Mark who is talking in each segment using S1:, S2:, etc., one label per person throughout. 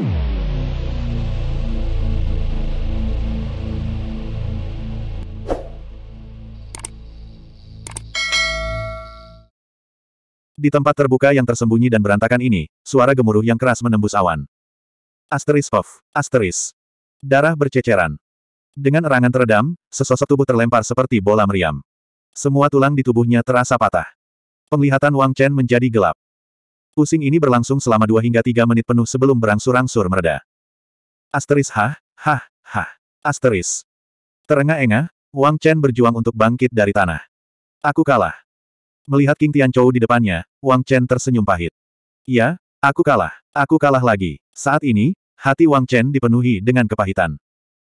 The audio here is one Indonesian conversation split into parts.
S1: Di tempat terbuka yang tersembunyi dan berantakan ini, suara gemuruh yang keras menembus awan. Asteris Puff. Asteris. Darah berceceran. Dengan erangan teredam, sesosok tubuh terlempar seperti bola meriam. Semua tulang di tubuhnya terasa patah. Penglihatan Wang Chen menjadi gelap. Pusing ini berlangsung selama dua hingga tiga menit penuh sebelum berangsur-angsur mereda. Asteris hah, hah, hah. Asteris. Terengah-engah, Wang Chen berjuang untuk bangkit dari tanah. Aku kalah. Melihat King Tian Tianchou di depannya, Wang Chen tersenyum pahit. Ya, aku kalah. Aku kalah lagi. Saat ini, hati Wang Chen dipenuhi dengan kepahitan.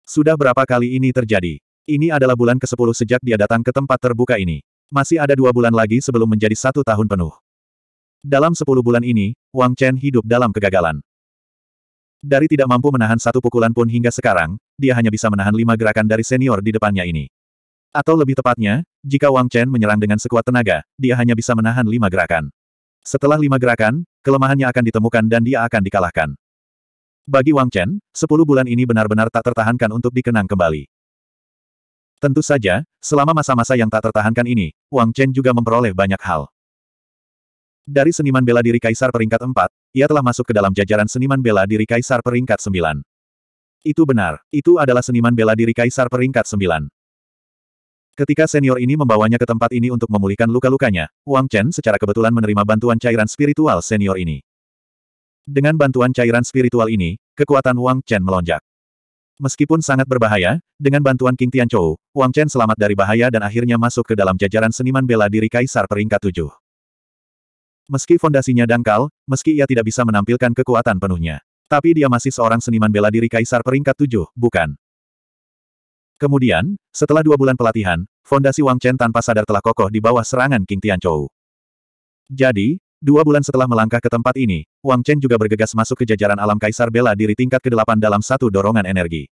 S1: Sudah berapa kali ini terjadi? Ini adalah bulan ke-10 sejak dia datang ke tempat terbuka ini. Masih ada dua bulan lagi sebelum menjadi satu tahun penuh. Dalam sepuluh bulan ini, Wang Chen hidup dalam kegagalan. Dari tidak mampu menahan satu pukulan pun hingga sekarang, dia hanya bisa menahan lima gerakan dari senior di depannya ini. Atau lebih tepatnya, jika Wang Chen menyerang dengan sekuat tenaga, dia hanya bisa menahan lima gerakan. Setelah lima gerakan, kelemahannya akan ditemukan dan dia akan dikalahkan. Bagi Wang Chen, sepuluh bulan ini benar-benar tak tertahankan untuk dikenang kembali. Tentu saja, selama masa-masa yang tak tertahankan ini, Wang Chen juga memperoleh banyak hal. Dari seniman bela diri Kaisar peringkat 4, ia telah masuk ke dalam jajaran seniman bela diri Kaisar peringkat 9. Itu benar, itu adalah seniman bela diri Kaisar peringkat 9. Ketika senior ini membawanya ke tempat ini untuk memulihkan luka-lukanya, Wang Chen secara kebetulan menerima bantuan cairan spiritual senior ini. Dengan bantuan cairan spiritual ini, kekuatan Wang Chen melonjak. Meskipun sangat berbahaya, dengan bantuan King Tian Chou, Wang Chen selamat dari bahaya dan akhirnya masuk ke dalam jajaran seniman bela diri Kaisar peringkat 7. Meski fondasinya dangkal, meski ia tidak bisa menampilkan kekuatan penuhnya. Tapi dia masih seorang seniman bela diri kaisar peringkat tujuh, bukan? Kemudian, setelah dua bulan pelatihan, fondasi Wang Chen tanpa sadar telah kokoh di bawah serangan King Chou. Jadi, dua bulan setelah melangkah ke tempat ini, Wang Chen juga bergegas masuk ke jajaran alam kaisar bela diri tingkat ke-8 dalam satu dorongan energi.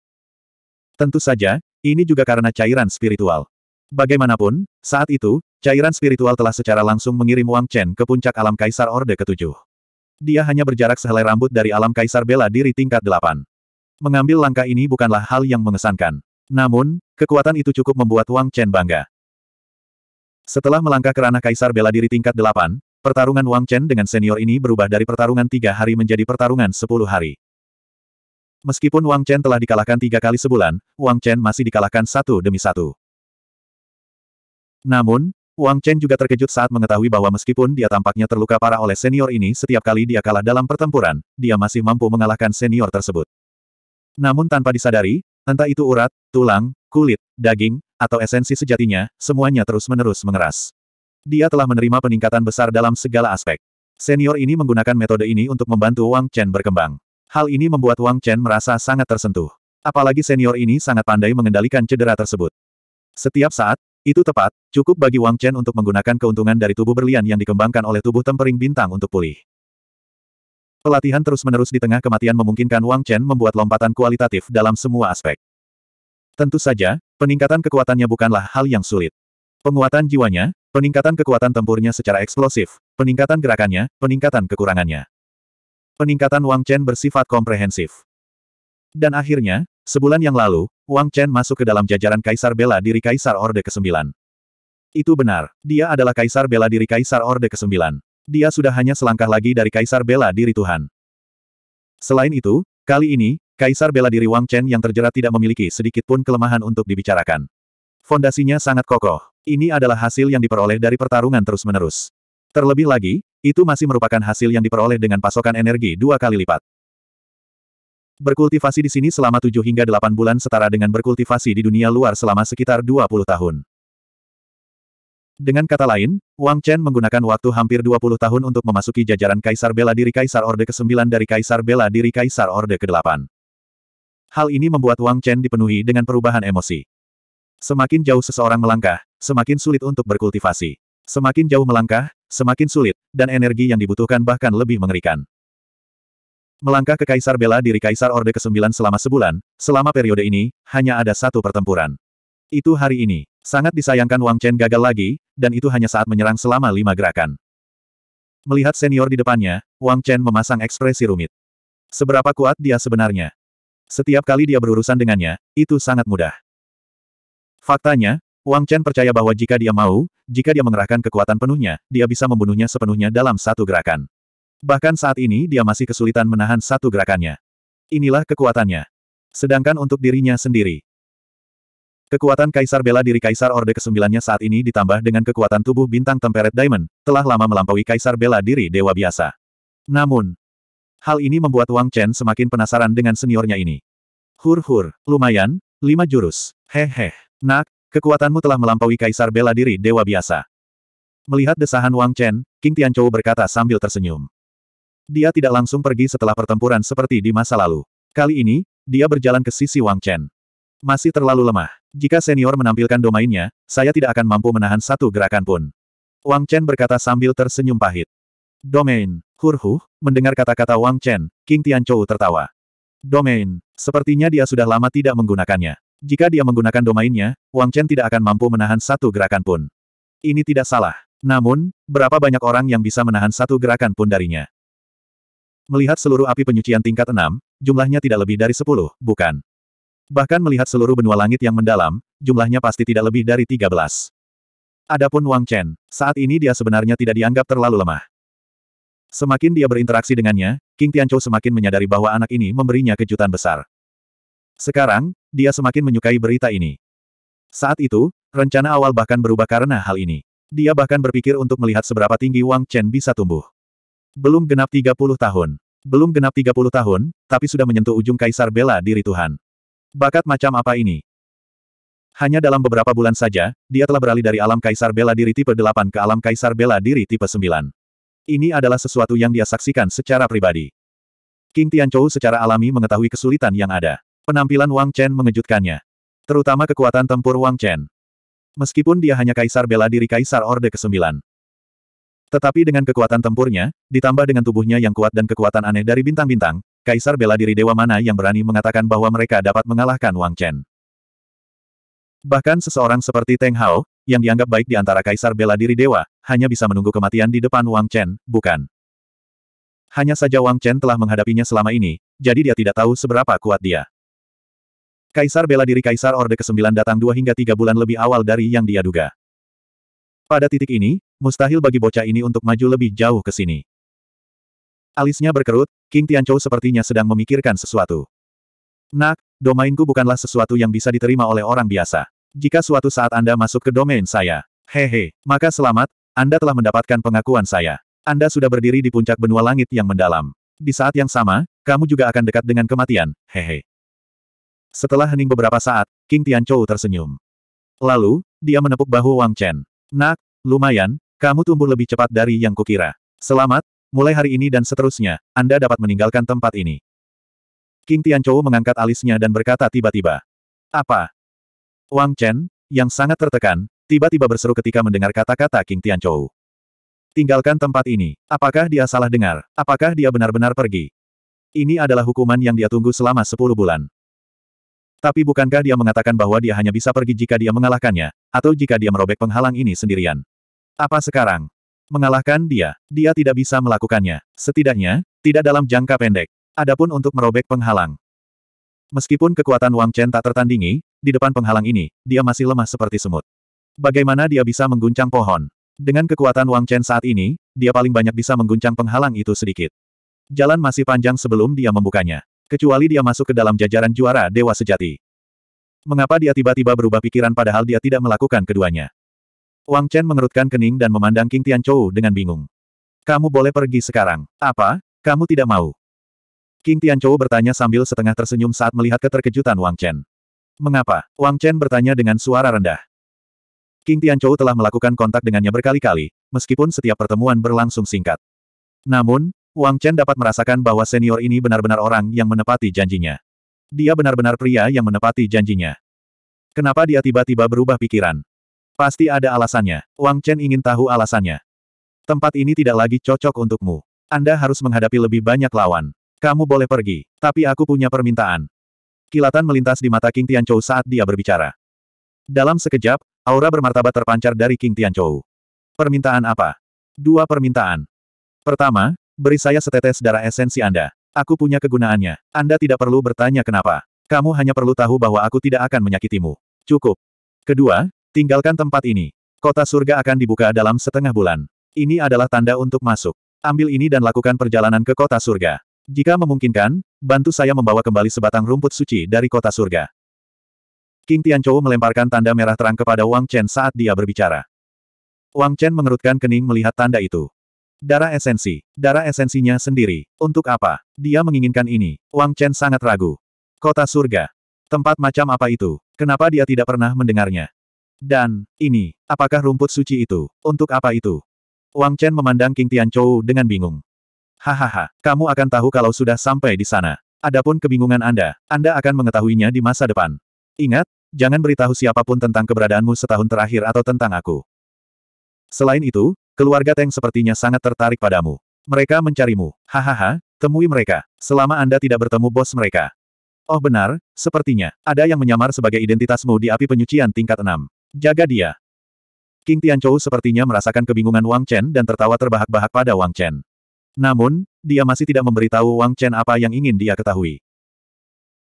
S1: Tentu saja, ini juga karena cairan spiritual. Bagaimanapun, saat itu, Cairan spiritual telah secara langsung mengirim Wang Chen ke puncak alam kaisar Orde ketujuh. Dia hanya berjarak sehelai rambut dari alam kaisar bela diri tingkat delapan. Mengambil langkah ini bukanlah hal yang mengesankan. Namun, kekuatan itu cukup membuat Wang Chen bangga. Setelah melangkah ke ranah kaisar bela diri tingkat delapan, pertarungan Wang Chen dengan senior ini berubah dari pertarungan tiga hari menjadi pertarungan sepuluh hari. Meskipun Wang Chen telah dikalahkan tiga kali sebulan, Wang Chen masih dikalahkan satu demi satu. Namun, Wang Chen juga terkejut saat mengetahui bahwa meskipun dia tampaknya terluka parah oleh senior ini setiap kali dia kalah dalam pertempuran, dia masih mampu mengalahkan senior tersebut. Namun tanpa disadari, entah itu urat, tulang, kulit, daging, atau esensi sejatinya, semuanya terus-menerus mengeras. Dia telah menerima peningkatan besar dalam segala aspek. Senior ini menggunakan metode ini untuk membantu Wang Chen berkembang. Hal ini membuat Wang Chen merasa sangat tersentuh. Apalagi senior ini sangat pandai mengendalikan cedera tersebut. Setiap saat, itu tepat, cukup bagi Wang Chen untuk menggunakan keuntungan dari tubuh berlian yang dikembangkan oleh tubuh tempering bintang untuk pulih. Pelatihan terus-menerus di tengah kematian memungkinkan Wang Chen membuat lompatan kualitatif dalam semua aspek. Tentu saja, peningkatan kekuatannya bukanlah hal yang sulit. Penguatan jiwanya, peningkatan kekuatan tempurnya secara eksplosif, peningkatan gerakannya, peningkatan kekurangannya. Peningkatan Wang Chen bersifat komprehensif. Dan akhirnya, Sebulan yang lalu, Wang Chen masuk ke dalam jajaran Kaisar Bela Diri Kaisar Orde ke-9. Itu benar, dia adalah Kaisar Bela Diri Kaisar Orde ke-9. Dia sudah hanya selangkah lagi dari Kaisar Bela Diri Tuhan. Selain itu, kali ini, Kaisar Bela Diri Wang Chen yang terjerat tidak memiliki sedikit pun kelemahan untuk dibicarakan. Fondasinya sangat kokoh. Ini adalah hasil yang diperoleh dari pertarungan terus-menerus. Terlebih lagi, itu masih merupakan hasil yang diperoleh dengan pasokan energi dua kali lipat. Berkultivasi di sini selama 7 hingga 8 bulan setara dengan berkultivasi di dunia luar selama sekitar 20 tahun. Dengan kata lain, Wang Chen menggunakan waktu hampir 20 tahun untuk memasuki jajaran Kaisar Bela Diri Kaisar Orde ke-9 dari Kaisar Bela Diri Kaisar Orde ke-8. Hal ini membuat Wang Chen dipenuhi dengan perubahan emosi. Semakin jauh seseorang melangkah, semakin sulit untuk berkultivasi. Semakin jauh melangkah, semakin sulit, dan energi yang dibutuhkan bahkan lebih mengerikan. Melangkah ke Kaisar bela diri Kaisar Orde ke-9 selama sebulan, selama periode ini, hanya ada satu pertempuran. Itu hari ini. Sangat disayangkan Wang Chen gagal lagi, dan itu hanya saat menyerang selama lima gerakan. Melihat senior di depannya, Wang Chen memasang ekspresi rumit. Seberapa kuat dia sebenarnya? Setiap kali dia berurusan dengannya, itu sangat mudah. Faktanya, Wang Chen percaya bahwa jika dia mau, jika dia mengerahkan kekuatan penuhnya, dia bisa membunuhnya sepenuhnya dalam satu gerakan. Bahkan saat ini dia masih kesulitan menahan satu gerakannya. Inilah kekuatannya. Sedangkan untuk dirinya sendiri. Kekuatan Kaisar Bela Diri Kaisar Orde ke saat ini ditambah dengan kekuatan tubuh bintang Temperate Diamond, telah lama melampaui Kaisar Bela Diri Dewa Biasa. Namun, hal ini membuat Wang Chen semakin penasaran dengan seniornya ini. Hur-hur, lumayan, lima jurus. heh nak, kekuatanmu telah melampaui Kaisar Bela Diri Dewa Biasa. Melihat desahan Wang Chen, King Tianchou berkata sambil tersenyum. Dia tidak langsung pergi setelah pertempuran seperti di masa lalu. Kali ini, dia berjalan ke sisi Wang Chen. Masih terlalu lemah. Jika senior menampilkan domainnya, saya tidak akan mampu menahan satu gerakan pun. Wang Chen berkata sambil tersenyum pahit. Domain, hurhu, mendengar kata-kata Wang Chen, King Tianchou tertawa. Domain, sepertinya dia sudah lama tidak menggunakannya. Jika dia menggunakan domainnya, Wang Chen tidak akan mampu menahan satu gerakan pun. Ini tidak salah. Namun, berapa banyak orang yang bisa menahan satu gerakan pun darinya? Melihat seluruh api penyucian tingkat enam, jumlahnya tidak lebih dari sepuluh, bukan. Bahkan melihat seluruh benua langit yang mendalam, jumlahnya pasti tidak lebih dari tiga belas. Adapun Wang Chen, saat ini dia sebenarnya tidak dianggap terlalu lemah. Semakin dia berinteraksi dengannya, King Tianchou semakin menyadari bahwa anak ini memberinya kejutan besar. Sekarang, dia semakin menyukai berita ini. Saat itu, rencana awal bahkan berubah karena hal ini. Dia bahkan berpikir untuk melihat seberapa tinggi Wang Chen bisa tumbuh. Belum genap 30 tahun. Belum genap 30 tahun, tapi sudah menyentuh ujung kaisar bela diri Tuhan. Bakat macam apa ini? Hanya dalam beberapa bulan saja, dia telah beralih dari alam kaisar bela diri tipe 8 ke alam kaisar bela diri tipe 9. Ini adalah sesuatu yang dia saksikan secara pribadi. King Tianchou secara alami mengetahui kesulitan yang ada. Penampilan Wang Chen mengejutkannya. Terutama kekuatan tempur Wang Chen. Meskipun dia hanya kaisar bela diri kaisar Orde ke-9, tetapi dengan kekuatan tempurnya, ditambah dengan tubuhnya yang kuat dan kekuatan aneh dari bintang-bintang, Kaisar bela diri dewa mana yang berani mengatakan bahwa mereka dapat mengalahkan Wang Chen. Bahkan seseorang seperti Teng Hao, yang dianggap baik di antara Kaisar bela diri dewa, hanya bisa menunggu kematian di depan Wang Chen, bukan? Hanya saja Wang Chen telah menghadapinya selama ini, jadi dia tidak tahu seberapa kuat dia. Kaisar bela diri Kaisar Orde ke-9 datang dua hingga tiga bulan lebih awal dari yang dia duga. Pada titik ini, mustahil bagi bocah ini untuk maju lebih jauh ke sini. Alisnya berkerut, King Tianchou sepertinya sedang memikirkan sesuatu. Nak, domainku bukanlah sesuatu yang bisa diterima oleh orang biasa. Jika suatu saat Anda masuk ke domain saya, hehe, maka selamat, Anda telah mendapatkan pengakuan saya. Anda sudah berdiri di puncak benua langit yang mendalam. Di saat yang sama, kamu juga akan dekat dengan kematian, hehe. Setelah hening beberapa saat, King Tianchou tersenyum. Lalu, dia menepuk bahu Wang Chen. Nak, lumayan, kamu tumbuh lebih cepat dari yang kukira. Selamat, mulai hari ini dan seterusnya, Anda dapat meninggalkan tempat ini. King Tianchou mengangkat alisnya dan berkata tiba-tiba. Apa? Wang Chen, yang sangat tertekan, tiba-tiba berseru ketika mendengar kata-kata King Tianchou. Tinggalkan tempat ini. Apakah dia salah dengar? Apakah dia benar-benar pergi? Ini adalah hukuman yang dia tunggu selama 10 bulan. Tapi bukankah dia mengatakan bahwa dia hanya bisa pergi jika dia mengalahkannya, atau jika dia merobek penghalang ini sendirian? Apa sekarang? Mengalahkan dia, dia tidak bisa melakukannya. Setidaknya, tidak dalam jangka pendek. Adapun untuk merobek penghalang. Meskipun kekuatan Wang Chen tak tertandingi, di depan penghalang ini, dia masih lemah seperti semut. Bagaimana dia bisa mengguncang pohon? Dengan kekuatan Wang Chen saat ini, dia paling banyak bisa mengguncang penghalang itu sedikit. Jalan masih panjang sebelum dia membukanya. Kecuali dia masuk ke dalam jajaran juara dewa sejati. Mengapa dia tiba-tiba berubah pikiran padahal dia tidak melakukan keduanya? Wang Chen mengerutkan kening dan memandang King Chou dengan bingung. Kamu boleh pergi sekarang. Apa? Kamu tidak mau? King Chou bertanya sambil setengah tersenyum saat melihat keterkejutan Wang Chen. Mengapa? Wang Chen bertanya dengan suara rendah. King Chou telah melakukan kontak dengannya berkali-kali, meskipun setiap pertemuan berlangsung singkat. Namun, Wang Chen dapat merasakan bahwa senior ini benar-benar orang yang menepati janjinya. Dia benar-benar pria yang menepati janjinya. Kenapa dia tiba-tiba berubah pikiran? Pasti ada alasannya. Wang Chen ingin tahu alasannya. Tempat ini tidak lagi cocok untukmu. Anda harus menghadapi lebih banyak lawan. Kamu boleh pergi, tapi aku punya permintaan. Kilatan melintas di mata King Tianchou saat dia berbicara. Dalam sekejap, aura bermartabat terpancar dari King Tianchou. Permintaan apa? Dua permintaan. Pertama, Beri saya setetes darah esensi Anda. Aku punya kegunaannya. Anda tidak perlu bertanya kenapa. Kamu hanya perlu tahu bahwa aku tidak akan menyakitimu. Cukup. Kedua, tinggalkan tempat ini. Kota surga akan dibuka dalam setengah bulan. Ini adalah tanda untuk masuk. Ambil ini dan lakukan perjalanan ke kota surga. Jika memungkinkan, bantu saya membawa kembali sebatang rumput suci dari kota surga. King Tianchou melemparkan tanda merah terang kepada Wang Chen saat dia berbicara. Wang Chen mengerutkan kening melihat tanda itu. Darah esensi. Darah esensinya sendiri. Untuk apa? Dia menginginkan ini. Wang Chen sangat ragu. Kota surga. Tempat macam apa itu? Kenapa dia tidak pernah mendengarnya? Dan, ini, apakah rumput suci itu? Untuk apa itu? Wang Chen memandang King Tianchou dengan bingung. Hahaha, kamu akan tahu kalau sudah sampai di sana. Adapun kebingungan Anda, Anda akan mengetahuinya di masa depan. Ingat, jangan beritahu siapapun tentang keberadaanmu setahun terakhir atau tentang aku. Selain itu, Keluarga Teng sepertinya sangat tertarik padamu. Mereka mencarimu. Hahaha, temui mereka. Selama Anda tidak bertemu bos mereka. Oh benar, sepertinya. Ada yang menyamar sebagai identitasmu di api penyucian tingkat 6. Jaga dia. King Tianchou sepertinya merasakan kebingungan Wang Chen dan tertawa terbahak-bahak pada Wang Chen. Namun, dia masih tidak memberitahu Wang Chen apa yang ingin dia ketahui.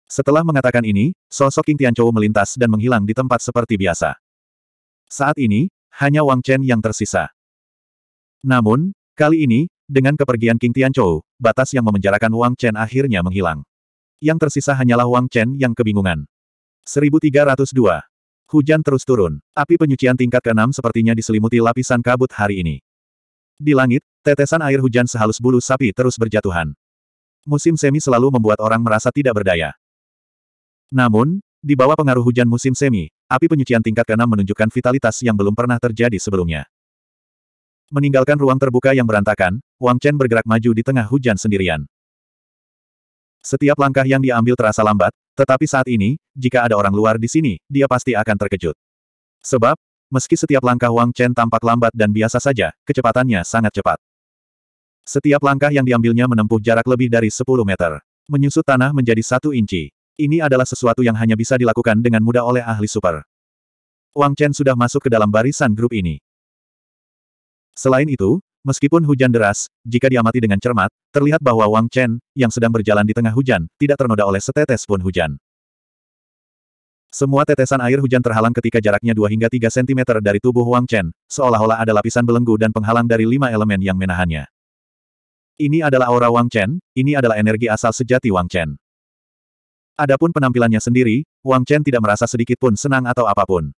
S1: Setelah mengatakan ini, sosok King Tianchou melintas dan menghilang di tempat seperti biasa. Saat ini, hanya Wang Chen yang tersisa. Namun, kali ini, dengan kepergian King Tianchou, batas yang memenjarakan Wang Chen akhirnya menghilang. Yang tersisa hanyalah Wang Chen yang kebingungan. 1302. Hujan terus turun. Api penyucian tingkat ke-6 sepertinya diselimuti lapisan kabut hari ini. Di langit, tetesan air hujan sehalus bulu sapi terus berjatuhan. Musim semi selalu membuat orang merasa tidak berdaya. Namun, di bawah pengaruh hujan musim semi, api penyucian tingkat ke-6 menunjukkan vitalitas yang belum pernah terjadi sebelumnya. Meninggalkan ruang terbuka yang berantakan, Wang Chen bergerak maju di tengah hujan sendirian. Setiap langkah yang diambil terasa lambat, tetapi saat ini, jika ada orang luar di sini, dia pasti akan terkejut. Sebab, meski setiap langkah Wang Chen tampak lambat dan biasa saja, kecepatannya sangat cepat. Setiap langkah yang diambilnya menempuh jarak lebih dari 10 meter. Menyusut tanah menjadi satu inci. Ini adalah sesuatu yang hanya bisa dilakukan dengan mudah oleh ahli super. Wang Chen sudah masuk ke dalam barisan grup ini. Selain itu, meskipun hujan deras, jika diamati dengan cermat, terlihat bahwa Wang Chen, yang sedang berjalan di tengah hujan, tidak ternoda oleh setetes pun hujan. Semua tetesan air hujan terhalang ketika jaraknya 2 hingga 3 cm dari tubuh Wang Chen, seolah-olah ada lapisan belenggu dan penghalang dari lima elemen yang menahannya. Ini adalah aura Wang Chen, ini adalah energi asal sejati Wang Chen. Adapun penampilannya sendiri, Wang Chen tidak merasa sedikit pun senang atau apapun.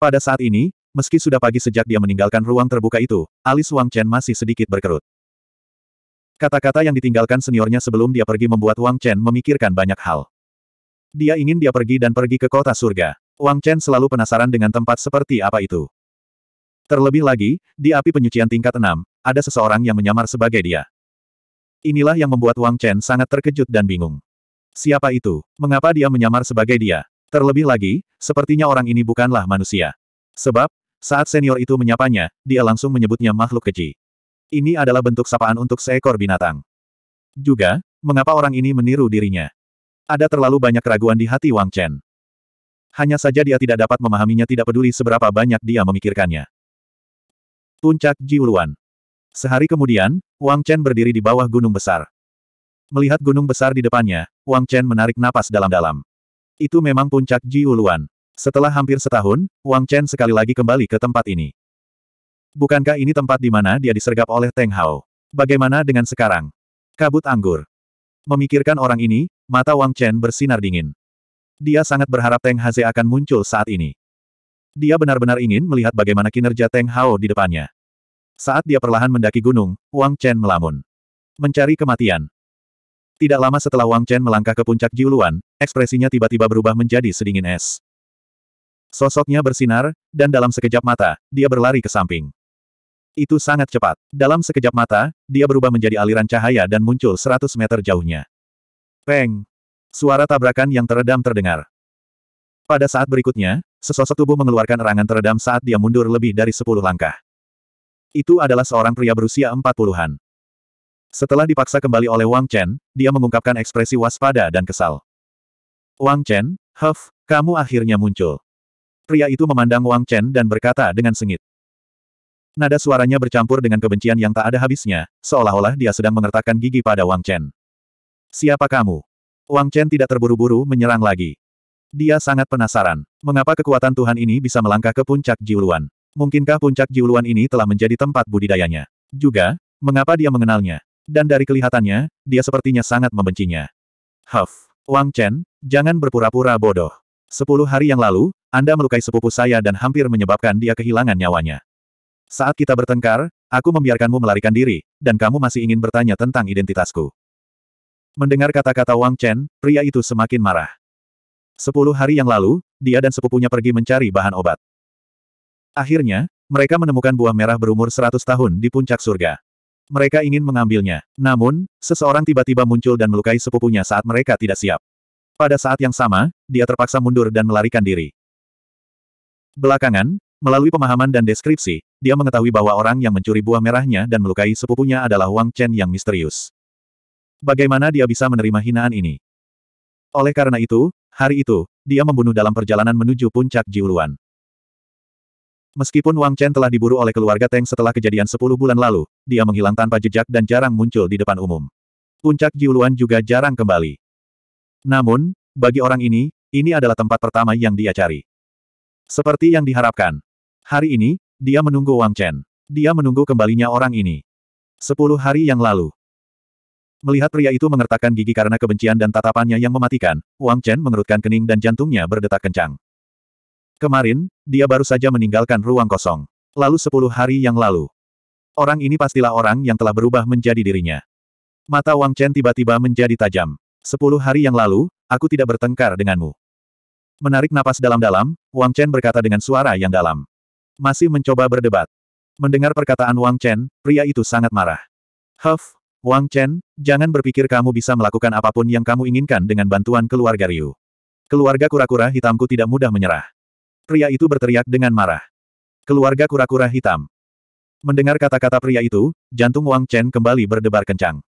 S1: Pada saat ini, Meski sudah pagi sejak dia meninggalkan ruang terbuka itu, alis Wang Chen masih sedikit berkerut. Kata-kata yang ditinggalkan seniornya sebelum dia pergi membuat Wang Chen memikirkan banyak hal. Dia ingin dia pergi dan pergi ke kota surga. Wang Chen selalu penasaran dengan tempat seperti apa itu. Terlebih lagi, di api penyucian tingkat 6, ada seseorang yang menyamar sebagai dia. Inilah yang membuat Wang Chen sangat terkejut dan bingung. Siapa itu? Mengapa dia menyamar sebagai dia? Terlebih lagi, sepertinya orang ini bukanlah manusia. Sebab, saat senior itu menyapanya, dia langsung menyebutnya makhluk keji. Ini adalah bentuk sapaan untuk seekor binatang. Juga, mengapa orang ini meniru dirinya? Ada terlalu banyak keraguan di hati Wang Chen. Hanya saja dia tidak dapat memahaminya tidak peduli seberapa banyak dia memikirkannya. Puncak Jiuluan. Sehari kemudian, Wang Chen berdiri di bawah gunung besar. Melihat gunung besar di depannya, Wang Chen menarik napas dalam-dalam. Itu memang puncak Jiuluan. Setelah hampir setahun, Wang Chen sekali lagi kembali ke tempat ini. Bukankah ini tempat di mana dia disergap oleh Teng Hao? Bagaimana dengan sekarang? Kabut anggur. Memikirkan orang ini, mata Wang Chen bersinar dingin. Dia sangat berharap Teng Haze akan muncul saat ini. Dia benar-benar ingin melihat bagaimana kinerja Teng Hao di depannya. Saat dia perlahan mendaki gunung, Wang Chen melamun. Mencari kematian. Tidak lama setelah Wang Chen melangkah ke puncak Jiuluan, ekspresinya tiba-tiba berubah menjadi sedingin es. Sosoknya bersinar, dan dalam sekejap mata, dia berlari ke samping. Itu sangat cepat. Dalam sekejap mata, dia berubah menjadi aliran cahaya dan muncul 100 meter jauhnya. Peng! Suara tabrakan yang teredam terdengar. Pada saat berikutnya, sesosok tubuh mengeluarkan erangan teredam saat dia mundur lebih dari 10 langkah. Itu adalah seorang pria berusia 40-an. Setelah dipaksa kembali oleh Wang Chen, dia mengungkapkan ekspresi waspada dan kesal. Wang Chen, Huff, kamu akhirnya muncul. Pria itu memandang Wang Chen dan berkata dengan sengit. Nada suaranya bercampur dengan kebencian yang tak ada habisnya, seolah-olah dia sedang mengertakkan gigi pada Wang Chen. Siapa kamu? Wang Chen tidak terburu-buru menyerang lagi. Dia sangat penasaran. Mengapa kekuatan Tuhan ini bisa melangkah ke puncak Jiuluan? Mungkinkah puncak Jiuluan ini telah menjadi tempat budidayanya? Juga, mengapa dia mengenalnya? Dan dari kelihatannya, dia sepertinya sangat membencinya. Huff, Wang Chen, jangan berpura-pura bodoh. Sepuluh hari yang lalu, anda melukai sepupu saya dan hampir menyebabkan dia kehilangan nyawanya. Saat kita bertengkar, aku membiarkanmu melarikan diri, dan kamu masih ingin bertanya tentang identitasku. Mendengar kata-kata Wang Chen, pria itu semakin marah. Sepuluh hari yang lalu, dia dan sepupunya pergi mencari bahan obat. Akhirnya, mereka menemukan buah merah berumur seratus tahun di puncak surga. Mereka ingin mengambilnya, namun, seseorang tiba-tiba muncul dan melukai sepupunya saat mereka tidak siap. Pada saat yang sama, dia terpaksa mundur dan melarikan diri. Belakangan, melalui pemahaman dan deskripsi, dia mengetahui bahwa orang yang mencuri buah merahnya dan melukai sepupunya adalah Wang Chen yang misterius. Bagaimana dia bisa menerima hinaan ini? Oleh karena itu, hari itu, dia membunuh dalam perjalanan menuju puncak Jiuluan. Meskipun Wang Chen telah diburu oleh keluarga Teng setelah kejadian 10 bulan lalu, dia menghilang tanpa jejak dan jarang muncul di depan umum. Puncak Jiuluan juga jarang kembali. Namun, bagi orang ini, ini adalah tempat pertama yang dia cari. Seperti yang diharapkan. Hari ini, dia menunggu Wang Chen. Dia menunggu kembalinya orang ini. Sepuluh hari yang lalu. Melihat pria itu mengertakkan gigi karena kebencian dan tatapannya yang mematikan, Wang Chen mengerutkan kening dan jantungnya berdetak kencang. Kemarin, dia baru saja meninggalkan ruang kosong. Lalu sepuluh hari yang lalu. Orang ini pastilah orang yang telah berubah menjadi dirinya. Mata Wang Chen tiba-tiba menjadi tajam. Sepuluh hari yang lalu, aku tidak bertengkar denganmu. Menarik napas dalam-dalam, Wang Chen berkata dengan suara yang dalam. Masih mencoba berdebat. Mendengar perkataan Wang Chen, pria itu sangat marah. Huff, Wang Chen, jangan berpikir kamu bisa melakukan apapun yang kamu inginkan dengan bantuan keluarga Ryu. Keluarga kura-kura hitamku tidak mudah menyerah. Pria itu berteriak dengan marah. Keluarga kura-kura hitam. Mendengar kata-kata pria itu, jantung Wang Chen kembali berdebar kencang.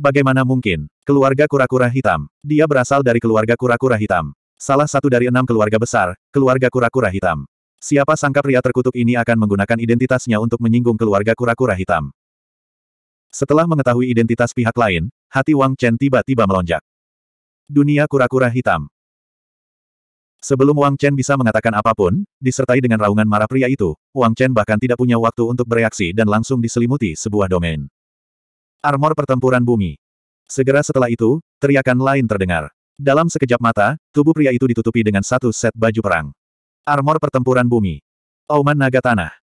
S1: Bagaimana mungkin? Keluarga kura-kura hitam. Dia berasal dari keluarga kura-kura hitam. Salah satu dari enam keluarga besar, keluarga kura-kura hitam. Siapa sangka pria terkutuk ini akan menggunakan identitasnya untuk menyinggung keluarga kura-kura hitam. Setelah mengetahui identitas pihak lain, hati Wang Chen tiba-tiba melonjak. Dunia kura-kura hitam. Sebelum Wang Chen bisa mengatakan apapun, disertai dengan raungan marah pria itu, Wang Chen bahkan tidak punya waktu untuk bereaksi dan langsung diselimuti sebuah domain. Armor pertempuran bumi. Segera setelah itu, teriakan lain terdengar. Dalam sekejap mata, tubuh pria itu ditutupi dengan satu set baju perang. Armor pertempuran bumi. Auman naga tanah.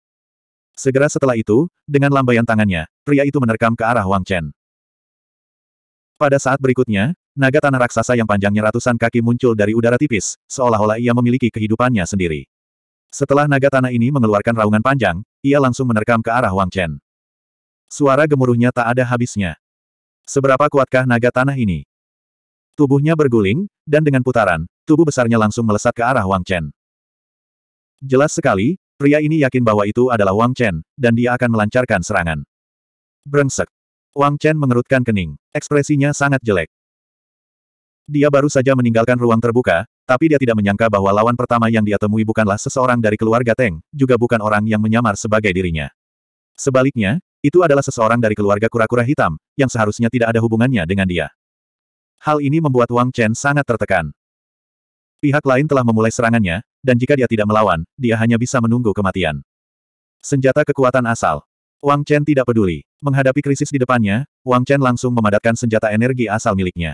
S1: Segera setelah itu, dengan lambaian tangannya, pria itu menerkam ke arah Wang Chen. Pada saat berikutnya, naga tanah raksasa yang panjangnya ratusan kaki muncul dari udara tipis, seolah-olah ia memiliki kehidupannya sendiri. Setelah naga tanah ini mengeluarkan raungan panjang, ia langsung menerkam ke arah Wang Chen. Suara gemuruhnya tak ada habisnya. Seberapa kuatkah naga tanah ini? Tubuhnya berguling, dan dengan putaran, tubuh besarnya langsung melesat ke arah Wang Chen. Jelas sekali, pria ini yakin bahwa itu adalah Wang Chen, dan dia akan melancarkan serangan. Brengsek. Wang Chen mengerutkan kening. Ekspresinya sangat jelek. Dia baru saja meninggalkan ruang terbuka, tapi dia tidak menyangka bahwa lawan pertama yang dia temui bukanlah seseorang dari keluarga Teng, juga bukan orang yang menyamar sebagai dirinya. Sebaliknya, itu adalah seseorang dari keluarga kura-kura hitam, yang seharusnya tidak ada hubungannya dengan dia. Hal ini membuat Wang Chen sangat tertekan. Pihak lain telah memulai serangannya, dan jika dia tidak melawan, dia hanya bisa menunggu kematian. Senjata kekuatan asal. Wang Chen tidak peduli. Menghadapi krisis di depannya, Wang Chen langsung memadatkan senjata energi asal miliknya.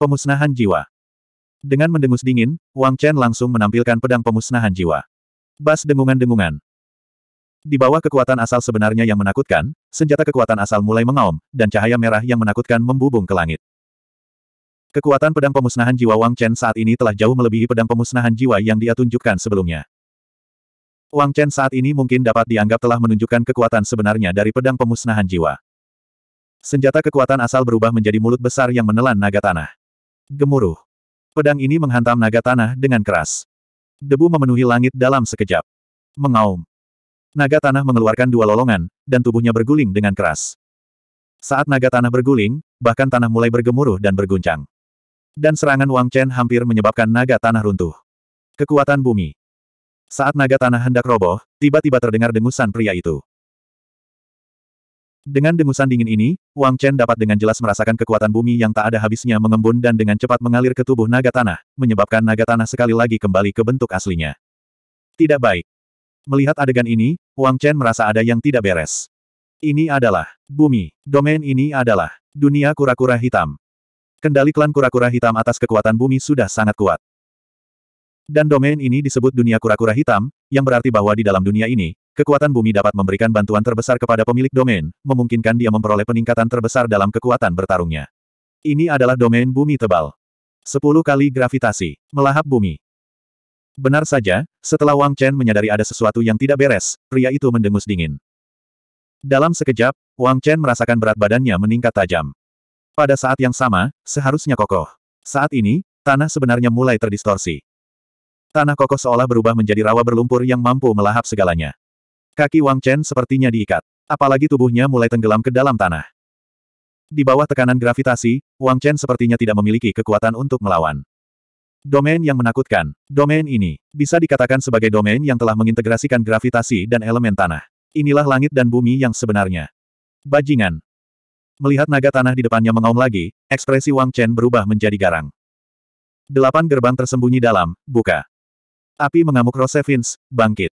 S1: Pemusnahan jiwa. Dengan mendengus dingin, Wang Chen langsung menampilkan pedang pemusnahan jiwa. Bas dengungan-dengungan. Di bawah kekuatan asal sebenarnya yang menakutkan, senjata kekuatan asal mulai mengaum, dan cahaya merah yang menakutkan membubung ke langit. Kekuatan pedang pemusnahan jiwa Wang Chen saat ini telah jauh melebihi pedang pemusnahan jiwa yang dia tunjukkan sebelumnya. Wang Chen saat ini mungkin dapat dianggap telah menunjukkan kekuatan sebenarnya dari pedang pemusnahan jiwa. Senjata kekuatan asal berubah menjadi mulut besar yang menelan naga tanah. Gemuruh. Pedang ini menghantam naga tanah dengan keras. Debu memenuhi langit dalam sekejap. Mengaum. Naga tanah mengeluarkan dua lolongan, dan tubuhnya berguling dengan keras. Saat naga tanah berguling, bahkan tanah mulai bergemuruh dan berguncang. Dan serangan Wang Chen hampir menyebabkan naga tanah runtuh. Kekuatan bumi. Saat naga tanah hendak roboh, tiba-tiba terdengar dengusan pria itu. Dengan dengusan dingin ini, Wang Chen dapat dengan jelas merasakan kekuatan bumi yang tak ada habisnya mengembun dan dengan cepat mengalir ke tubuh naga tanah, menyebabkan naga tanah sekali lagi kembali ke bentuk aslinya. Tidak baik. Melihat adegan ini, Wang Chen merasa ada yang tidak beres. Ini adalah bumi. Domain ini adalah dunia kura-kura hitam. Kendali klan kura-kura hitam atas kekuatan bumi sudah sangat kuat. Dan domain ini disebut dunia kura-kura hitam, yang berarti bahwa di dalam dunia ini, kekuatan bumi dapat memberikan bantuan terbesar kepada pemilik domain, memungkinkan dia memperoleh peningkatan terbesar dalam kekuatan bertarungnya. Ini adalah domain bumi tebal. 10 kali gravitasi, melahap bumi. Benar saja, setelah Wang Chen menyadari ada sesuatu yang tidak beres, pria itu mendengus dingin. Dalam sekejap, Wang Chen merasakan berat badannya meningkat tajam. Pada saat yang sama, seharusnya kokoh. Saat ini, tanah sebenarnya mulai terdistorsi. Tanah kokoh seolah berubah menjadi rawa berlumpur yang mampu melahap segalanya. Kaki Wang Chen sepertinya diikat. Apalagi tubuhnya mulai tenggelam ke dalam tanah. Di bawah tekanan gravitasi, Wang Chen sepertinya tidak memiliki kekuatan untuk melawan. Domain yang menakutkan. Domain ini bisa dikatakan sebagai domain yang telah mengintegrasikan gravitasi dan elemen tanah. Inilah langit dan bumi yang sebenarnya. Bajingan. Melihat naga tanah di depannya mengaum lagi, ekspresi Wang Chen berubah menjadi garang. Delapan gerbang tersembunyi dalam, buka. Api mengamuk Rosevins, bangkit.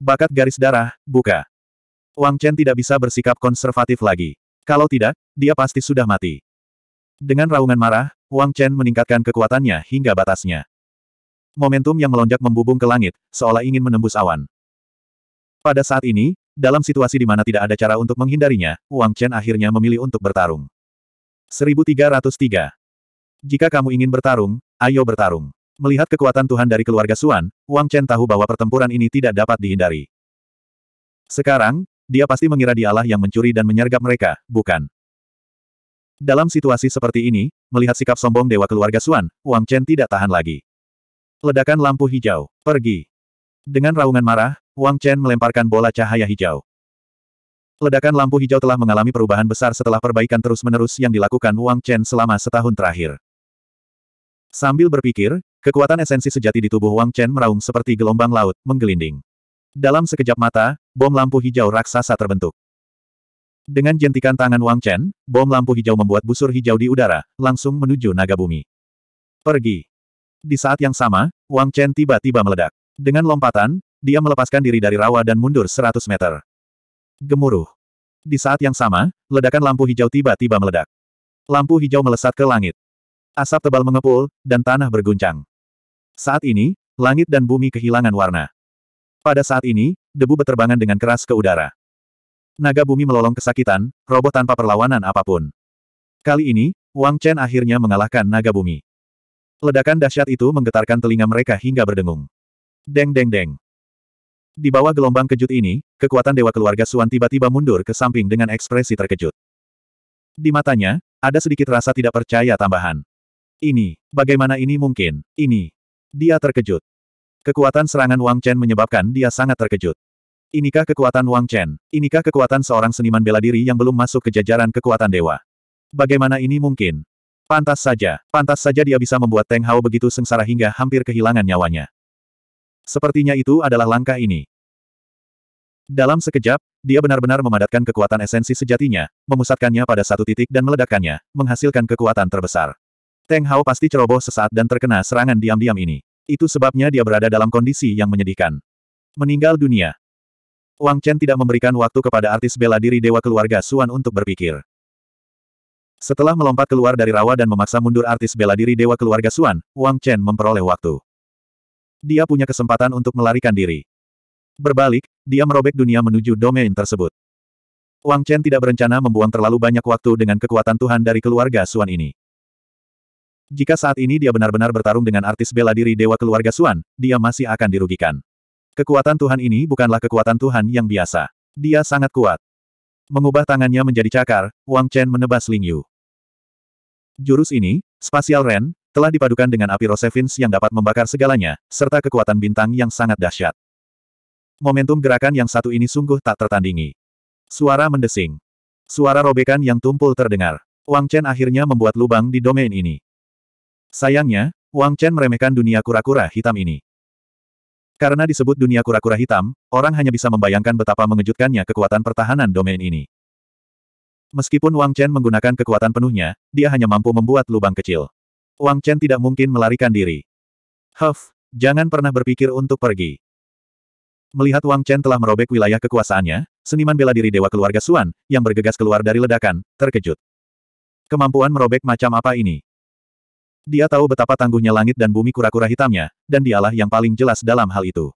S1: Bakat garis darah, buka. Wang Chen tidak bisa bersikap konservatif lagi. Kalau tidak, dia pasti sudah mati. Dengan raungan marah, Wang Chen meningkatkan kekuatannya hingga batasnya. Momentum yang melonjak membubung ke langit, seolah ingin menembus awan. Pada saat ini, dalam situasi di mana tidak ada cara untuk menghindarinya, Wang Chen akhirnya memilih untuk bertarung. 1303 Jika kamu ingin bertarung, ayo bertarung. Melihat kekuatan Tuhan dari keluarga Suan, Wang Chen tahu bahwa pertempuran ini tidak dapat dihindari. Sekarang, dia pasti mengira dialah yang mencuri dan menyergap mereka, bukan? Dalam situasi seperti ini, melihat sikap sombong dewa keluarga Suan, Wang Chen tidak tahan lagi. Ledakan lampu hijau, pergi. Dengan raungan marah, Wang Chen melemparkan bola cahaya hijau. Ledakan lampu hijau telah mengalami perubahan besar setelah perbaikan terus-menerus yang dilakukan Wang Chen selama setahun terakhir. Sambil berpikir, kekuatan esensi sejati di tubuh Wang Chen meraung seperti gelombang laut, menggelinding. Dalam sekejap mata, bom lampu hijau raksasa terbentuk. Dengan jentikan tangan Wang Chen, bom lampu hijau membuat busur hijau di udara, langsung menuju naga bumi. Pergi. Di saat yang sama, Wang Chen tiba-tiba meledak. Dengan lompatan, dia melepaskan diri dari rawa dan mundur 100 meter. Gemuruh. Di saat yang sama, ledakan lampu hijau tiba-tiba meledak. Lampu hijau melesat ke langit. Asap tebal mengepul, dan tanah berguncang. Saat ini, langit dan bumi kehilangan warna. Pada saat ini, debu berterbangan dengan keras ke udara. Naga bumi melolong kesakitan, roboh tanpa perlawanan apapun. Kali ini, Wang Chen akhirnya mengalahkan naga bumi. Ledakan dahsyat itu menggetarkan telinga mereka hingga berdengung. Deng deng deng. Di bawah gelombang kejut ini, kekuatan dewa keluarga Suan tiba-tiba mundur ke samping dengan ekspresi terkejut. Di matanya, ada sedikit rasa tidak percaya tambahan. Ini, bagaimana ini mungkin? Ini. Dia terkejut. Kekuatan serangan Wang Chen menyebabkan dia sangat terkejut. Inikah kekuatan Wang Chen? Inikah kekuatan seorang seniman bela diri yang belum masuk ke jajaran kekuatan dewa? Bagaimana ini mungkin? Pantas saja, pantas saja dia bisa membuat Teng Hao begitu sengsara hingga hampir kehilangan nyawanya. Sepertinya itu adalah langkah ini. Dalam sekejap, dia benar-benar memadatkan kekuatan esensi sejatinya, memusatkannya pada satu titik dan meledakkannya, menghasilkan kekuatan terbesar. Teng Hao pasti ceroboh sesaat dan terkena serangan diam-diam ini. Itu sebabnya dia berada dalam kondisi yang menyedihkan. Meninggal dunia. Wang Chen tidak memberikan waktu kepada artis bela diri Dewa Keluarga Suan untuk berpikir. Setelah melompat keluar dari rawa dan memaksa mundur artis bela diri Dewa Keluarga Suan, Wang Chen memperoleh waktu dia punya kesempatan untuk melarikan diri. Berbalik, dia merobek dunia menuju domain tersebut. Wang Chen tidak berencana membuang terlalu banyak waktu dengan kekuatan Tuhan dari keluarga Suan ini. Jika saat ini dia benar-benar bertarung dengan artis bela diri dewa keluarga Suan, dia masih akan dirugikan. Kekuatan Tuhan ini bukanlah kekuatan Tuhan yang biasa. Dia sangat kuat. Mengubah tangannya menjadi cakar, Wang Chen menebas Ling Yu. Jurus ini, Spasial Ren, telah dipadukan dengan api Rosevins yang dapat membakar segalanya, serta kekuatan bintang yang sangat dahsyat. Momentum gerakan yang satu ini sungguh tak tertandingi. Suara mendesing. Suara robekan yang tumpul terdengar. Wang Chen akhirnya membuat lubang di domain ini. Sayangnya, Wang Chen meremehkan dunia kura-kura hitam ini. Karena disebut dunia kura-kura hitam, orang hanya bisa membayangkan betapa mengejutkannya kekuatan pertahanan domain ini. Meskipun Wang Chen menggunakan kekuatan penuhnya, dia hanya mampu membuat lubang kecil. Wang Chen tidak mungkin melarikan diri. Huff, jangan pernah berpikir untuk pergi. Melihat Wang Chen telah merobek wilayah kekuasaannya, seniman bela diri dewa keluarga Suan, yang bergegas keluar dari ledakan, terkejut. Kemampuan merobek macam apa ini? Dia tahu betapa tangguhnya langit dan bumi kura-kura hitamnya, dan dialah yang paling jelas dalam hal itu.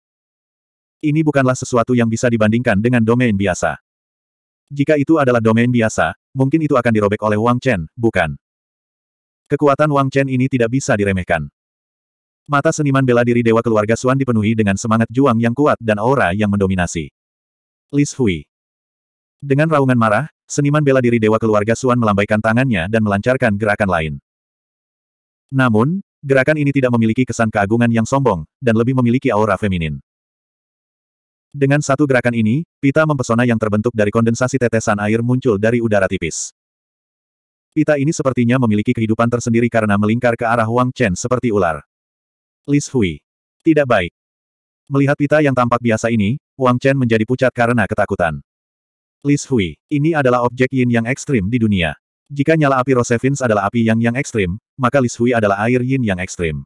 S1: Ini bukanlah sesuatu yang bisa dibandingkan dengan domain biasa. Jika itu adalah domain biasa, mungkin itu akan dirobek oleh Wang Chen, bukan? Kekuatan Wang Chen ini tidak bisa diremehkan. Mata seniman bela diri dewa keluarga Suan dipenuhi dengan semangat juang yang kuat dan aura yang mendominasi. Lis Hui. Dengan raungan marah, seniman bela diri dewa keluarga Suan melambaikan tangannya dan melancarkan gerakan lain. Namun, gerakan ini tidak memiliki kesan keagungan yang sombong, dan lebih memiliki aura feminin. Dengan satu gerakan ini, pita mempesona yang terbentuk dari kondensasi tetesan air muncul dari udara tipis. Pita ini sepertinya memiliki kehidupan tersendiri karena melingkar ke arah Wang Chen seperti ular. Lis Hui. Tidak baik. Melihat pita yang tampak biasa ini, Wang Chen menjadi pucat karena ketakutan. Lis Hui, ini adalah objek yin yang ekstrim di dunia. Jika nyala api Rosevins adalah api yang yang ekstrim, maka Lis Hui adalah air yin yang ekstrim.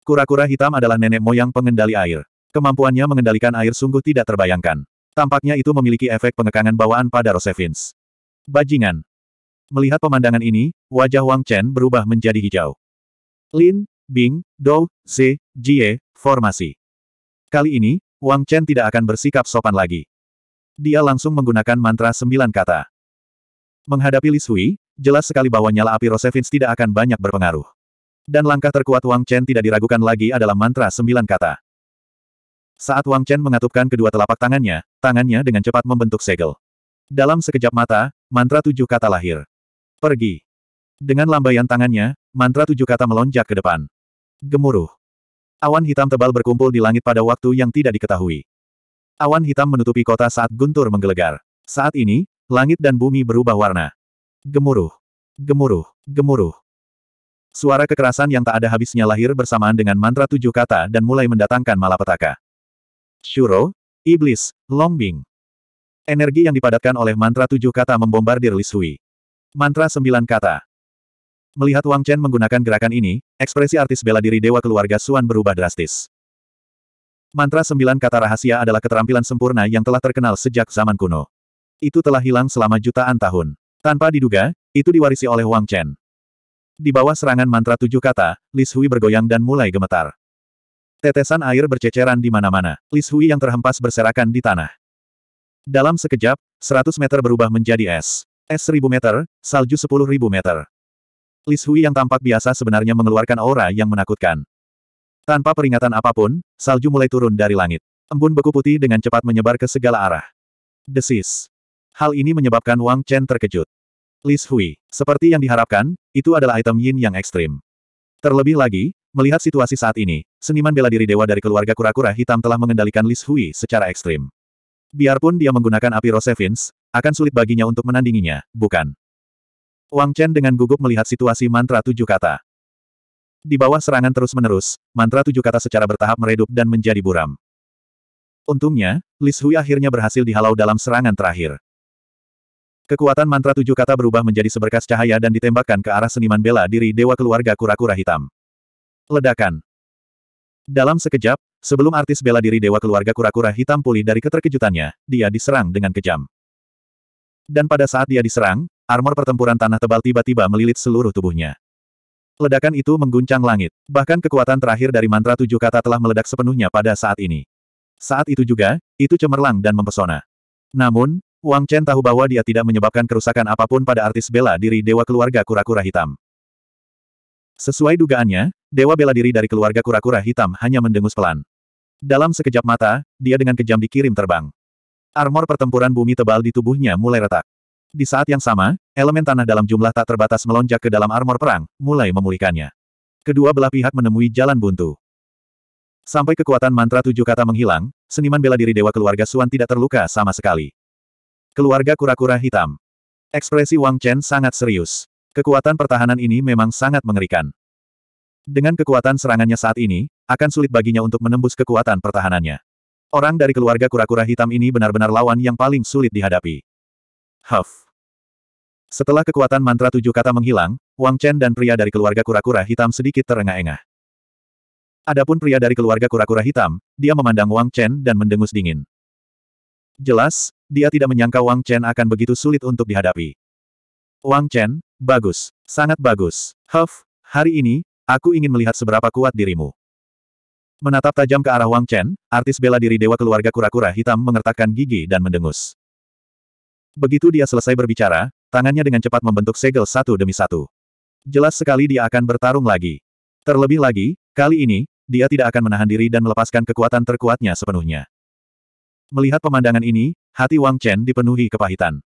S1: Kura-kura hitam adalah nenek moyang pengendali air. Kemampuannya mengendalikan air sungguh tidak terbayangkan. Tampaknya itu memiliki efek pengekangan bawaan pada Rosevins. Bajingan, Melihat pemandangan ini, wajah Wang Chen berubah menjadi hijau. Lin, Bing, Dou, Ze, Jie, formasi. Kali ini, Wang Chen tidak akan bersikap sopan lagi. Dia langsung menggunakan mantra sembilan kata. Menghadapi Li Sui, jelas sekali bahwa nyala api Rosevins tidak akan banyak berpengaruh. Dan langkah terkuat Wang Chen tidak diragukan lagi adalah mantra sembilan kata. Saat Wang Chen mengatupkan kedua telapak tangannya, tangannya dengan cepat membentuk segel. Dalam sekejap mata, mantra tujuh kata lahir. Pergi. Dengan lambaian tangannya, mantra tujuh kata melonjak ke depan. Gemuruh. Awan hitam tebal berkumpul di langit pada waktu yang tidak diketahui. Awan hitam menutupi kota saat guntur menggelegar. Saat ini, langit dan bumi berubah warna. Gemuruh. Gemuruh. Gemuruh. Suara kekerasan yang tak ada habisnya lahir bersamaan dengan mantra tujuh kata dan mulai mendatangkan malapetaka. Shuro, Iblis, Longbing. Energi yang dipadatkan oleh mantra tujuh kata membombardir Lisui. Mantra sembilan kata. Melihat Wang Chen menggunakan gerakan ini, ekspresi artis bela diri Dewa Keluarga Suan berubah drastis. Mantra sembilan kata rahasia adalah keterampilan sempurna yang telah terkenal sejak zaman kuno. Itu telah hilang selama jutaan tahun. Tanpa diduga, itu diwarisi oleh Wang Chen. Di bawah serangan mantra tujuh kata, Lis Hui bergoyang dan mulai gemetar. Tetesan air berceceran di mana-mana. Lis Hui yang terhempas berserakan di tanah. Dalam sekejap, 100 meter berubah menjadi es. Es 1000 meter, salju 10.000 meter. Lis Hui yang tampak biasa sebenarnya mengeluarkan aura yang menakutkan. Tanpa peringatan apapun, salju mulai turun dari langit. Embun beku putih dengan cepat menyebar ke segala arah. Desis. Hal ini menyebabkan Wang Chen terkejut. Lis Hui, seperti yang diharapkan, itu adalah item yin yang ekstrim. Terlebih lagi, melihat situasi saat ini, seniman bela diri dewa dari keluarga kura-kura hitam telah mengendalikan Lis Hui secara ekstrim. Biarpun dia menggunakan api Rosevins, akan sulit baginya untuk menandinginya, bukan? Wang Chen dengan gugup melihat situasi mantra tujuh kata. Di bawah serangan terus-menerus, mantra tujuh kata secara bertahap meredup dan menjadi buram. Untungnya, Lis Hui akhirnya berhasil dihalau dalam serangan terakhir. Kekuatan mantra tujuh kata berubah menjadi seberkas cahaya dan ditembakkan ke arah seniman bela diri Dewa Keluarga Kura-Kura Hitam. Ledakan. Dalam sekejap, sebelum artis bela diri Dewa Keluarga Kura-Kura Hitam pulih dari keterkejutannya, dia diserang dengan kejam. Dan pada saat dia diserang, armor pertempuran tanah tebal tiba-tiba melilit seluruh tubuhnya. Ledakan itu mengguncang langit. Bahkan kekuatan terakhir dari mantra tujuh kata telah meledak sepenuhnya pada saat ini. Saat itu juga, itu cemerlang dan mempesona. Namun, Wang Chen tahu bahwa dia tidak menyebabkan kerusakan apapun pada artis bela diri Dewa Keluarga Kura-Kura Hitam. Sesuai dugaannya, Dewa bela diri dari keluarga kura-kura hitam hanya mendengus pelan. Dalam sekejap mata, dia dengan kejam dikirim terbang. Armor pertempuran bumi tebal di tubuhnya mulai retak. Di saat yang sama, elemen tanah dalam jumlah tak terbatas melonjak ke dalam armor perang, mulai memulihkannya. Kedua belah pihak menemui jalan buntu. Sampai kekuatan mantra tujuh kata menghilang, seniman bela diri dewa keluarga Suan tidak terluka sama sekali. Keluarga kura-kura hitam. Ekspresi Wang Chen sangat serius. Kekuatan pertahanan ini memang sangat mengerikan. Dengan kekuatan serangannya saat ini, akan sulit baginya untuk menembus kekuatan pertahanannya. Orang dari keluarga kura-kura hitam ini benar-benar lawan yang paling sulit dihadapi. Huff. Setelah kekuatan mantra tujuh kata menghilang, Wang Chen dan pria dari keluarga kura-kura hitam sedikit terengah-engah. Adapun pria dari keluarga kura-kura hitam, dia memandang Wang Chen dan mendengus dingin. Jelas, dia tidak menyangka Wang Chen akan begitu sulit untuk dihadapi. Wang Chen, bagus, sangat bagus. Huff, hari ini, aku ingin melihat seberapa kuat dirimu. Menatap tajam ke arah Wang Chen, artis bela diri dewa keluarga kura-kura hitam mengertakkan gigi dan mendengus. Begitu dia selesai berbicara, tangannya dengan cepat membentuk segel satu demi satu. Jelas sekali dia akan bertarung lagi. Terlebih lagi, kali ini, dia tidak akan menahan diri dan melepaskan kekuatan terkuatnya sepenuhnya. Melihat pemandangan ini, hati Wang Chen dipenuhi kepahitan.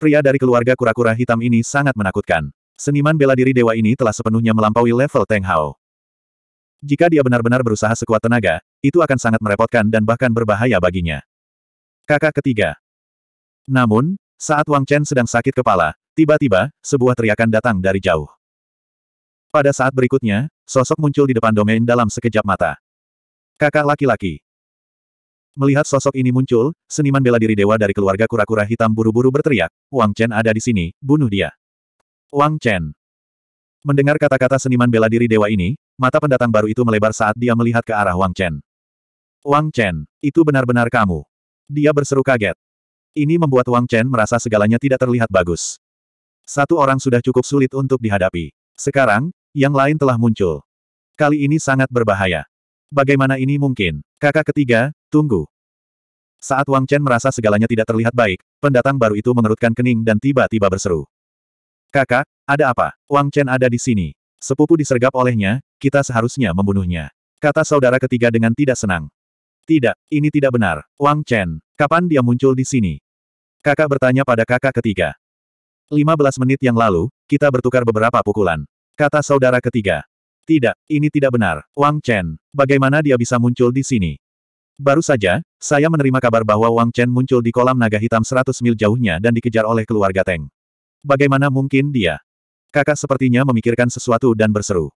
S1: Pria dari keluarga kura-kura hitam ini sangat menakutkan. Seniman bela diri dewa ini telah sepenuhnya melampaui level Teng Hao. Jika dia benar-benar berusaha sekuat tenaga, itu akan sangat merepotkan dan bahkan berbahaya baginya. Kakak ketiga. Namun, saat Wang Chen sedang sakit kepala, tiba-tiba, sebuah teriakan datang dari jauh. Pada saat berikutnya, sosok muncul di depan domain dalam sekejap mata. Kakak laki-laki. Melihat sosok ini muncul, seniman bela diri dewa dari keluarga kura-kura hitam buru-buru berteriak, Wang Chen ada di sini, bunuh dia. Wang Chen. Mendengar kata-kata seniman bela diri dewa ini, Mata pendatang baru itu melebar saat dia melihat ke arah Wang Chen. Wang Chen, itu benar-benar kamu. Dia berseru kaget. Ini membuat Wang Chen merasa segalanya tidak terlihat bagus. Satu orang sudah cukup sulit untuk dihadapi. Sekarang, yang lain telah muncul. Kali ini sangat berbahaya. Bagaimana ini mungkin? Kakak ketiga, tunggu. Saat Wang Chen merasa segalanya tidak terlihat baik, pendatang baru itu mengerutkan kening dan tiba-tiba berseru. Kakak, ada apa? Wang Chen ada di sini. Sepupu disergap olehnya, kita seharusnya membunuhnya. Kata saudara ketiga dengan tidak senang. Tidak, ini tidak benar. Wang Chen, kapan dia muncul di sini? Kakak bertanya pada kakak ketiga. 15 menit yang lalu, kita bertukar beberapa pukulan. Kata saudara ketiga. Tidak, ini tidak benar. Wang Chen, bagaimana dia bisa muncul di sini? Baru saja, saya menerima kabar bahwa Wang Chen muncul di kolam naga hitam 100 mil jauhnya dan dikejar oleh keluarga Teng. Bagaimana mungkin dia? Kakak sepertinya memikirkan sesuatu dan berseru.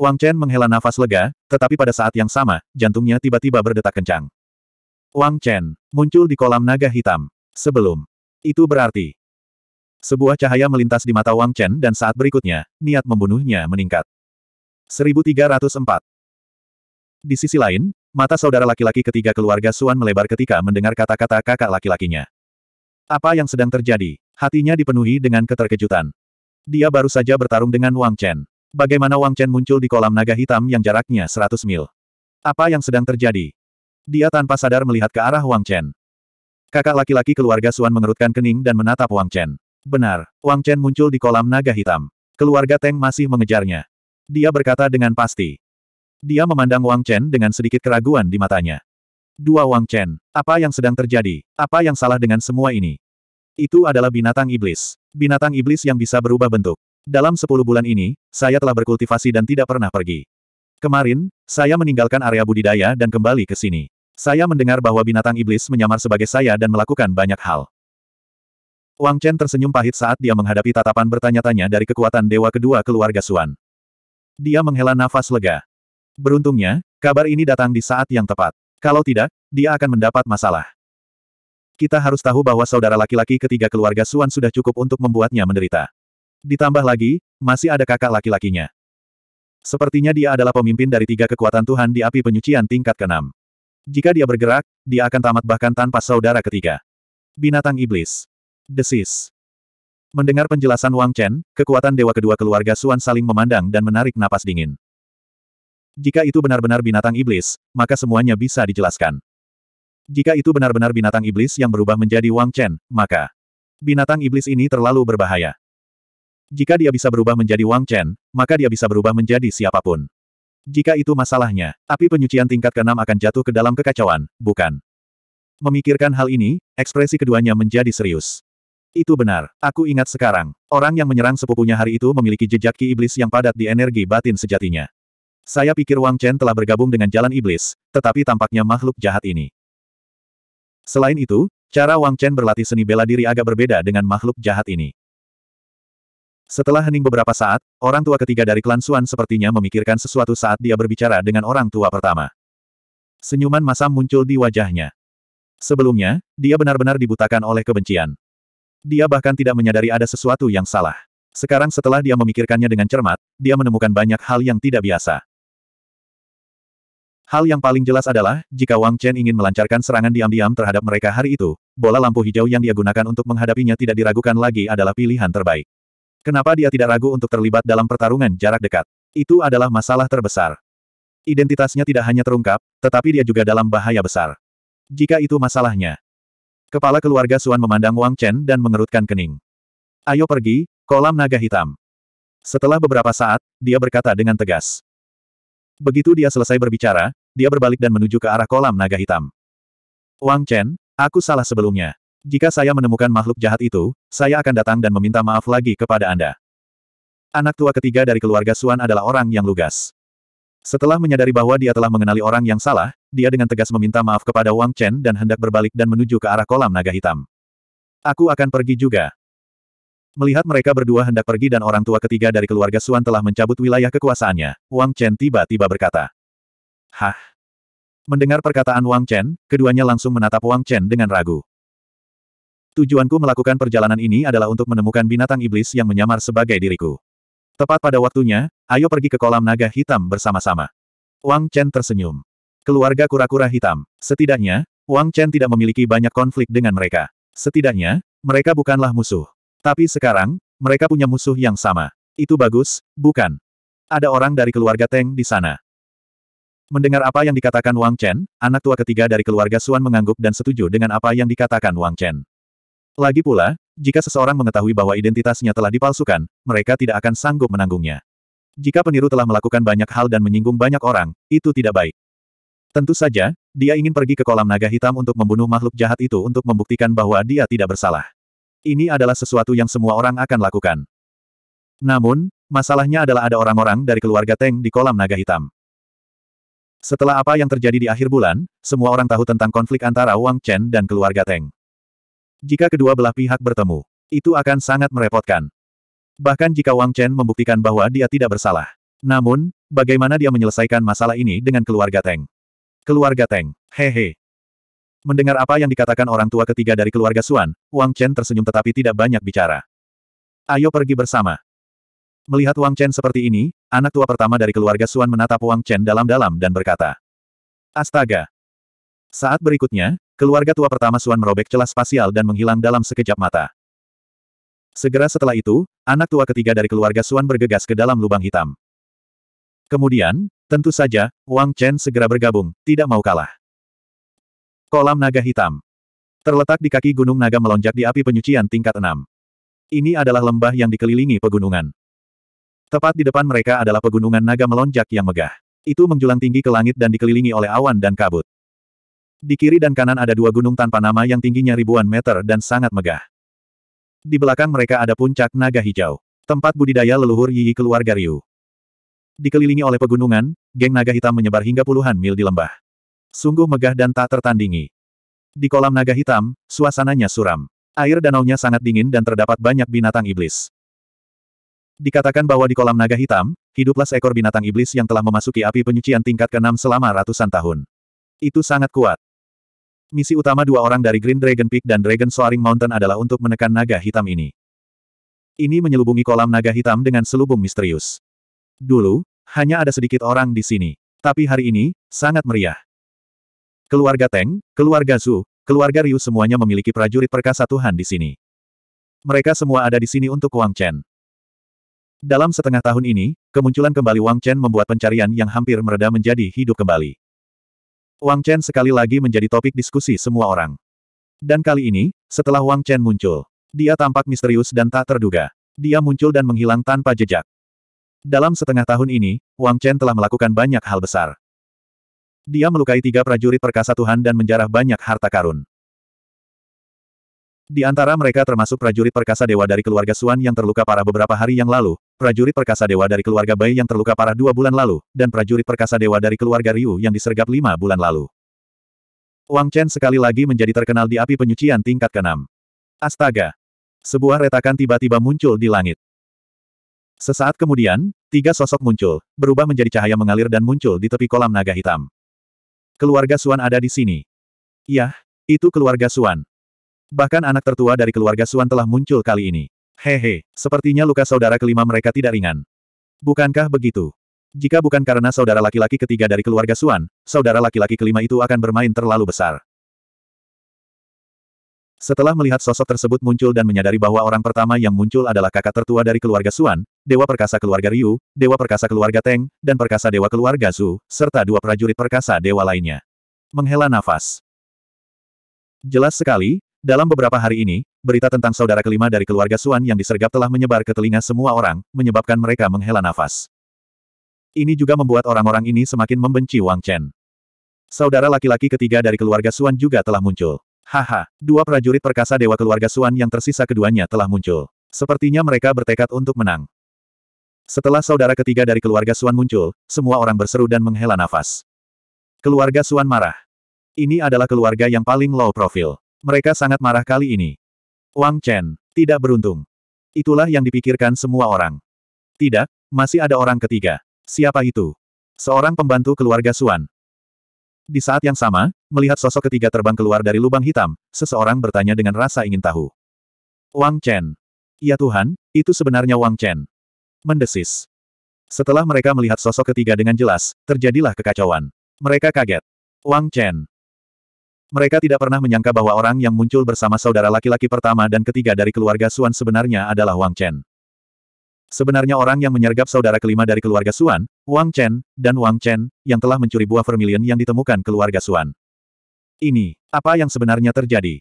S1: Wang Chen menghela nafas lega, tetapi pada saat yang sama, jantungnya tiba-tiba berdetak kencang. Wang Chen muncul di kolam naga hitam. Sebelum. Itu berarti. Sebuah cahaya melintas di mata Wang Chen dan saat berikutnya, niat membunuhnya meningkat. 1304. Di sisi lain, mata saudara laki-laki ketiga keluarga Suan melebar ketika mendengar kata-kata kakak laki-lakinya. Apa yang sedang terjadi? Hatinya dipenuhi dengan keterkejutan. Dia baru saja bertarung dengan Wang Chen. Bagaimana Wang Chen muncul di kolam naga hitam yang jaraknya 100 mil? Apa yang sedang terjadi? Dia tanpa sadar melihat ke arah Wang Chen. Kakak laki-laki keluarga Suan mengerutkan kening dan menatap Wang Chen. Benar, Wang Chen muncul di kolam naga hitam. Keluarga Teng masih mengejarnya. Dia berkata dengan pasti. Dia memandang Wang Chen dengan sedikit keraguan di matanya. Dua Wang Chen, apa yang sedang terjadi? Apa yang salah dengan semua ini? Itu adalah binatang iblis. Binatang iblis yang bisa berubah bentuk. Dalam sepuluh bulan ini, saya telah berkultivasi dan tidak pernah pergi. Kemarin, saya meninggalkan area budidaya dan kembali ke sini. Saya mendengar bahwa binatang iblis menyamar sebagai saya dan melakukan banyak hal. Wang Chen tersenyum pahit saat dia menghadapi tatapan bertanya-tanya dari kekuatan dewa kedua keluarga Suan. Dia menghela nafas lega. Beruntungnya, kabar ini datang di saat yang tepat. Kalau tidak, dia akan mendapat masalah. Kita harus tahu bahwa saudara laki-laki ketiga keluarga Suan sudah cukup untuk membuatnya menderita. Ditambah lagi, masih ada kakak laki-lakinya. Sepertinya dia adalah pemimpin dari tiga kekuatan Tuhan di api penyucian tingkat keenam. Jika dia bergerak, dia akan tamat bahkan tanpa saudara ketiga. Binatang Iblis. Desis. Mendengar penjelasan Wang Chen, kekuatan dewa kedua keluarga Suan saling memandang dan menarik napas dingin. Jika itu benar-benar binatang iblis, maka semuanya bisa dijelaskan. Jika itu benar-benar binatang iblis yang berubah menjadi Wang Chen, maka binatang iblis ini terlalu berbahaya. Jika dia bisa berubah menjadi Wang Chen, maka dia bisa berubah menjadi siapapun. Jika itu masalahnya, api penyucian tingkat keenam akan jatuh ke dalam kekacauan, bukan? Memikirkan hal ini, ekspresi keduanya menjadi serius. Itu benar, aku ingat sekarang. Orang yang menyerang sepupunya hari itu memiliki jejak ki iblis yang padat di energi batin sejatinya. Saya pikir Wang Chen telah bergabung dengan jalan iblis, tetapi tampaknya makhluk jahat ini. Selain itu, cara Wang Chen berlatih seni bela diri agak berbeda dengan makhluk jahat ini. Setelah hening beberapa saat, orang tua ketiga dari klan Suan sepertinya memikirkan sesuatu saat dia berbicara dengan orang tua pertama. Senyuman masam muncul di wajahnya. Sebelumnya, dia benar-benar dibutakan oleh kebencian. Dia bahkan tidak menyadari ada sesuatu yang salah. Sekarang setelah dia memikirkannya dengan cermat, dia menemukan banyak hal yang tidak biasa. Hal yang paling jelas adalah, jika Wang Chen ingin melancarkan serangan diam-diam terhadap mereka hari itu, bola lampu hijau yang dia gunakan untuk menghadapinya tidak diragukan lagi adalah pilihan terbaik. Kenapa dia tidak ragu untuk terlibat dalam pertarungan jarak dekat? Itu adalah masalah terbesar. Identitasnya tidak hanya terungkap, tetapi dia juga dalam bahaya besar. Jika itu masalahnya. Kepala keluarga Suan memandang Wang Chen dan mengerutkan kening. Ayo pergi, kolam naga hitam. Setelah beberapa saat, dia berkata dengan tegas. Begitu dia selesai berbicara, dia berbalik dan menuju ke arah kolam naga hitam. Wang Chen, aku salah sebelumnya. Jika saya menemukan makhluk jahat itu, saya akan datang dan meminta maaf lagi kepada Anda. Anak tua ketiga dari keluarga Suan adalah orang yang lugas. Setelah menyadari bahwa dia telah mengenali orang yang salah, dia dengan tegas meminta maaf kepada Wang Chen dan hendak berbalik dan menuju ke arah kolam naga hitam. Aku akan pergi juga. Melihat mereka berdua hendak pergi dan orang tua ketiga dari keluarga Suan telah mencabut wilayah kekuasaannya, Wang Chen tiba-tiba berkata. Hah? Mendengar perkataan Wang Chen, keduanya langsung menatap Wang Chen dengan ragu. Tujuanku melakukan perjalanan ini adalah untuk menemukan binatang iblis yang menyamar sebagai diriku. Tepat pada waktunya, ayo pergi ke kolam naga hitam bersama-sama. Wang Chen tersenyum. Keluarga kura-kura hitam. Setidaknya, Wang Chen tidak memiliki banyak konflik dengan mereka. Setidaknya, mereka bukanlah musuh. Tapi sekarang, mereka punya musuh yang sama. Itu bagus, bukan? Ada orang dari keluarga Teng di sana. Mendengar apa yang dikatakan Wang Chen, anak tua ketiga dari keluarga Suan mengangguk dan setuju dengan apa yang dikatakan Wang Chen. Lagi pula, jika seseorang mengetahui bahwa identitasnya telah dipalsukan, mereka tidak akan sanggup menanggungnya. Jika peniru telah melakukan banyak hal dan menyinggung banyak orang, itu tidak baik. Tentu saja, dia ingin pergi ke kolam naga hitam untuk membunuh makhluk jahat itu untuk membuktikan bahwa dia tidak bersalah. Ini adalah sesuatu yang semua orang akan lakukan. Namun, masalahnya adalah ada orang-orang dari keluarga Teng di kolam naga hitam. Setelah apa yang terjadi di akhir bulan, semua orang tahu tentang konflik antara Wang Chen dan keluarga Teng. Jika kedua belah pihak bertemu, itu akan sangat merepotkan. Bahkan jika Wang Chen membuktikan bahwa dia tidak bersalah. Namun, bagaimana dia menyelesaikan masalah ini dengan keluarga Teng? Keluarga Teng, hehe. Mendengar apa yang dikatakan orang tua ketiga dari keluarga Suan, Wang Chen tersenyum tetapi tidak banyak bicara. Ayo pergi bersama. Melihat Wang Chen seperti ini, anak tua pertama dari keluarga Suan menatap Wang Chen dalam-dalam dan berkata, Astaga! Saat berikutnya, Keluarga tua pertama Suan merobek celah spasial dan menghilang dalam sekejap mata. Segera setelah itu, anak tua ketiga dari keluarga Suan bergegas ke dalam lubang hitam. Kemudian, tentu saja, Wang Chen segera bergabung, tidak mau kalah. Kolam naga hitam. Terletak di kaki Gunung Naga melonjak di api penyucian tingkat 6. Ini adalah lembah yang dikelilingi pegunungan. Tepat di depan mereka adalah pegunungan naga melonjak yang megah. Itu menjulang tinggi ke langit dan dikelilingi oleh awan dan kabut. Di kiri dan kanan ada dua gunung tanpa nama yang tingginya ribuan meter dan sangat megah. Di belakang mereka ada puncak naga hijau. Tempat budidaya leluhur Yi keluarga Ryu. Dikelilingi oleh pegunungan, geng naga hitam menyebar hingga puluhan mil di lembah. Sungguh megah dan tak tertandingi. Di kolam naga hitam, suasananya suram. Air danaunya sangat dingin dan terdapat banyak binatang iblis. Dikatakan bahwa di kolam naga hitam, hiduplah seekor binatang iblis yang telah memasuki api penyucian tingkat ke-6 selama ratusan tahun. Itu sangat kuat. Misi utama dua orang dari Green Dragon Peak dan Dragon Soaring Mountain adalah untuk menekan naga hitam ini. Ini menyelubungi kolam naga hitam dengan selubung misterius. Dulu, hanya ada sedikit orang di sini. Tapi hari ini, sangat meriah. Keluarga Teng, keluarga Zhu, keluarga Ryu semuanya memiliki prajurit perkasa Tuhan di sini. Mereka semua ada di sini untuk Wang Chen. Dalam setengah tahun ini, kemunculan kembali Wang Chen membuat pencarian yang hampir mereda menjadi hidup kembali. Wang Chen sekali lagi menjadi topik diskusi semua orang. Dan kali ini, setelah Wang Chen muncul, dia tampak misterius dan tak terduga. Dia muncul dan menghilang tanpa jejak. Dalam setengah tahun ini, Wang Chen telah melakukan banyak hal besar. Dia melukai tiga prajurit perkasa Tuhan dan menjarah banyak harta karun. Di antara mereka termasuk prajurit perkasa dewa dari keluarga Suan yang terluka parah beberapa hari yang lalu, prajurit perkasa dewa dari keluarga Bai yang terluka parah dua bulan lalu, dan prajurit perkasa dewa dari keluarga Ryu yang disergap lima bulan lalu. Wang Chen sekali lagi menjadi terkenal di api penyucian tingkat keenam. Astaga! Sebuah retakan tiba-tiba muncul di langit. Sesaat kemudian, tiga sosok muncul, berubah menjadi cahaya mengalir dan muncul di tepi kolam naga hitam. Keluarga Suan ada di sini. Yah, itu keluarga Suan. Bahkan anak tertua dari keluarga Suan telah muncul kali ini. Hehe, sepertinya luka saudara kelima mereka tidak ringan. Bukankah begitu? Jika bukan karena saudara laki-laki ketiga dari keluarga Suan, saudara laki-laki kelima itu akan bermain terlalu besar. Setelah melihat sosok tersebut muncul dan menyadari bahwa orang pertama yang muncul adalah kakak tertua dari keluarga Suan, Dewa Perkasa keluarga Ryu, Dewa Perkasa keluarga Teng, dan Perkasa Dewa keluarga Zu, serta dua prajurit Perkasa Dewa lainnya. Menghela nafas. Jelas sekali, dalam beberapa hari ini, berita tentang saudara kelima dari keluarga Suan yang disergap telah menyebar ke telinga semua orang, menyebabkan mereka menghela nafas. Ini juga membuat orang-orang ini semakin membenci Wang Chen. Saudara laki-laki ketiga dari keluarga Suan juga telah muncul. Haha, dua prajurit perkasa dewa keluarga Suan yang tersisa keduanya telah muncul. Sepertinya mereka bertekad untuk menang. Setelah saudara ketiga dari keluarga Suan muncul, semua orang berseru dan menghela nafas. Keluarga Suan marah. Ini adalah keluarga yang paling low profil. Mereka sangat marah kali ini. Wang Chen, tidak beruntung. Itulah yang dipikirkan semua orang. Tidak, masih ada orang ketiga. Siapa itu? Seorang pembantu keluarga Suan. Di saat yang sama, melihat sosok ketiga terbang keluar dari lubang hitam, seseorang bertanya dengan rasa ingin tahu. Wang Chen. Ya Tuhan, itu sebenarnya Wang Chen. Mendesis. Setelah mereka melihat sosok ketiga dengan jelas, terjadilah kekacauan. Mereka kaget. Wang Chen. Mereka tidak pernah menyangka bahwa orang yang muncul bersama saudara laki-laki pertama dan ketiga dari keluarga Suan sebenarnya adalah Wang Chen. Sebenarnya orang yang menyergap saudara kelima dari keluarga Suan, Wang Chen, dan Wang Chen, yang telah mencuri buah vermilion yang ditemukan keluarga Suan. Ini, apa yang sebenarnya terjadi?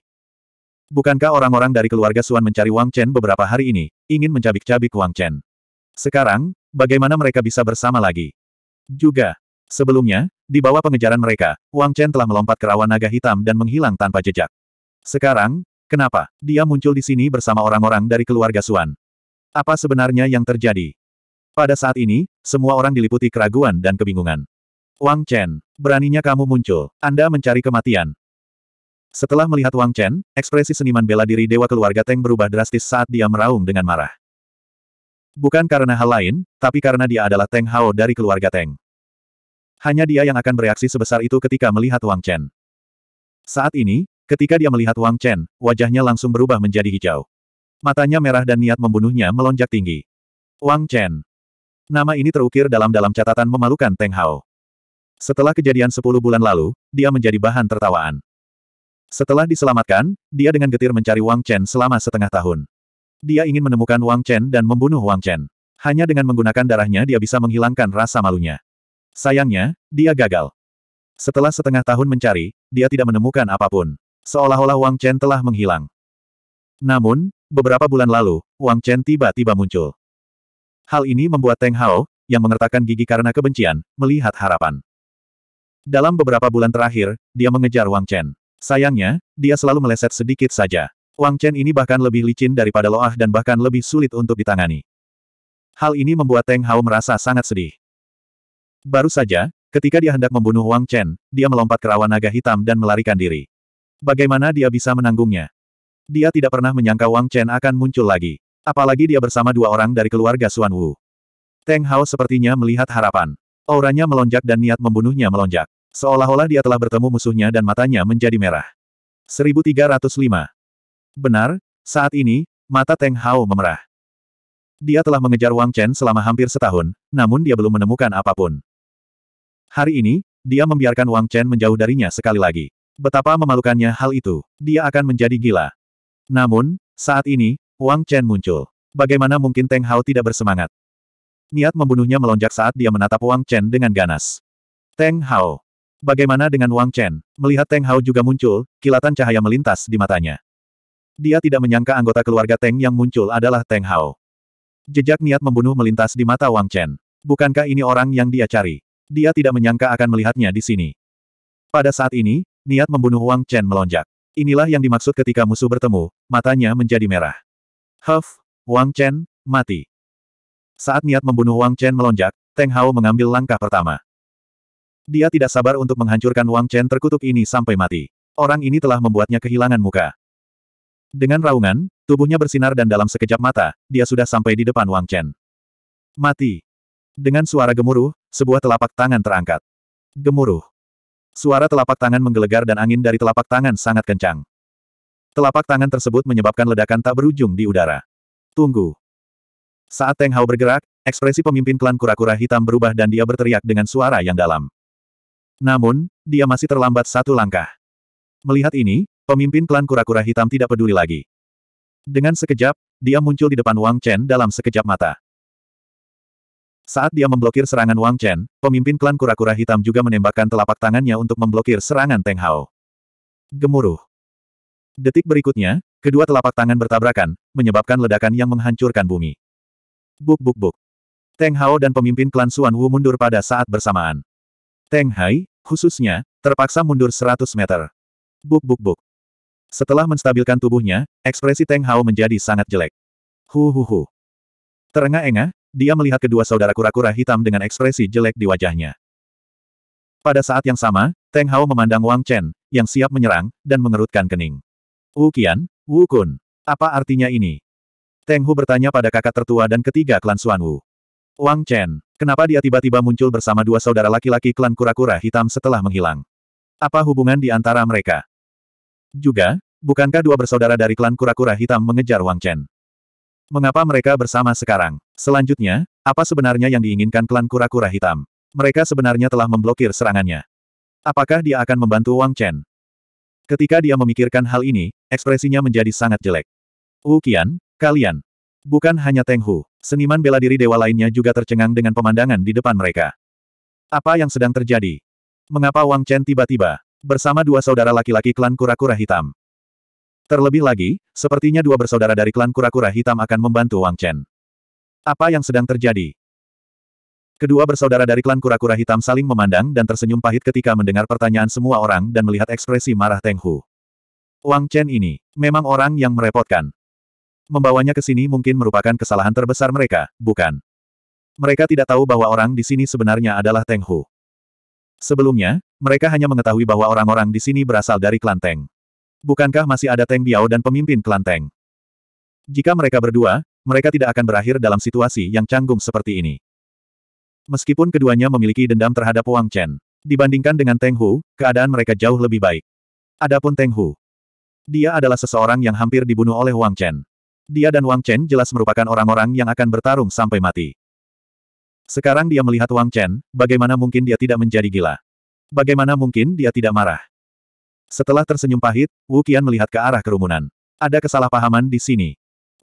S1: Bukankah orang-orang dari keluarga Suan mencari Wang Chen beberapa hari ini, ingin mencabik-cabik Wang Chen? Sekarang, bagaimana mereka bisa bersama lagi? Juga, Sebelumnya, di bawah pengejaran mereka, Wang Chen telah melompat ke rawa naga hitam dan menghilang tanpa jejak. Sekarang, kenapa dia muncul di sini bersama orang-orang dari keluarga Suan? Apa sebenarnya yang terjadi? Pada saat ini, semua orang diliputi keraguan dan kebingungan. Wang Chen, beraninya kamu muncul, Anda mencari kematian. Setelah melihat Wang Chen, ekspresi seniman bela diri Dewa Keluarga Teng berubah drastis saat dia meraung dengan marah. Bukan karena hal lain, tapi karena dia adalah Teng Hao dari keluarga Teng. Hanya dia yang akan bereaksi sebesar itu ketika melihat Wang Chen. Saat ini, ketika dia melihat Wang Chen, wajahnya langsung berubah menjadi hijau. Matanya merah dan niat membunuhnya melonjak tinggi. Wang Chen. Nama ini terukir dalam dalam catatan memalukan Teng Hao. Setelah kejadian 10 bulan lalu, dia menjadi bahan tertawaan. Setelah diselamatkan, dia dengan getir mencari Wang Chen selama setengah tahun. Dia ingin menemukan Wang Chen dan membunuh Wang Chen. Hanya dengan menggunakan darahnya dia bisa menghilangkan rasa malunya. Sayangnya, dia gagal. Setelah setengah tahun mencari, dia tidak menemukan apapun. Seolah-olah Wang Chen telah menghilang. Namun, beberapa bulan lalu, Wang Chen tiba-tiba muncul. Hal ini membuat Teng Hao, yang mengertakkan gigi karena kebencian, melihat harapan. Dalam beberapa bulan terakhir, dia mengejar Wang Chen. Sayangnya, dia selalu meleset sedikit saja. Wang Chen ini bahkan lebih licin daripada Loah dan bahkan lebih sulit untuk ditangani. Hal ini membuat Teng Hao merasa sangat sedih. Baru saja, ketika dia hendak membunuh Wang Chen, dia melompat ke rawa naga hitam dan melarikan diri. Bagaimana dia bisa menanggungnya? Dia tidak pernah menyangka Wang Chen akan muncul lagi. Apalagi dia bersama dua orang dari keluarga Xuan Wu. Teng Hao sepertinya melihat harapan. Auranya melonjak dan niat membunuhnya melonjak. Seolah-olah dia telah bertemu musuhnya dan matanya menjadi merah. 1305. Benar, saat ini, mata Teng Hao memerah. Dia telah mengejar Wang Chen selama hampir setahun, namun dia belum menemukan apapun. Hari ini, dia membiarkan Wang Chen menjauh darinya sekali lagi. Betapa memalukannya hal itu, dia akan menjadi gila. Namun, saat ini, Wang Chen muncul. Bagaimana mungkin Teng Hao tidak bersemangat? Niat membunuhnya melonjak saat dia menatap Wang Chen dengan ganas. Teng Hao. Bagaimana dengan Wang Chen? Melihat Teng Hao juga muncul, kilatan cahaya melintas di matanya. Dia tidak menyangka anggota keluarga Teng yang muncul adalah Teng Hao. Jejak niat membunuh melintas di mata Wang Chen. Bukankah ini orang yang dia cari? dia tidak menyangka akan melihatnya di sini. Pada saat ini, niat membunuh Wang Chen melonjak. Inilah yang dimaksud ketika musuh bertemu, matanya menjadi merah. Huff, Wang Chen, mati. Saat niat membunuh Wang Chen melonjak, Teng Hao mengambil langkah pertama. Dia tidak sabar untuk menghancurkan Wang Chen terkutuk ini sampai mati. Orang ini telah membuatnya kehilangan muka. Dengan raungan, tubuhnya bersinar dan dalam sekejap mata, dia sudah sampai di depan Wang Chen. Mati. Dengan suara gemuruh, sebuah telapak tangan terangkat. Gemuruh. Suara telapak tangan menggelegar dan angin dari telapak tangan sangat kencang. Telapak tangan tersebut menyebabkan ledakan tak berujung di udara. Tunggu. Saat Teng Hao bergerak, ekspresi pemimpin klan kura-kura hitam berubah dan dia berteriak dengan suara yang dalam. Namun, dia masih terlambat satu langkah. Melihat ini, pemimpin klan kura-kura hitam tidak peduli lagi. Dengan sekejap, dia muncul di depan Wang Chen dalam sekejap mata. Saat dia memblokir serangan Wang Chen, pemimpin klan kura-kura hitam juga menembakkan telapak tangannya untuk memblokir serangan Teng Hao. Gemuruh. Detik berikutnya, kedua telapak tangan bertabrakan, menyebabkan ledakan yang menghancurkan bumi. Buk buk buk. Teng Hao dan pemimpin klan Xuan Wu mundur pada saat bersamaan. Teng Hai, khususnya, terpaksa mundur 100 meter. Buk buk buk. Setelah menstabilkan tubuhnya, ekspresi Teng Hao menjadi sangat jelek. Hu hu hu. Terengah-engah, dia melihat kedua saudara kura-kura hitam dengan ekspresi jelek di wajahnya. Pada saat yang sama, Teng Hao memandang Wang Chen, yang siap menyerang, dan mengerutkan kening. Wu Qian, Wu Kun, apa artinya ini? Teng Hu bertanya pada kakak tertua dan ketiga klan Xuan Wu. Wang Chen, kenapa dia tiba-tiba muncul bersama dua saudara laki-laki klan kura-kura hitam setelah menghilang? Apa hubungan di antara mereka? Juga, bukankah dua bersaudara dari klan kura-kura hitam mengejar Wang Chen? Mengapa mereka bersama sekarang? Selanjutnya, apa sebenarnya yang diinginkan klan kura-kura hitam? Mereka sebenarnya telah memblokir serangannya. Apakah dia akan membantu Wang Chen? Ketika dia memikirkan hal ini, ekspresinya menjadi sangat jelek. Wu Qian, kalian. Bukan hanya Teng Hu, seniman bela diri dewa lainnya juga tercengang dengan pemandangan di depan mereka. Apa yang sedang terjadi? Mengapa Wang Chen tiba-tiba bersama dua saudara laki-laki klan kura-kura hitam? Terlebih lagi, sepertinya dua bersaudara dari klan kura-kura hitam akan membantu Wang Chen. Apa yang sedang terjadi? Kedua bersaudara dari klan kura-kura hitam saling memandang dan tersenyum pahit ketika mendengar pertanyaan semua orang dan melihat ekspresi marah Teng Hu. Wang Chen ini, memang orang yang merepotkan. Membawanya ke sini mungkin merupakan kesalahan terbesar mereka, bukan? Mereka tidak tahu bahwa orang di sini sebenarnya adalah Teng Hu. Sebelumnya, mereka hanya mengetahui bahwa orang-orang di sini berasal dari klan Teng. Bukankah masih ada Teng Biao dan pemimpin klan Teng? Jika mereka berdua, mereka tidak akan berakhir dalam situasi yang canggung seperti ini. Meskipun keduanya memiliki dendam terhadap Wang Chen, dibandingkan dengan Teng Hu, keadaan mereka jauh lebih baik. Adapun Teng Hu, dia adalah seseorang yang hampir dibunuh oleh Wang Chen. Dia dan Wang Chen jelas merupakan orang-orang yang akan bertarung sampai mati. Sekarang dia melihat Wang Chen, bagaimana mungkin dia tidak menjadi gila? Bagaimana mungkin dia tidak marah? Setelah tersenyum pahit, Wu Qian melihat ke arah kerumunan. Ada kesalahpahaman di sini.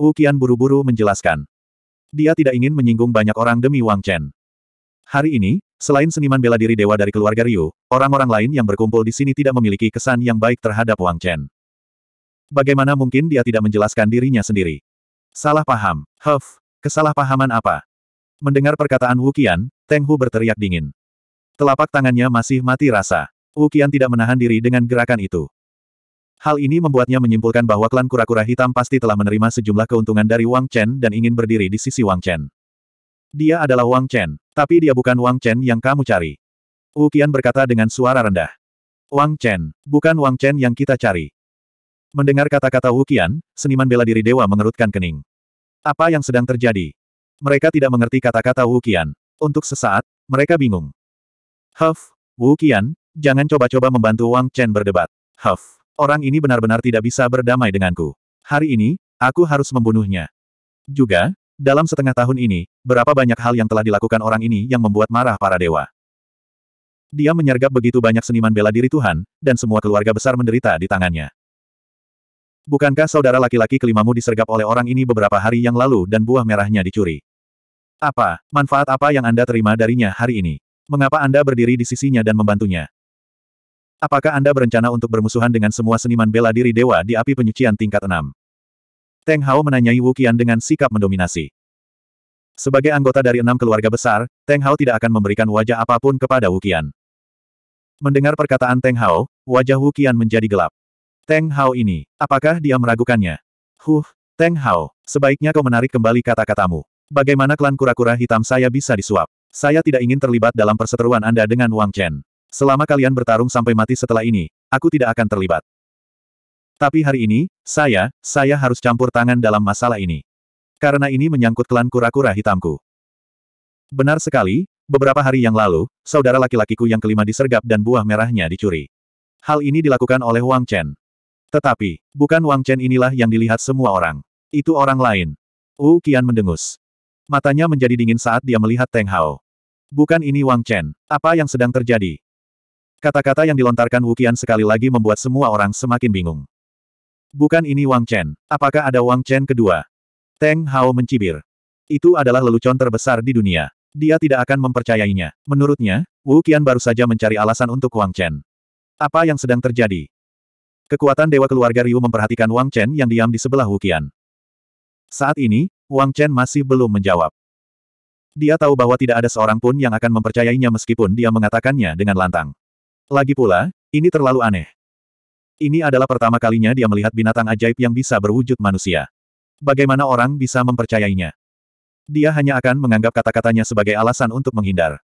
S1: Wu Qian buru-buru menjelaskan. Dia tidak ingin menyinggung banyak orang demi Wang Chen. Hari ini, selain seniman bela diri dewa dari keluarga Ryu, orang-orang lain yang berkumpul di sini tidak memiliki kesan yang baik terhadap Wang Chen. Bagaimana mungkin dia tidak menjelaskan dirinya sendiri? Salah paham. Huff, kesalahpahaman apa? Mendengar perkataan Wu Qian, Teng Hu berteriak dingin. Telapak tangannya masih mati rasa. Wukian tidak menahan diri dengan gerakan itu. Hal ini membuatnya menyimpulkan bahwa klan kura-kura hitam pasti telah menerima sejumlah keuntungan dari Wang Chen dan ingin berdiri di sisi Wang Chen. Dia adalah Wang Chen, tapi dia bukan Wang Chen yang kamu cari. Wukian berkata dengan suara rendah. Wang Chen, bukan Wang Chen yang kita cari. Mendengar kata-kata Wukian, seniman bela diri dewa mengerutkan kening. Apa yang sedang terjadi? Mereka tidak mengerti kata-kata Wukian. Untuk sesaat, mereka bingung. Huff, Wukian, Jangan coba-coba membantu Wang Chen berdebat. Huff. Orang ini benar-benar tidak bisa berdamai denganku. Hari ini, aku harus membunuhnya. Juga, dalam setengah tahun ini, berapa banyak hal yang telah dilakukan orang ini yang membuat marah para dewa. Dia menyergap begitu banyak seniman bela diri Tuhan, dan semua keluarga besar menderita di tangannya. Bukankah saudara laki-laki kelimamu disergap oleh orang ini beberapa hari yang lalu dan buah merahnya dicuri? Apa, manfaat apa yang Anda terima darinya hari ini? Mengapa Anda berdiri di sisinya dan membantunya? Apakah Anda berencana untuk bermusuhan dengan semua seniman bela diri dewa di api penyucian tingkat 6? Teng Hao menanyai Wu Qian dengan sikap mendominasi. Sebagai anggota dari enam keluarga besar, Teng Hao tidak akan memberikan wajah apapun kepada Wu Qian. Mendengar perkataan Teng Hao, wajah Wu Qian menjadi gelap. Teng Hao ini, apakah dia meragukannya? Huh, Teng Hao, sebaiknya kau menarik kembali kata-katamu. Bagaimana klan kura-kura hitam saya bisa disuap? Saya tidak ingin terlibat dalam perseteruan Anda dengan Wang Chen. Selama kalian bertarung sampai mati setelah ini, aku tidak akan terlibat. Tapi hari ini, saya, saya harus campur tangan dalam masalah ini. Karena ini menyangkut klan kura-kura hitamku. Benar sekali, beberapa hari yang lalu, saudara laki-lakiku yang kelima disergap dan buah merahnya dicuri. Hal ini dilakukan oleh Wang Chen. Tetapi, bukan Wang Chen inilah yang dilihat semua orang. Itu orang lain. Wu Qian mendengus. Matanya menjadi dingin saat dia melihat Teng Hao. Bukan ini Wang Chen. Apa yang sedang terjadi? Kata-kata yang dilontarkan Wukian sekali lagi membuat semua orang semakin bingung. Bukan ini Wang Chen. Apakah ada Wang Chen kedua? Teng Hao mencibir. Itu adalah lelucon terbesar di dunia. Dia tidak akan mempercayainya. Menurutnya, Wu Qian baru saja mencari alasan untuk Wang Chen. Apa yang sedang terjadi? Kekuatan Dewa Keluarga Ryu memperhatikan Wang Chen yang diam di sebelah Wu Qian. Saat ini, Wang Chen masih belum menjawab. Dia tahu bahwa tidak ada seorang pun yang akan mempercayainya meskipun dia mengatakannya dengan lantang. Lagi pula, ini terlalu aneh. Ini adalah pertama kalinya dia melihat binatang ajaib yang bisa berwujud manusia. Bagaimana orang bisa mempercayainya? Dia hanya akan menganggap kata-katanya sebagai alasan untuk menghindar.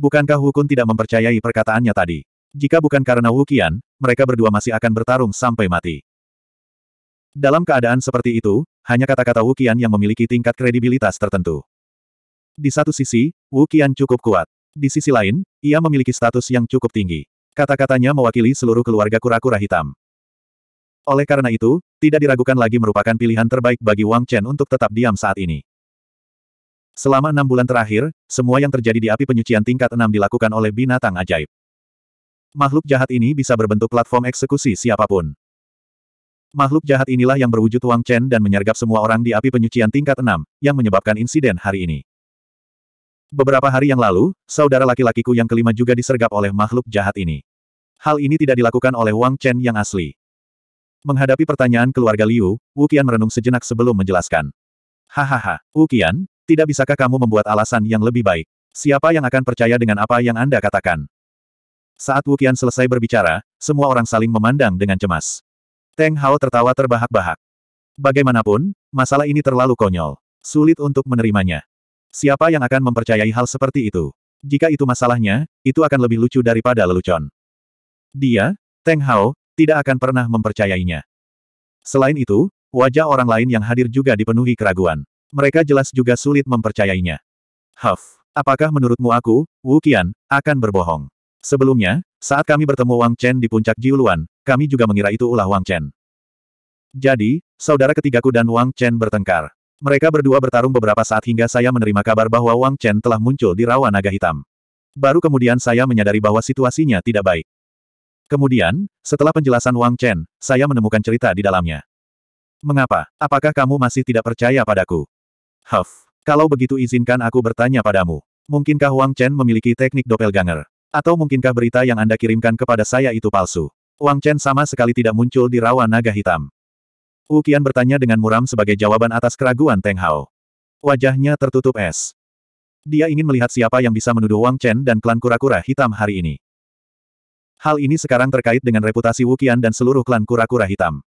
S1: Bukankah Wukun tidak mempercayai perkataannya tadi? Jika bukan karena Wukian, mereka berdua masih akan bertarung sampai mati. Dalam keadaan seperti itu, hanya kata-kata Wukian yang memiliki tingkat kredibilitas tertentu. Di satu sisi, Wukian cukup kuat. Di sisi lain, ia memiliki status yang cukup tinggi. Kata-katanya mewakili seluruh keluarga kura-kura hitam. Oleh karena itu, tidak diragukan lagi merupakan pilihan terbaik bagi Wang Chen untuk tetap diam saat ini. Selama enam bulan terakhir, semua yang terjadi di api penyucian tingkat enam dilakukan oleh binatang ajaib. Makhluk jahat ini bisa berbentuk platform eksekusi siapapun. Makhluk jahat inilah yang berwujud Wang Chen dan menyergap semua orang di api penyucian tingkat Enam yang menyebabkan insiden hari ini. Beberapa hari yang lalu, saudara laki-lakiku yang kelima juga disergap oleh makhluk jahat ini. Hal ini tidak dilakukan oleh Wang Chen yang asli. Menghadapi pertanyaan keluarga Liu, Wukian merenung sejenak sebelum menjelaskan. Hahaha, Wukian, tidak bisakah kamu membuat alasan yang lebih baik? Siapa yang akan percaya dengan apa yang Anda katakan? Saat Wukian selesai berbicara, semua orang saling memandang dengan cemas. Teng Hao tertawa terbahak-bahak. Bagaimanapun, masalah ini terlalu konyol. Sulit untuk menerimanya. Siapa yang akan mempercayai hal seperti itu? Jika itu masalahnya, itu akan lebih lucu daripada lelucon. Dia, Teng Hao, tidak akan pernah mempercayainya. Selain itu, wajah orang lain yang hadir juga dipenuhi keraguan. Mereka jelas juga sulit mempercayainya. Huff, apakah menurutmu aku, Wu Qian, akan berbohong? Sebelumnya, saat kami bertemu Wang Chen di puncak Jiuluan, kami juga mengira itu ulah Wang Chen. Jadi, saudara ketigaku dan Wang Chen bertengkar. Mereka berdua bertarung beberapa saat hingga saya menerima kabar bahwa Wang Chen telah muncul di rawa naga hitam. Baru kemudian saya menyadari bahwa situasinya tidak baik. Kemudian, setelah penjelasan Wang Chen, saya menemukan cerita di dalamnya. Mengapa? Apakah kamu masih tidak percaya padaku? Huff, kalau begitu izinkan aku bertanya padamu. Mungkinkah Wang Chen memiliki teknik doppelganger? Atau mungkinkah berita yang Anda kirimkan kepada saya itu palsu? Wang Chen sama sekali tidak muncul di rawa naga hitam. Wu Qian bertanya dengan muram sebagai jawaban atas keraguan Teng Hao. Wajahnya tertutup es. Dia ingin melihat siapa yang bisa menuduh Wang Chen dan klan kura-kura hitam hari ini. Hal ini sekarang terkait dengan reputasi Wu Qian dan seluruh klan kura-kura hitam.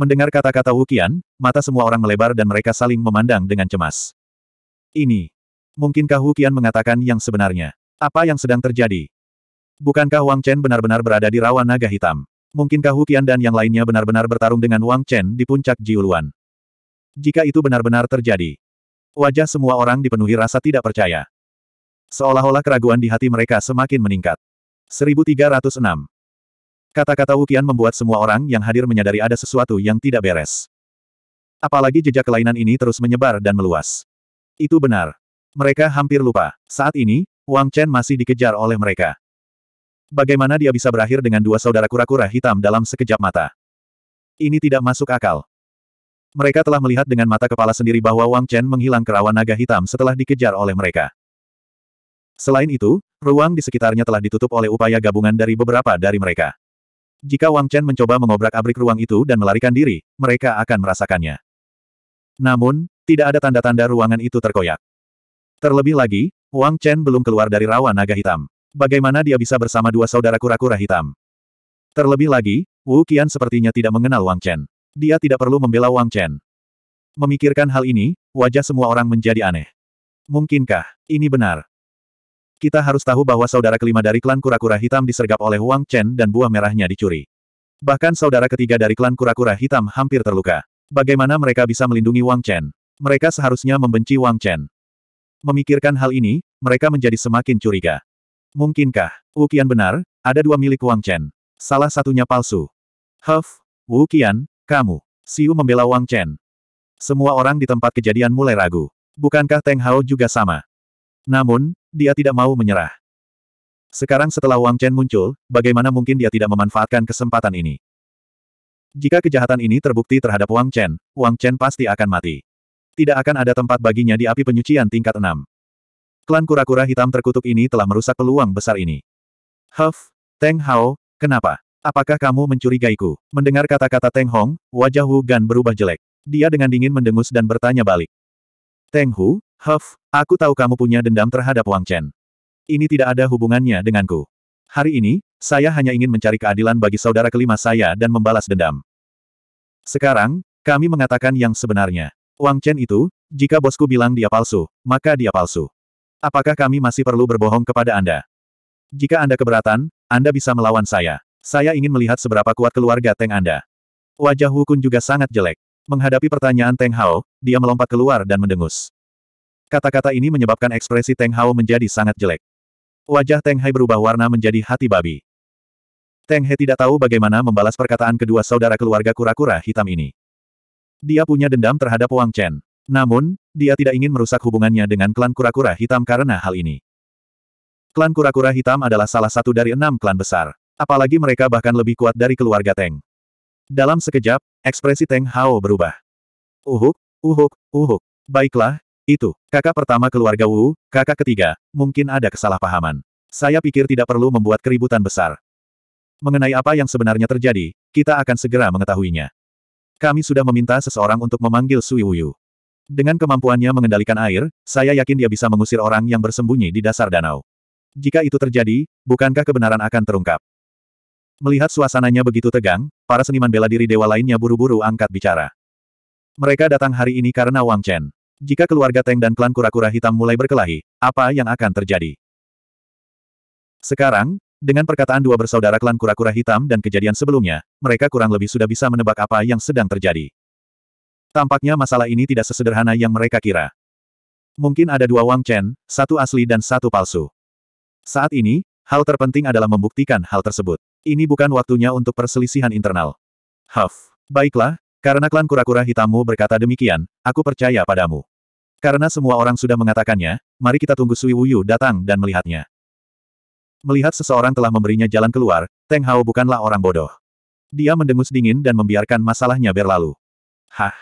S1: Mendengar kata-kata Wu Qian, mata semua orang melebar dan mereka saling memandang dengan cemas. Ini. Mungkinkah Wu Qian mengatakan yang sebenarnya? Apa yang sedang terjadi? Bukankah Wang Chen benar-benar berada di rawa naga hitam? mungkinkah Hu Qian dan yang lainnya benar-benar bertarung dengan Wang Chen di puncak Jiuluan? Jika itu benar-benar terjadi, wajah semua orang dipenuhi rasa tidak percaya. Seolah-olah keraguan di hati mereka semakin meningkat. 1306 Kata-kata Wu Qian membuat semua orang yang hadir menyadari ada sesuatu yang tidak beres. Apalagi jejak kelainan ini terus menyebar dan meluas. Itu benar. Mereka hampir lupa. Saat ini, Wang Chen masih dikejar oleh mereka. Bagaimana dia bisa berakhir dengan dua saudara kura-kura hitam dalam sekejap mata? Ini tidak masuk akal. Mereka telah melihat dengan mata kepala sendiri bahwa Wang Chen menghilang ke rawa naga hitam setelah dikejar oleh mereka. Selain itu, ruang di sekitarnya telah ditutup oleh upaya gabungan dari beberapa dari mereka. Jika Wang Chen mencoba mengobrak-abrik ruang itu dan melarikan diri, mereka akan merasakannya. Namun, tidak ada tanda-tanda ruangan itu terkoyak. Terlebih lagi, Wang Chen belum keluar dari rawa naga hitam bagaimana dia bisa bersama dua saudara kura-kura hitam? Terlebih lagi, Wu Qian sepertinya tidak mengenal Wang Chen. Dia tidak perlu membela Wang Chen. Memikirkan hal ini, wajah semua orang menjadi aneh. Mungkinkah ini benar? Kita harus tahu bahwa saudara kelima dari klan kura-kura hitam disergap oleh Wang Chen dan buah merahnya dicuri. Bahkan saudara ketiga dari klan kura-kura hitam hampir terluka. Bagaimana mereka bisa melindungi Wang Chen? Mereka seharusnya membenci Wang Chen. Memikirkan hal ini, mereka menjadi semakin curiga. Mungkinkah, Wu Qian benar, ada dua milik Wang Chen. Salah satunya palsu. Huff, Wu Qian, kamu. Siu membela Wang Chen. Semua orang di tempat kejadian mulai ragu. Bukankah Teng Hao juga sama? Namun, dia tidak mau menyerah. Sekarang setelah Wang Chen muncul, bagaimana mungkin dia tidak memanfaatkan kesempatan ini? Jika kejahatan ini terbukti terhadap Wang Chen, Wang Chen pasti akan mati. Tidak akan ada tempat baginya di api penyucian tingkat 6. Klan kura-kura hitam terkutuk ini telah merusak peluang besar ini. Huff, Teng Hao, kenapa? Apakah kamu mencurigaiku? Mendengar kata-kata Teng Hong, wajah Wu Gan berubah jelek. Dia dengan dingin mendengus dan bertanya balik. Teng Hu, Huff, aku tahu kamu punya dendam terhadap Wang Chen. Ini tidak ada hubungannya denganku. Hari ini, saya hanya ingin mencari keadilan bagi saudara kelima saya dan membalas dendam. Sekarang, kami mengatakan yang sebenarnya. Wang Chen itu, jika bosku bilang dia palsu, maka dia palsu. Apakah kami masih perlu berbohong kepada Anda? Jika Anda keberatan, Anda bisa melawan saya. Saya ingin melihat seberapa kuat keluarga Teng Anda. Wajah Wukun juga sangat jelek. Menghadapi pertanyaan Teng Hao, dia melompat keluar dan mendengus. Kata-kata ini menyebabkan ekspresi Teng Hao menjadi sangat jelek. Wajah Teng Hai berubah warna menjadi hati babi. Teng He tidak tahu bagaimana membalas perkataan kedua saudara keluarga kura-kura hitam ini. Dia punya dendam terhadap Wang Chen. Namun, dia tidak ingin merusak hubungannya dengan klan kura-kura hitam karena hal ini. Klan kura-kura hitam adalah salah satu dari enam klan besar. Apalagi mereka bahkan lebih kuat dari keluarga Teng. Dalam sekejap, ekspresi Teng Hao berubah. Uhuk, uhuk, uhuk. Baiklah, itu, kakak pertama keluarga Wu, kakak ketiga, mungkin ada kesalahpahaman. Saya pikir tidak perlu membuat keributan besar. Mengenai apa yang sebenarnya terjadi, kita akan segera mengetahuinya. Kami sudah meminta seseorang untuk memanggil Sui Wuyu. Dengan kemampuannya mengendalikan air, saya yakin dia bisa mengusir orang yang bersembunyi di dasar danau. Jika itu terjadi, bukankah kebenaran akan terungkap? Melihat suasananya begitu tegang, para seniman bela diri dewa lainnya buru-buru angkat bicara. Mereka datang hari ini karena Wang Chen. Jika keluarga Teng dan klan kura-kura hitam mulai berkelahi, apa yang akan terjadi? Sekarang, dengan perkataan dua bersaudara klan kura-kura hitam dan kejadian sebelumnya, mereka kurang lebih sudah bisa menebak apa yang sedang terjadi. Tampaknya masalah ini tidak sesederhana yang mereka kira. Mungkin ada dua Wang Chen, satu asli dan satu palsu. Saat ini, hal terpenting adalah membuktikan hal tersebut. Ini bukan waktunya untuk perselisihan internal. Huff. Baiklah, karena klan kura-kura hitammu berkata demikian, aku percaya padamu. Karena semua orang sudah mengatakannya, mari kita tunggu Sui Wuyu datang dan melihatnya. Melihat seseorang telah memberinya jalan keluar, Teng Hao bukanlah orang bodoh. Dia mendengus dingin dan membiarkan masalahnya berlalu. Hah,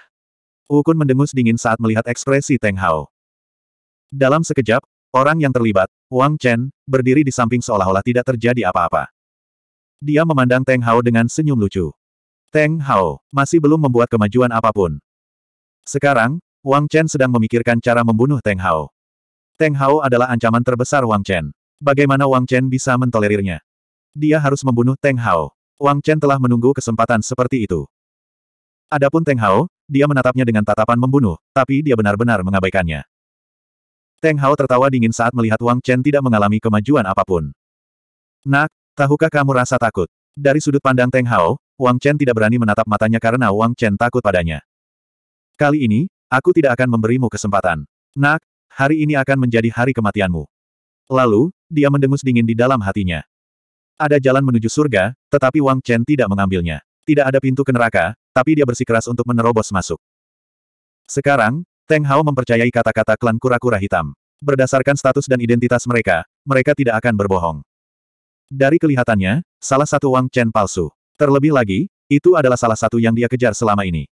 S1: Ukun mendengus dingin saat melihat ekspresi Teng Hao. Dalam sekejap, orang yang terlibat, Wang Chen, berdiri di samping seolah-olah tidak terjadi apa-apa. Dia memandang Teng Hao dengan senyum lucu. Teng Hao, masih belum membuat kemajuan apapun. Sekarang, Wang Chen sedang memikirkan cara membunuh Teng Hao. Teng Hao adalah ancaman terbesar Wang Chen. Bagaimana Wang Chen bisa mentolerirnya? Dia harus membunuh Teng Hao. Wang Chen telah menunggu kesempatan seperti itu. Adapun Teng Hao, dia menatapnya dengan tatapan membunuh, tapi dia benar-benar mengabaikannya. Teng Hao tertawa dingin saat melihat Wang Chen tidak mengalami kemajuan apapun. Nak, tahukah kamu rasa takut? Dari sudut pandang Teng Hao, Wang Chen tidak berani menatap matanya karena Wang Chen takut padanya. Kali ini, aku tidak akan memberimu kesempatan. Nak, hari ini akan menjadi hari kematianmu. Lalu, dia mendengus dingin di dalam hatinya. Ada jalan menuju surga, tetapi Wang Chen tidak mengambilnya. Tidak ada pintu ke neraka, tapi dia bersikeras untuk menerobos masuk. Sekarang, Teng Hao mempercayai kata-kata klan kura-kura hitam. Berdasarkan status dan identitas mereka, mereka tidak akan berbohong. Dari kelihatannya, salah satu Wang Chen palsu. Terlebih lagi, itu adalah salah satu yang dia kejar selama ini.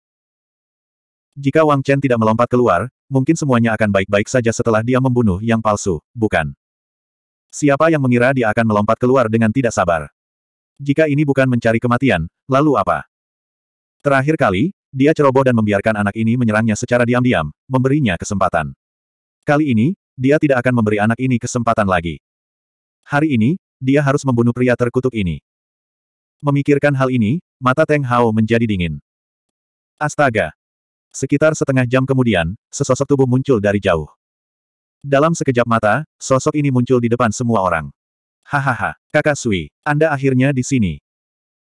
S1: Jika Wang Chen tidak melompat keluar, mungkin semuanya akan baik-baik saja setelah dia membunuh yang palsu, bukan? Siapa yang mengira dia akan melompat keluar dengan tidak sabar? Jika ini bukan mencari kematian, lalu apa? Terakhir kali, dia ceroboh dan membiarkan anak ini menyerangnya secara diam-diam, memberinya kesempatan. Kali ini, dia tidak akan memberi anak ini kesempatan lagi. Hari ini, dia harus membunuh pria terkutuk ini. Memikirkan hal ini, mata Teng Hao menjadi dingin. Astaga! Sekitar setengah jam kemudian, sesosok tubuh muncul dari jauh. Dalam sekejap mata, sosok ini muncul di depan semua orang. Hahaha, kakak Sui, Anda akhirnya di sini.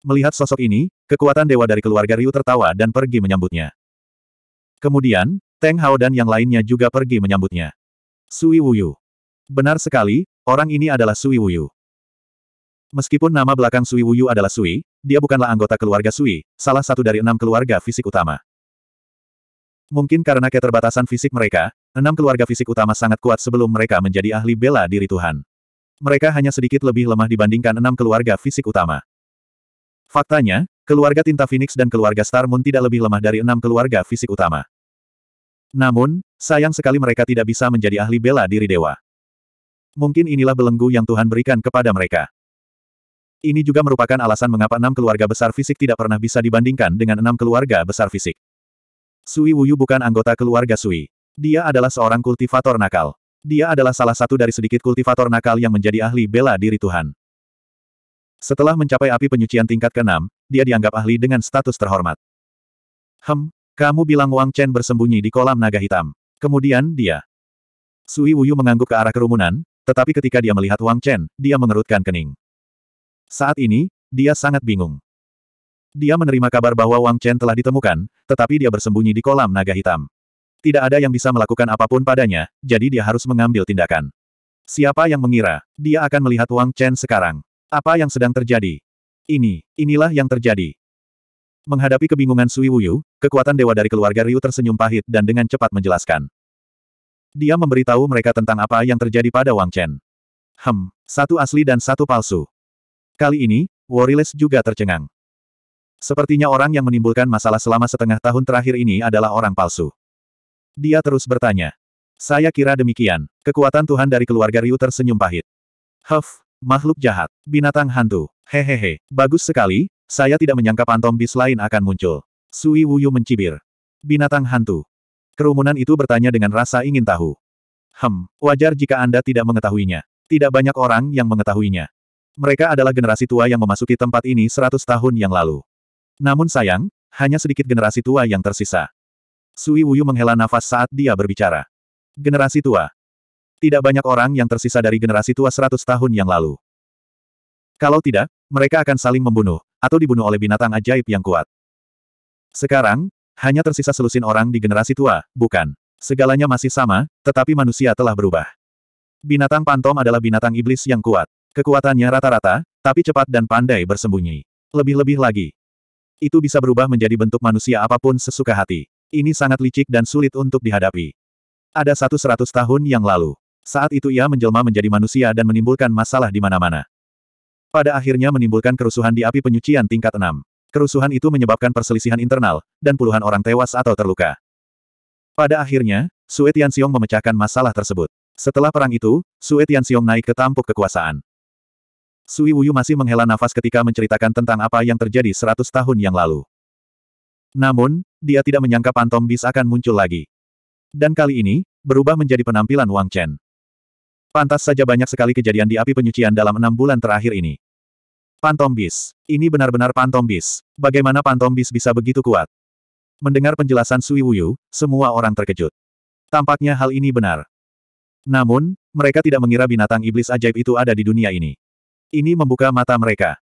S1: Melihat sosok ini, kekuatan dewa dari keluarga Ryu tertawa dan pergi menyambutnya. Kemudian, Teng Hao dan yang lainnya juga pergi menyambutnya. Sui Wuyu. Benar sekali, orang ini adalah Sui Wuyu. Meskipun nama belakang Sui Wuyu adalah Sui, dia bukanlah anggota keluarga Sui, salah satu dari enam keluarga fisik utama. Mungkin karena keterbatasan fisik mereka, enam keluarga fisik utama sangat kuat sebelum mereka menjadi ahli bela diri Tuhan. Mereka hanya sedikit lebih lemah dibandingkan enam keluarga fisik utama. Faktanya, keluarga Tinta Phoenix dan keluarga Star Moon tidak lebih lemah dari enam keluarga fisik utama. Namun, sayang sekali mereka tidak bisa menjadi ahli bela diri dewa. Mungkin inilah belenggu yang Tuhan berikan kepada mereka. Ini juga merupakan alasan mengapa enam keluarga besar fisik tidak pernah bisa dibandingkan dengan enam keluarga besar fisik. Sui Wuyu bukan anggota keluarga Sui. Dia adalah seorang kultivator nakal. Dia adalah salah satu dari sedikit kultivator nakal yang menjadi ahli bela diri Tuhan. Setelah mencapai api penyucian tingkat ke-6, dia dianggap ahli dengan status terhormat. Hem, kamu bilang Wang Chen bersembunyi di kolam naga hitam. Kemudian dia. Sui Wuyu mengangguk ke arah kerumunan, tetapi ketika dia melihat Wang Chen, dia mengerutkan kening. Saat ini, dia sangat bingung. Dia menerima kabar bahwa Wang Chen telah ditemukan, tetapi dia bersembunyi di kolam naga hitam. Tidak ada yang bisa melakukan apapun padanya, jadi dia harus mengambil tindakan. Siapa yang mengira, dia akan melihat Wang Chen sekarang. Apa yang sedang terjadi? Ini, inilah yang terjadi. Menghadapi kebingungan Sui Wuyu, kekuatan dewa dari keluarga Ryu tersenyum pahit dan dengan cepat menjelaskan. Dia memberitahu mereka tentang apa yang terjadi pada Wang Chen. Hem, satu asli dan satu palsu. Kali ini, Woriles juga tercengang. Sepertinya orang yang menimbulkan masalah selama setengah tahun terakhir ini adalah orang palsu. Dia terus bertanya. Saya kira demikian. Kekuatan Tuhan dari keluarga Ryu tersenyum pahit. Huff, Makhluk jahat. Binatang hantu. Hehehe, bagus sekali, saya tidak menyangka pantom bis lain akan muncul. Sui Wuyu mencibir. Binatang hantu. Kerumunan itu bertanya dengan rasa ingin tahu. Hem, wajar jika Anda tidak mengetahuinya. Tidak banyak orang yang mengetahuinya. Mereka adalah generasi tua yang memasuki tempat ini 100 tahun yang lalu. Namun sayang, hanya sedikit generasi tua yang tersisa. Sui Wuyu menghela nafas saat dia berbicara. Generasi tua. Tidak banyak orang yang tersisa dari generasi tua seratus tahun yang lalu. Kalau tidak, mereka akan saling membunuh, atau dibunuh oleh binatang ajaib yang kuat. Sekarang, hanya tersisa selusin orang di generasi tua, bukan. Segalanya masih sama, tetapi manusia telah berubah. Binatang pantom adalah binatang iblis yang kuat. Kekuatannya rata-rata, tapi cepat dan pandai bersembunyi. Lebih-lebih lagi. Itu bisa berubah menjadi bentuk manusia apapun sesuka hati. Ini sangat licik dan sulit untuk dihadapi. Ada satu seratus tahun yang lalu, saat itu ia menjelma menjadi manusia dan menimbulkan masalah di mana-mana. Pada akhirnya menimbulkan kerusuhan di api penyucian tingkat 6. Kerusuhan itu menyebabkan perselisihan internal, dan puluhan orang tewas atau terluka. Pada akhirnya, Sue Tianxiong memecahkan masalah tersebut. Setelah perang itu, Sue Tianxiong naik ke tampuk kekuasaan. Sui Wuyu masih menghela nafas ketika menceritakan tentang apa yang terjadi 100 tahun yang lalu. Namun, dia tidak menyangka Pantom Bis akan muncul lagi. Dan kali ini, berubah menjadi penampilan Wang Chen. Pantas saja banyak sekali kejadian di api penyucian dalam enam bulan terakhir ini. Pantombis, Ini benar-benar Pantombis. Bagaimana Pantombis bisa begitu kuat? Mendengar penjelasan Sui Wuyu, semua orang terkejut. Tampaknya hal ini benar. Namun, mereka tidak mengira binatang iblis ajaib itu ada di dunia ini. Ini membuka mata mereka.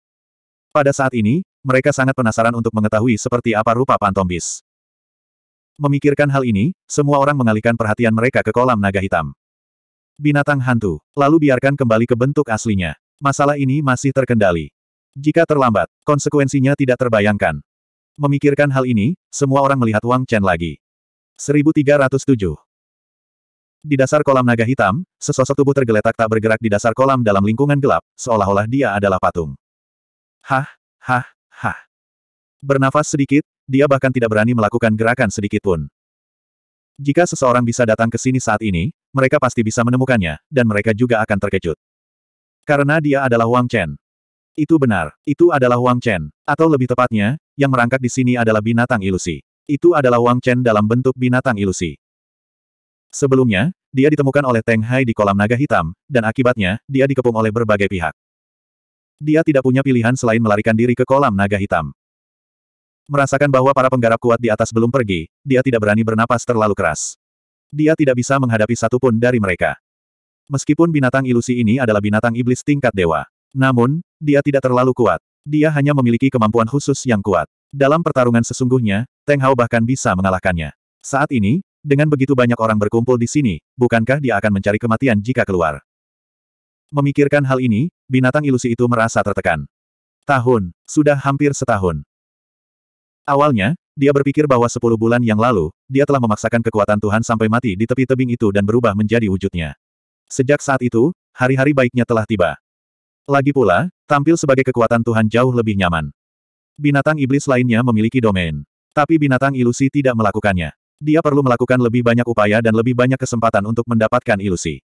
S1: Pada saat ini, mereka sangat penasaran untuk mengetahui seperti apa rupa Pantombis. Memikirkan hal ini, semua orang mengalihkan perhatian mereka ke kolam naga hitam. Binatang hantu. Lalu biarkan kembali ke bentuk aslinya. Masalah ini masih terkendali. Jika terlambat, konsekuensinya tidak terbayangkan. Memikirkan hal ini, semua orang melihat Wang Chen lagi. 1307 Di dasar kolam naga hitam, sesosok tubuh tergeletak tak bergerak di dasar kolam dalam lingkungan gelap, seolah-olah dia adalah patung. Hah, hah, hah. Bernafas sedikit, dia bahkan tidak berani melakukan gerakan sedikit pun. Jika seseorang bisa datang ke sini saat ini, mereka pasti bisa menemukannya, dan mereka juga akan terkejut. Karena dia adalah Wang Chen. Itu benar, itu adalah Wang Chen. Atau lebih tepatnya, yang merangkak di sini adalah binatang ilusi. Itu adalah Wang Chen dalam bentuk binatang ilusi. Sebelumnya, dia ditemukan oleh Teng Hai di kolam naga hitam, dan akibatnya, dia dikepung oleh berbagai pihak. Dia tidak punya pilihan selain melarikan diri ke kolam naga hitam. Merasakan bahwa para penggarap kuat di atas belum pergi, dia tidak berani bernapas terlalu keras. Dia tidak bisa menghadapi satupun dari mereka. Meskipun binatang ilusi ini adalah binatang iblis tingkat dewa. Namun, dia tidak terlalu kuat. Dia hanya memiliki kemampuan khusus yang kuat. Dalam pertarungan sesungguhnya, Teng Hao bahkan bisa mengalahkannya. Saat ini, dengan begitu banyak orang berkumpul di sini, bukankah dia akan mencari kematian jika keluar? Memikirkan hal ini, binatang ilusi itu merasa tertekan. Tahun, sudah hampir setahun. Awalnya, dia berpikir bahwa sepuluh bulan yang lalu, dia telah memaksakan kekuatan Tuhan sampai mati di tepi tebing itu dan berubah menjadi wujudnya. Sejak saat itu, hari-hari baiknya telah tiba. Lagi pula, tampil sebagai kekuatan Tuhan jauh lebih nyaman. Binatang iblis lainnya memiliki domain. Tapi binatang ilusi tidak melakukannya. Dia perlu melakukan lebih banyak upaya dan lebih banyak kesempatan untuk mendapatkan ilusi.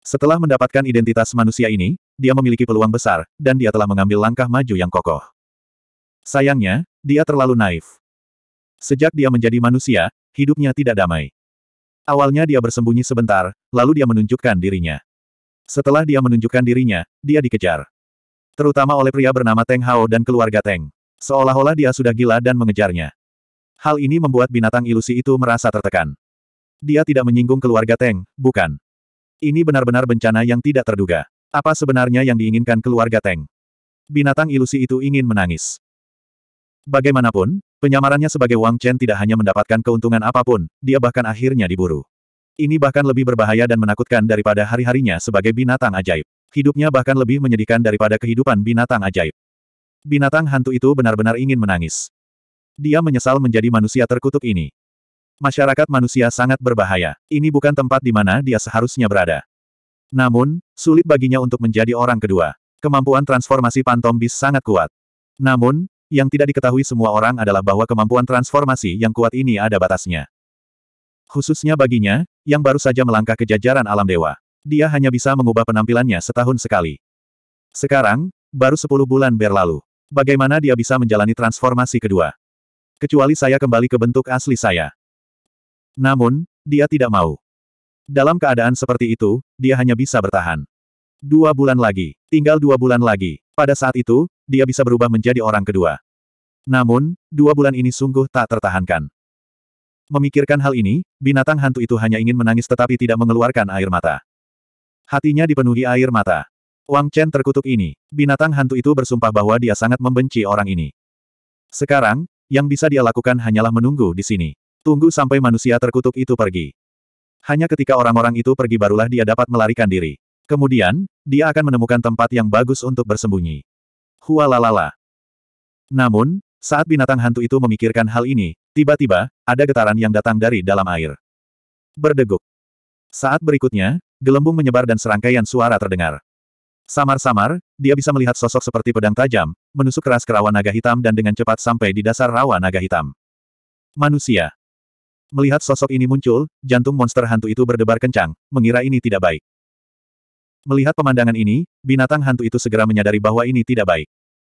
S1: Setelah mendapatkan identitas manusia ini, dia memiliki peluang besar, dan dia telah mengambil langkah maju yang kokoh. Sayangnya, dia terlalu naif. Sejak dia menjadi manusia, hidupnya tidak damai. Awalnya dia bersembunyi sebentar, lalu dia menunjukkan dirinya. Setelah dia menunjukkan dirinya, dia dikejar. Terutama oleh pria bernama Teng Hao dan keluarga Teng. Seolah-olah dia sudah gila dan mengejarnya. Hal ini membuat binatang ilusi itu merasa tertekan. Dia tidak menyinggung keluarga Teng, bukan. Ini benar-benar bencana yang tidak terduga. Apa sebenarnya yang diinginkan keluarga Teng? Binatang ilusi itu ingin menangis. Bagaimanapun, penyamarannya sebagai Wang Chen tidak hanya mendapatkan keuntungan apapun, dia bahkan akhirnya diburu. Ini bahkan lebih berbahaya dan menakutkan daripada hari-harinya sebagai binatang ajaib. Hidupnya bahkan lebih menyedihkan daripada kehidupan binatang ajaib. Binatang hantu itu benar-benar ingin menangis. Dia menyesal menjadi manusia terkutuk ini. Masyarakat manusia sangat berbahaya. Ini bukan tempat di mana dia seharusnya berada. Namun, sulit baginya untuk menjadi orang kedua. Kemampuan transformasi pantom bis sangat kuat. Namun, yang tidak diketahui semua orang adalah bahwa kemampuan transformasi yang kuat ini ada batasnya. Khususnya baginya, yang baru saja melangkah ke jajaran alam dewa. Dia hanya bisa mengubah penampilannya setahun sekali. Sekarang, baru sepuluh bulan berlalu. Bagaimana dia bisa menjalani transformasi kedua? Kecuali saya kembali ke bentuk asli saya. Namun, dia tidak mau. Dalam keadaan seperti itu, dia hanya bisa bertahan. Dua bulan lagi, tinggal dua bulan lagi. Pada saat itu, dia bisa berubah menjadi orang kedua. Namun, dua bulan ini sungguh tak tertahankan. Memikirkan hal ini, binatang hantu itu hanya ingin menangis tetapi tidak mengeluarkan air mata. Hatinya dipenuhi air mata. Wang Chen terkutuk ini. Binatang hantu itu bersumpah bahwa dia sangat membenci orang ini. Sekarang, yang bisa dia lakukan hanyalah menunggu di sini. Tunggu sampai manusia terkutuk itu pergi. Hanya ketika orang-orang itu pergi barulah dia dapat melarikan diri. Kemudian, dia akan menemukan tempat yang bagus untuk bersembunyi. Hualalala. Namun, saat binatang hantu itu memikirkan hal ini, tiba-tiba, ada getaran yang datang dari dalam air. Berdeguk. Saat berikutnya, gelembung menyebar dan serangkaian suara terdengar. Samar-samar, dia bisa melihat sosok seperti pedang tajam, menusuk keras ke rawa naga hitam dan dengan cepat sampai di dasar rawa naga hitam. Manusia. Melihat sosok ini muncul, jantung monster hantu itu berdebar kencang, mengira ini tidak baik. Melihat pemandangan ini, binatang hantu itu segera menyadari bahwa ini tidak baik.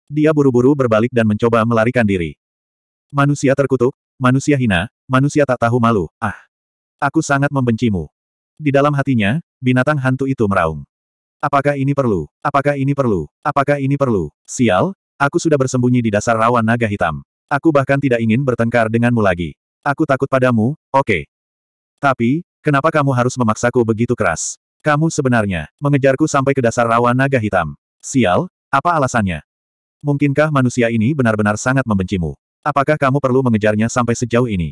S1: Dia buru-buru berbalik dan mencoba melarikan diri. Manusia terkutuk, manusia hina, manusia tak tahu malu, ah. Aku sangat membencimu. Di dalam hatinya, binatang hantu itu meraung. Apakah ini perlu? Apakah ini perlu? Apakah ini perlu? Sial, aku sudah bersembunyi di dasar rawan naga hitam. Aku bahkan tidak ingin bertengkar denganmu lagi. Aku takut padamu, oke. Okay. Tapi, kenapa kamu harus memaksaku begitu keras? Kamu sebenarnya mengejarku sampai ke dasar rawan naga hitam. Sial, apa alasannya? Mungkinkah manusia ini benar-benar sangat membencimu? Apakah kamu perlu mengejarnya sampai sejauh ini?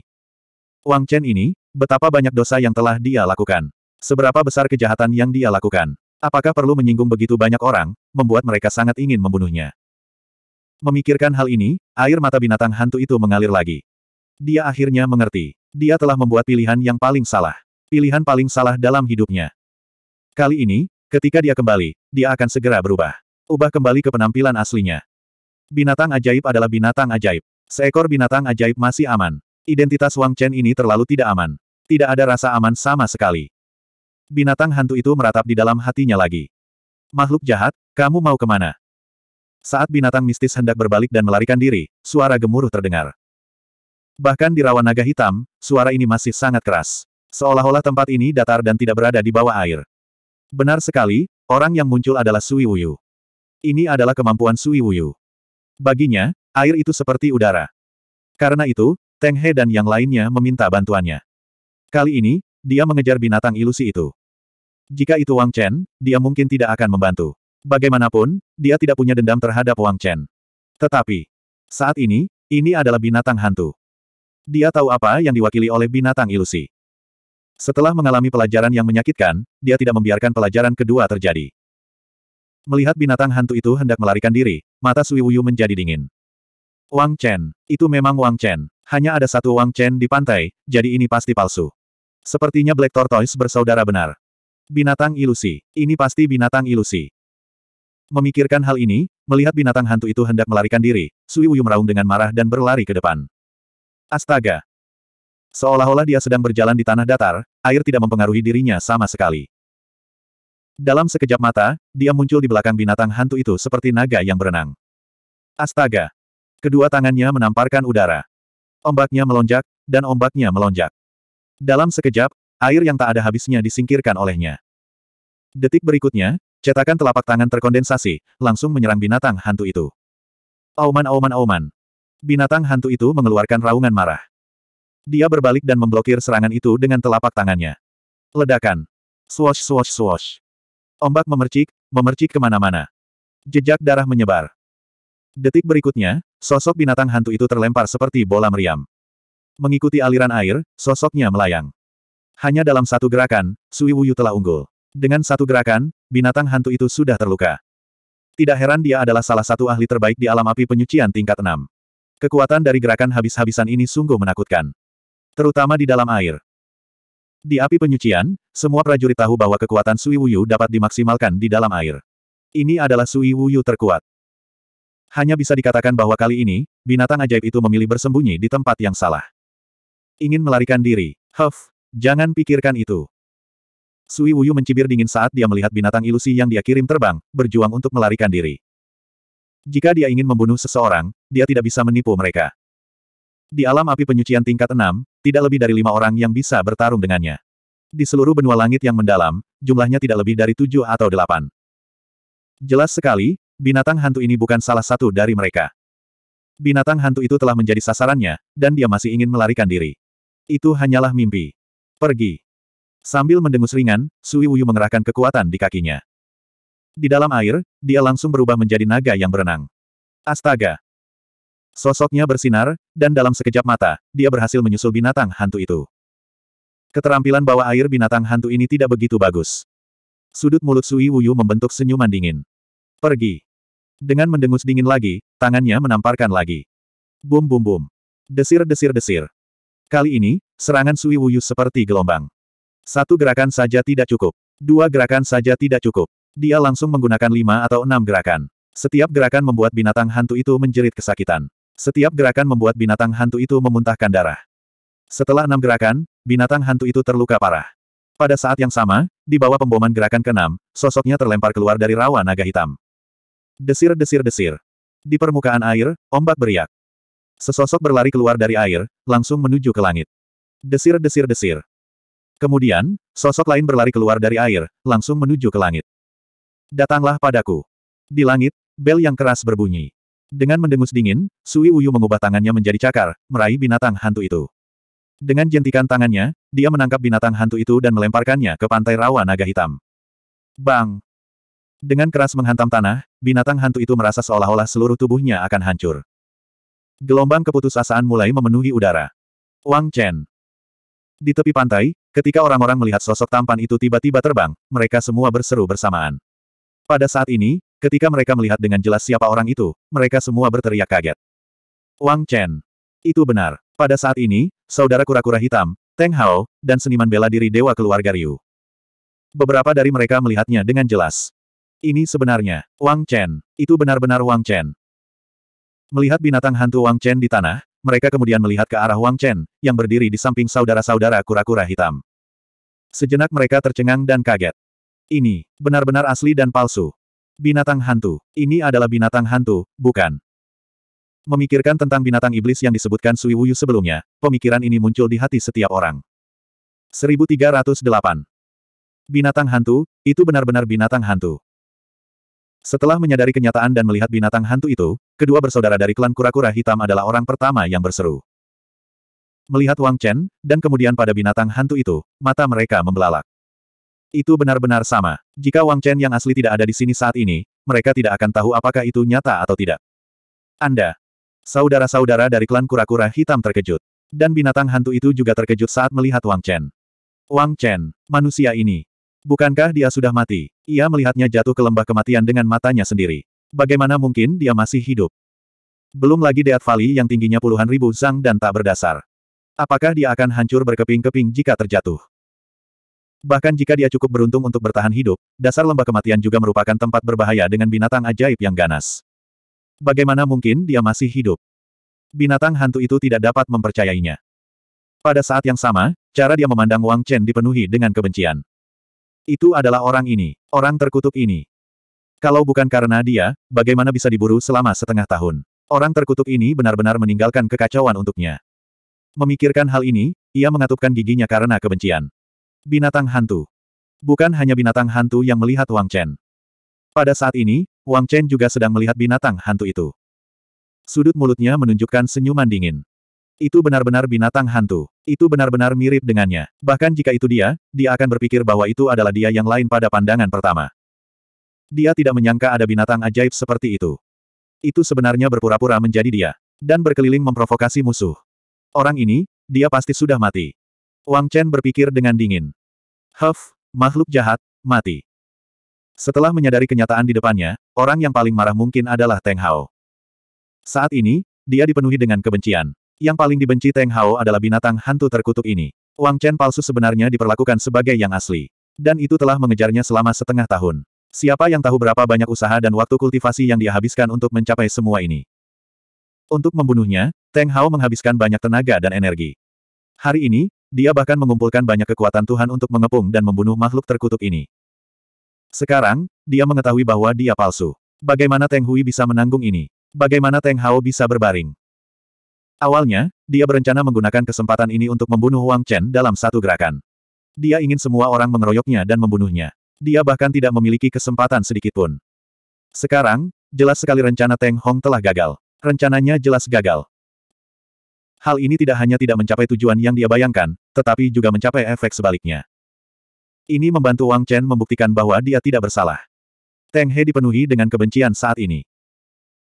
S1: Wang Chen ini, betapa banyak dosa yang telah dia lakukan. Seberapa besar kejahatan yang dia lakukan. Apakah perlu menyinggung begitu banyak orang, membuat mereka sangat ingin membunuhnya? Memikirkan hal ini, air mata binatang hantu itu mengalir lagi. Dia akhirnya mengerti. Dia telah membuat pilihan yang paling salah. Pilihan paling salah dalam hidupnya. Kali ini, ketika dia kembali, dia akan segera berubah. Ubah kembali ke penampilan aslinya. Binatang ajaib adalah binatang ajaib. Seekor binatang ajaib masih aman. Identitas Wang Chen ini terlalu tidak aman. Tidak ada rasa aman sama sekali. Binatang hantu itu meratap di dalam hatinya lagi. Makhluk jahat, kamu mau kemana? Saat binatang mistis hendak berbalik dan melarikan diri, suara gemuruh terdengar. Bahkan di rawan naga hitam, suara ini masih sangat keras. Seolah-olah tempat ini datar dan tidak berada di bawah air. Benar sekali, orang yang muncul adalah Sui Wuyu. Ini adalah kemampuan Sui Wuyu. Baginya, air itu seperti udara. Karena itu, Teng He dan yang lainnya meminta bantuannya. Kali ini, dia mengejar binatang ilusi itu. Jika itu Wang Chen, dia mungkin tidak akan membantu. Bagaimanapun, dia tidak punya dendam terhadap Wang Chen. Tetapi, saat ini, ini adalah binatang hantu. Dia tahu apa yang diwakili oleh binatang ilusi. Setelah mengalami pelajaran yang menyakitkan, dia tidak membiarkan pelajaran kedua terjadi. Melihat binatang hantu itu hendak melarikan diri, mata Sui Wuyu menjadi dingin. Wang Chen, itu memang Wang Chen. Hanya ada satu Wang Chen di pantai, jadi ini pasti palsu. Sepertinya Black Tortoise bersaudara benar. Binatang ilusi, ini pasti binatang ilusi. Memikirkan hal ini, melihat binatang hantu itu hendak melarikan diri, Sui Wuyu meraung dengan marah dan berlari ke depan. Astaga! Seolah-olah dia sedang berjalan di tanah datar, air tidak mempengaruhi dirinya sama sekali. Dalam sekejap mata, dia muncul di belakang binatang hantu itu seperti naga yang berenang. Astaga! Kedua tangannya menamparkan udara. Ombaknya melonjak, dan ombaknya melonjak. Dalam sekejap, air yang tak ada habisnya disingkirkan olehnya. Detik berikutnya, cetakan telapak tangan terkondensasi, langsung menyerang binatang hantu itu. Auman auman auman. Binatang hantu itu mengeluarkan raungan marah. Dia berbalik dan memblokir serangan itu dengan telapak tangannya. Ledakan. Swash swash swash. Ombak memercik, memercik kemana-mana. Jejak darah menyebar. Detik berikutnya, sosok binatang hantu itu terlempar seperti bola meriam. Mengikuti aliran air, sosoknya melayang. Hanya dalam satu gerakan, Sui Wuyu telah unggul. Dengan satu gerakan, binatang hantu itu sudah terluka. Tidak heran dia adalah salah satu ahli terbaik di alam api penyucian tingkat 6. Kekuatan dari gerakan habis-habisan ini sungguh menakutkan. Terutama di dalam air. Di api penyucian, semua prajurit tahu bahwa kekuatan Sui Wuyu dapat dimaksimalkan di dalam air. Ini adalah Sui Wuyu terkuat. Hanya bisa dikatakan bahwa kali ini, binatang ajaib itu memilih bersembunyi di tempat yang salah. Ingin melarikan diri. Huff, jangan pikirkan itu. Sui Wuyu mencibir dingin saat dia melihat binatang ilusi yang dia kirim terbang, berjuang untuk melarikan diri. Jika dia ingin membunuh seseorang, dia tidak bisa menipu mereka. Di alam api penyucian tingkat 6, tidak lebih dari lima orang yang bisa bertarung dengannya. Di seluruh benua langit yang mendalam, jumlahnya tidak lebih dari tujuh atau delapan. Jelas sekali, binatang hantu ini bukan salah satu dari mereka. Binatang hantu itu telah menjadi sasarannya, dan dia masih ingin melarikan diri. Itu hanyalah mimpi. Pergi. Sambil mendengus ringan, Sui Wuyu mengerahkan kekuatan di kakinya. Di dalam air, dia langsung berubah menjadi naga yang berenang. Astaga, Sosoknya bersinar, dan dalam sekejap mata, dia berhasil menyusul binatang hantu itu. Keterampilan bawah air binatang hantu ini tidak begitu bagus. Sudut mulut Sui Wuyu membentuk senyuman dingin. Pergi. Dengan mendengus dingin lagi, tangannya menamparkan lagi. Bum bum bum. Desir desir desir. Kali ini, serangan Sui Wuyu seperti gelombang. Satu gerakan saja tidak cukup. Dua gerakan saja tidak cukup. Dia langsung menggunakan lima atau enam gerakan. Setiap gerakan membuat binatang hantu itu menjerit kesakitan. Setiap gerakan membuat binatang hantu itu memuntahkan darah. Setelah enam gerakan, binatang hantu itu terluka parah. Pada saat yang sama, di bawah pemboman gerakan keenam, sosoknya terlempar keluar dari rawa naga hitam. Desir-desir-desir. Di permukaan air, ombak beriak. Sesosok berlari keluar dari air, langsung menuju ke langit. Desir-desir-desir. Kemudian, sosok lain berlari keluar dari air, langsung menuju ke langit. Datanglah padaku. Di langit, bel yang keras berbunyi. Dengan mendengus dingin, Sui Uyu mengubah tangannya menjadi cakar, meraih binatang hantu itu. Dengan jentikan tangannya, dia menangkap binatang hantu itu dan melemparkannya ke pantai rawa naga hitam. Bang! Dengan keras menghantam tanah, binatang hantu itu merasa seolah-olah seluruh tubuhnya akan hancur. Gelombang keputusasaan mulai memenuhi udara. Wang Chen! Di tepi pantai, ketika orang-orang melihat sosok tampan itu tiba-tiba terbang, mereka semua berseru bersamaan. Pada saat ini, Ketika mereka melihat dengan jelas siapa orang itu, mereka semua berteriak kaget. Wang Chen. Itu benar. Pada saat ini, saudara kura-kura hitam, Teng Hao, dan seniman bela diri dewa keluarga Ryu. Beberapa dari mereka melihatnya dengan jelas. Ini sebenarnya, Wang Chen. Itu benar-benar Wang Chen. Melihat binatang hantu Wang Chen di tanah, mereka kemudian melihat ke arah Wang Chen, yang berdiri di samping saudara-saudara kura-kura hitam. Sejenak mereka tercengang dan kaget. Ini, benar-benar asli dan palsu. Binatang hantu. Ini adalah binatang hantu, bukan? Memikirkan tentang binatang iblis yang disebutkan Sui Wuyu sebelumnya, pemikiran ini muncul di hati setiap orang. 1308. Binatang hantu, itu benar-benar binatang hantu. Setelah menyadari kenyataan dan melihat binatang hantu itu, kedua bersaudara dari klan kura-kura hitam adalah orang pertama yang berseru. Melihat Wang Chen, dan kemudian pada binatang hantu itu, mata mereka membelalak. Itu benar-benar sama. Jika Wang Chen yang asli tidak ada di sini saat ini, mereka tidak akan tahu apakah itu nyata atau tidak. Anda. Saudara-saudara dari klan kura-kura hitam terkejut. Dan binatang hantu itu juga terkejut saat melihat Wang Chen. Wang Chen, manusia ini. Bukankah dia sudah mati? Ia melihatnya jatuh ke lembah kematian dengan matanya sendiri. Bagaimana mungkin dia masih hidup? Belum lagi Deat Valley yang tingginya puluhan ribu zang dan tak berdasar. Apakah dia akan hancur berkeping-keping jika terjatuh? Bahkan jika dia cukup beruntung untuk bertahan hidup, dasar lembah kematian juga merupakan tempat berbahaya dengan binatang ajaib yang ganas. Bagaimana mungkin dia masih hidup? Binatang hantu itu tidak dapat mempercayainya. Pada saat yang sama, cara dia memandang Wang Chen dipenuhi dengan kebencian. Itu adalah orang ini, orang terkutuk ini. Kalau bukan karena dia, bagaimana bisa diburu selama setengah tahun? Orang terkutuk ini benar-benar meninggalkan kekacauan untuknya. Memikirkan hal ini, ia mengatupkan giginya karena kebencian. Binatang hantu. Bukan hanya binatang hantu yang melihat Wang Chen. Pada saat ini, Wang Chen juga sedang melihat binatang hantu itu. Sudut mulutnya menunjukkan senyuman dingin. Itu benar-benar binatang hantu. Itu benar-benar mirip dengannya. Bahkan jika itu dia, dia akan berpikir bahwa itu adalah dia yang lain pada pandangan pertama. Dia tidak menyangka ada binatang ajaib seperti itu. Itu sebenarnya berpura-pura menjadi dia. Dan berkeliling memprovokasi musuh. Orang ini, dia pasti sudah mati. Wang Chen berpikir dengan dingin. Huff, makhluk jahat, mati. Setelah menyadari kenyataan di depannya, orang yang paling marah mungkin adalah Teng Hao. Saat ini, dia dipenuhi dengan kebencian. Yang paling dibenci Teng Hao adalah binatang hantu terkutuk ini. Wang Chen palsu sebenarnya diperlakukan sebagai yang asli. Dan itu telah mengejarnya selama setengah tahun. Siapa yang tahu berapa banyak usaha dan waktu kultivasi yang dia habiskan untuk mencapai semua ini. Untuk membunuhnya, Teng Hao menghabiskan banyak tenaga dan energi. Hari ini, dia bahkan mengumpulkan banyak kekuatan Tuhan untuk mengepung dan membunuh makhluk terkutuk ini. Sekarang, dia mengetahui bahwa dia palsu. Bagaimana Teng Hui bisa menanggung ini? Bagaimana Teng Hao bisa berbaring? Awalnya, dia berencana menggunakan kesempatan ini untuk membunuh Wang Chen dalam satu gerakan. Dia ingin semua orang mengeroyoknya dan membunuhnya. Dia bahkan tidak memiliki kesempatan sedikitpun. Sekarang, jelas sekali rencana Teng Hong telah gagal. Rencananya jelas gagal. Hal ini tidak hanya tidak mencapai tujuan yang dia bayangkan, tetapi juga mencapai efek sebaliknya. Ini membantu Wang Chen membuktikan bahwa dia tidak bersalah. Teng He dipenuhi dengan kebencian saat ini.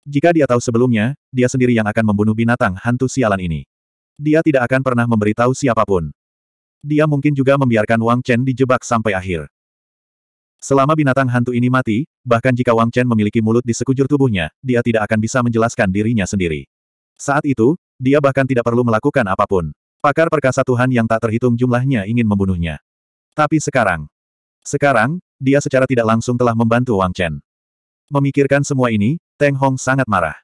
S1: Jika dia tahu sebelumnya, dia sendiri yang akan membunuh binatang hantu sialan ini. Dia tidak akan pernah memberitahu siapapun. Dia mungkin juga membiarkan Wang Chen dijebak sampai akhir. Selama binatang hantu ini mati, bahkan jika Wang Chen memiliki mulut di sekujur tubuhnya, dia tidak akan bisa menjelaskan dirinya sendiri. Saat itu, dia bahkan tidak perlu melakukan apapun. Pakar perkasa Tuhan yang tak terhitung jumlahnya ingin membunuhnya. Tapi sekarang. Sekarang, dia secara tidak langsung telah membantu Wang Chen. Memikirkan semua ini, Teng Hong sangat marah.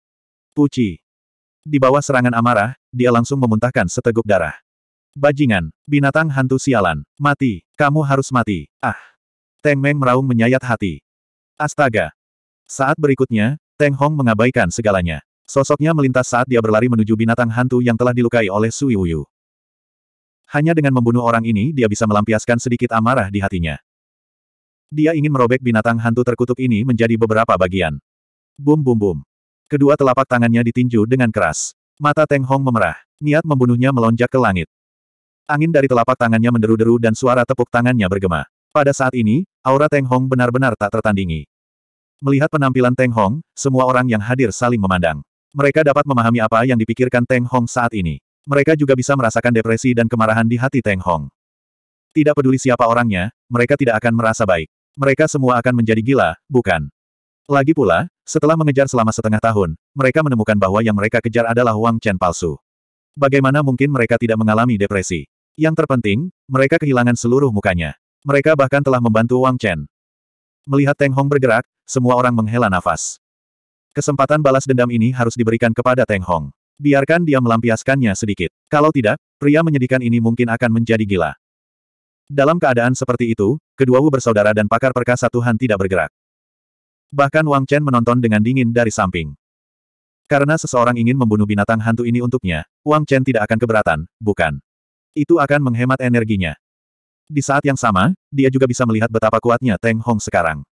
S1: Puci. Di bawah serangan amarah, dia langsung memuntahkan seteguk darah. Bajingan, binatang hantu sialan, mati, kamu harus mati, ah. Teng Meng meraung menyayat hati. Astaga. Saat berikutnya, Teng Hong mengabaikan segalanya. Sosoknya melintas saat dia berlari menuju binatang hantu yang telah dilukai oleh Sui Wuyu. Hanya dengan membunuh orang ini dia bisa melampiaskan sedikit amarah di hatinya. Dia ingin merobek binatang hantu terkutuk ini menjadi beberapa bagian. Bum bum bum. Kedua telapak tangannya ditinju dengan keras. Mata Teng Hong memerah. Niat membunuhnya melonjak ke langit. Angin dari telapak tangannya menderu-deru dan suara tepuk tangannya bergema. Pada saat ini, aura Teng Hong benar-benar tak tertandingi. Melihat penampilan Teng Hong, semua orang yang hadir saling memandang. Mereka dapat memahami apa yang dipikirkan Teng Hong saat ini. Mereka juga bisa merasakan depresi dan kemarahan di hati Teng Hong. Tidak peduli siapa orangnya, mereka tidak akan merasa baik. Mereka semua akan menjadi gila, bukan? Lagi pula, setelah mengejar selama setengah tahun, mereka menemukan bahwa yang mereka kejar adalah Wang Chen palsu. Bagaimana mungkin mereka tidak mengalami depresi? Yang terpenting, mereka kehilangan seluruh mukanya. Mereka bahkan telah membantu Wang Chen. Melihat Teng Hong bergerak, semua orang menghela nafas. Kesempatan balas dendam ini harus diberikan kepada Teng Hong. Biarkan dia melampiaskannya sedikit. Kalau tidak, pria menyedihkan ini mungkin akan menjadi gila. Dalam keadaan seperti itu, kedua Wu bersaudara dan pakar perkasa Tuhan tidak bergerak. Bahkan Wang Chen menonton dengan dingin dari samping. Karena seseorang ingin membunuh binatang hantu ini untuknya, Wang Chen tidak akan keberatan, bukan? Itu akan menghemat energinya. Di saat yang sama, dia juga bisa melihat betapa kuatnya Teng Hong sekarang.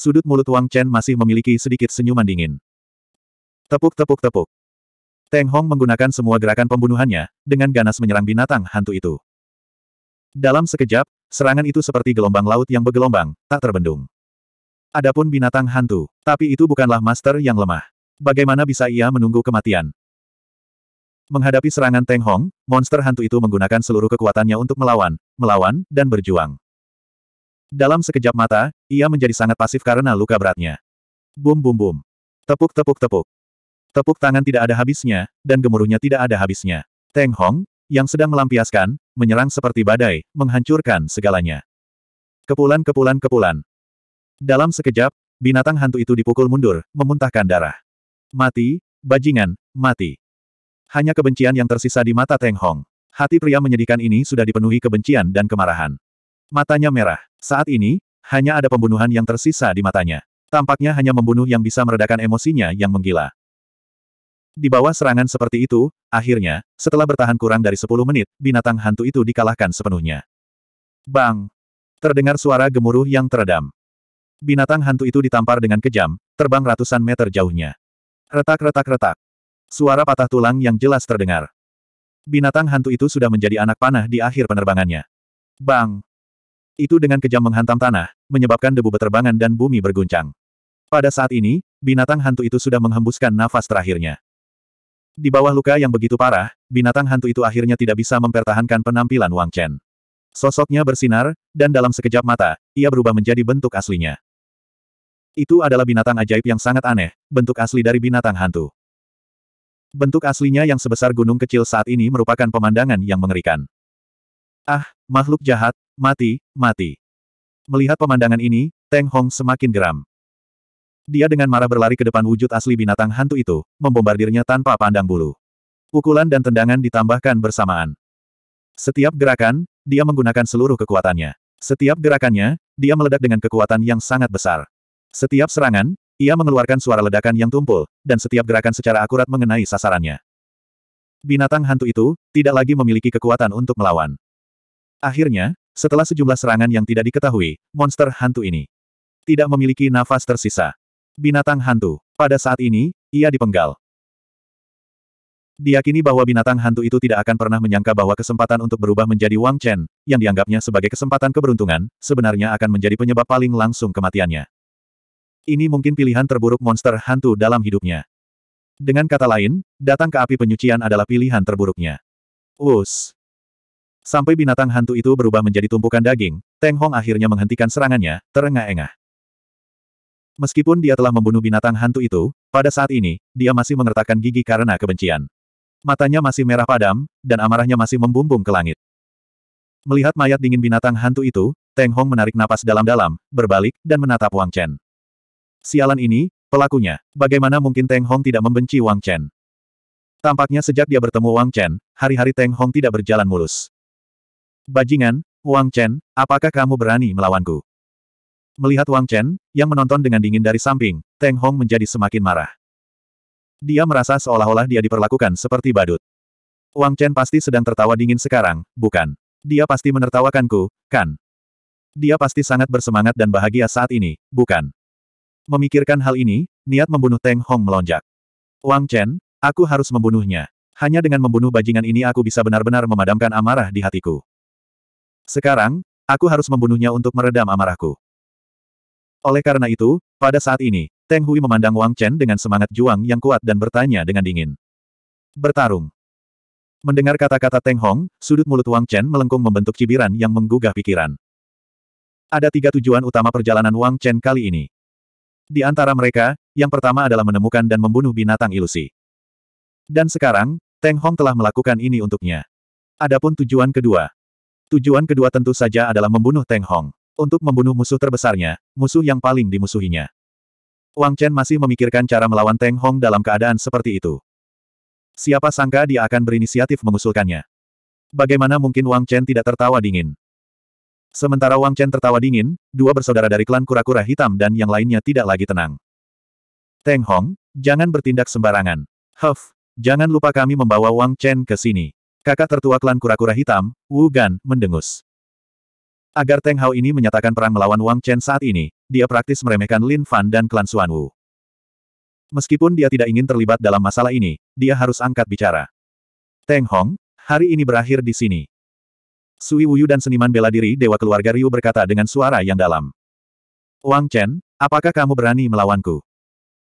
S1: Sudut mulut Wang Chen masih memiliki sedikit senyuman dingin. Tepuk-tepuk-tepuk. Teng Hong menggunakan semua gerakan pembunuhannya, dengan ganas menyerang binatang hantu itu. Dalam sekejap, serangan itu seperti gelombang laut yang bergelombang, tak terbendung. Adapun binatang hantu, tapi itu bukanlah master yang lemah. Bagaimana bisa ia menunggu kematian? Menghadapi serangan Teng Hong, monster hantu itu menggunakan seluruh kekuatannya untuk melawan, melawan, dan berjuang. Dalam sekejap mata, ia menjadi sangat pasif karena luka beratnya. Bum bum bum. Tepuk tepuk tepuk. Tepuk tangan tidak ada habisnya, dan gemuruhnya tidak ada habisnya. Teng Hong, yang sedang melampiaskan, menyerang seperti badai, menghancurkan segalanya. Kepulan kepulan kepulan. Dalam sekejap, binatang hantu itu dipukul mundur, memuntahkan darah. Mati, bajingan, mati. Hanya kebencian yang tersisa di mata Teng Hong. Hati pria menyedihkan ini sudah dipenuhi kebencian dan kemarahan. Matanya merah. Saat ini, hanya ada pembunuhan yang tersisa di matanya. Tampaknya hanya membunuh yang bisa meredakan emosinya yang menggila. Di bawah serangan seperti itu, akhirnya, setelah bertahan kurang dari 10 menit, binatang hantu itu dikalahkan sepenuhnya. Bang! Terdengar suara gemuruh yang teredam. Binatang hantu itu ditampar dengan kejam, terbang ratusan meter jauhnya. Retak-retak-retak. Suara patah tulang yang jelas terdengar. Binatang hantu itu sudah menjadi anak panah di akhir penerbangannya. Bang! Itu dengan kejam menghantam tanah, menyebabkan debu beterbangan dan bumi berguncang. Pada saat ini, binatang hantu itu sudah menghembuskan nafas terakhirnya. Di bawah luka yang begitu parah, binatang hantu itu akhirnya tidak bisa mempertahankan penampilan Wang Chen. Sosoknya bersinar, dan dalam sekejap mata, ia berubah menjadi bentuk aslinya. Itu adalah binatang ajaib yang sangat aneh, bentuk asli dari binatang hantu. Bentuk aslinya yang sebesar gunung kecil saat ini merupakan pemandangan yang mengerikan. Ah, makhluk jahat, Mati, mati. Melihat pemandangan ini, Teng Hong semakin geram. Dia dengan marah berlari ke depan wujud asli binatang hantu itu, membombardirnya tanpa pandang bulu. Pukulan dan tendangan ditambahkan bersamaan. Setiap gerakan, dia menggunakan seluruh kekuatannya. Setiap gerakannya, dia meledak dengan kekuatan yang sangat besar. Setiap serangan, ia mengeluarkan suara ledakan yang tumpul, dan setiap gerakan secara akurat mengenai sasarannya. Binatang hantu itu, tidak lagi memiliki kekuatan untuk melawan. Akhirnya, setelah sejumlah serangan yang tidak diketahui, monster hantu ini tidak memiliki nafas tersisa. Binatang hantu. Pada saat ini, ia dipenggal. Diakini bahwa binatang hantu itu tidak akan pernah menyangka bahwa kesempatan untuk berubah menjadi Wang Chen, yang dianggapnya sebagai kesempatan keberuntungan, sebenarnya akan menjadi penyebab paling langsung kematiannya. Ini mungkin pilihan terburuk monster hantu dalam hidupnya. Dengan kata lain, datang ke api penyucian adalah pilihan terburuknya. Us. Sampai binatang hantu itu berubah menjadi tumpukan daging, Teng Hong akhirnya menghentikan serangannya, terengah-engah. Meskipun dia telah membunuh binatang hantu itu, pada saat ini, dia masih mengertakkan gigi karena kebencian. Matanya masih merah padam, dan amarahnya masih membumbung ke langit. Melihat mayat dingin binatang hantu itu, Teng Hong menarik napas dalam-dalam, berbalik, dan menatap Wang Chen. Sialan ini, pelakunya. Bagaimana mungkin Teng Hong tidak membenci Wang Chen? Tampaknya sejak dia bertemu Wang Chen, hari-hari Teng Hong tidak berjalan mulus. Bajingan, Wang Chen, apakah kamu berani melawanku? Melihat Wang Chen, yang menonton dengan dingin dari samping, Teng Hong menjadi semakin marah. Dia merasa seolah-olah dia diperlakukan seperti badut. Wang Chen pasti sedang tertawa dingin sekarang, bukan? Dia pasti menertawakanku, kan? Dia pasti sangat bersemangat dan bahagia saat ini, bukan? Memikirkan hal ini, niat membunuh Teng Hong melonjak. Wang Chen, aku harus membunuhnya. Hanya dengan membunuh bajingan ini aku bisa benar-benar memadamkan amarah di hatiku. Sekarang, aku harus membunuhnya untuk meredam amarahku. Oleh karena itu, pada saat ini, Teng Hui memandang Wang Chen dengan semangat juang yang kuat dan bertanya dengan dingin. Bertarung. Mendengar kata-kata Teng Hong, sudut mulut Wang Chen melengkung membentuk cibiran yang menggugah pikiran. Ada tiga tujuan utama perjalanan Wang Chen kali ini. Di antara mereka, yang pertama adalah menemukan dan membunuh binatang ilusi. Dan sekarang, Teng Hong telah melakukan ini untuknya. Adapun tujuan kedua, Tujuan kedua tentu saja adalah membunuh Teng Hong. Untuk membunuh musuh terbesarnya, musuh yang paling dimusuhinya. Wang Chen masih memikirkan cara melawan Teng Hong dalam keadaan seperti itu. Siapa sangka dia akan berinisiatif mengusulkannya. Bagaimana mungkin Wang Chen tidak tertawa dingin? Sementara Wang Chen tertawa dingin, dua bersaudara dari klan kura-kura hitam dan yang lainnya tidak lagi tenang. Teng Hong, jangan bertindak sembarangan. Huff, jangan lupa kami membawa Wang Chen ke sini. Kakak tertua klan kura-kura hitam, Wu Gan, mendengus. Agar Teng Hao ini menyatakan perang melawan Wang Chen saat ini, dia praktis meremehkan Lin Fan dan klan Suan Wu. Meskipun dia tidak ingin terlibat dalam masalah ini, dia harus angkat bicara. Teng Hong, hari ini berakhir di sini. Sui Wuyu dan seniman bela diri Dewa Keluarga Ryu berkata dengan suara yang dalam. Wang Chen, apakah kamu berani melawanku?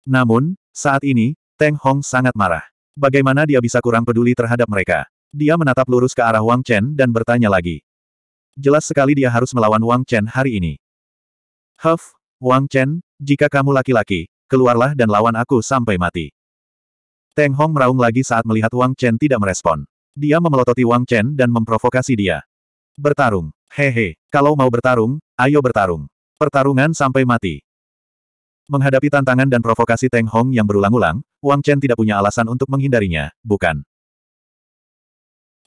S1: Namun, saat ini, Teng Hong sangat marah. Bagaimana dia bisa kurang peduli terhadap mereka? Dia menatap lurus ke arah Wang Chen dan bertanya lagi. Jelas sekali dia harus melawan Wang Chen hari ini. Huff, Wang Chen, jika kamu laki-laki, keluarlah dan lawan aku sampai mati. Teng Hong meraung lagi saat melihat Wang Chen tidak merespon. Dia memelototi Wang Chen dan memprovokasi dia. Bertarung. Hehe, kalau mau bertarung, ayo bertarung. Pertarungan sampai mati. Menghadapi tantangan dan provokasi Teng Hong yang berulang-ulang, Wang Chen tidak punya alasan untuk menghindarinya, bukan?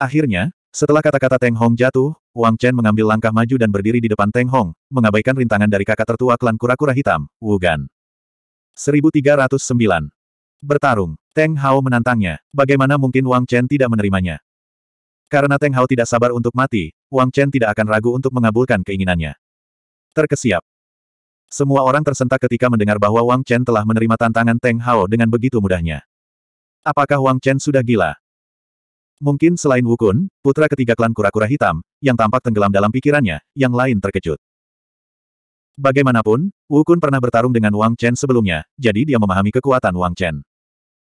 S1: Akhirnya, setelah kata-kata Teng Hong jatuh, Wang Chen mengambil langkah maju dan berdiri di depan Teng Hong, mengabaikan rintangan dari kakak tertua klan kura-kura hitam, Wu Gan. 1309. Bertarung. Teng Hao menantangnya. Bagaimana mungkin Wang Chen tidak menerimanya? Karena Teng Hao tidak sabar untuk mati, Wang Chen tidak akan ragu untuk mengabulkan keinginannya. Terkesiap. Semua orang tersentak ketika mendengar bahwa Wang Chen telah menerima tantangan Teng Hao dengan begitu mudahnya. Apakah Wang Chen sudah gila? Mungkin selain Wukun, putra ketiga klan kura-kura hitam, yang tampak tenggelam dalam pikirannya, yang lain terkejut. Bagaimanapun, Wukun pernah bertarung dengan Wang Chen sebelumnya, jadi dia memahami kekuatan Wang Chen.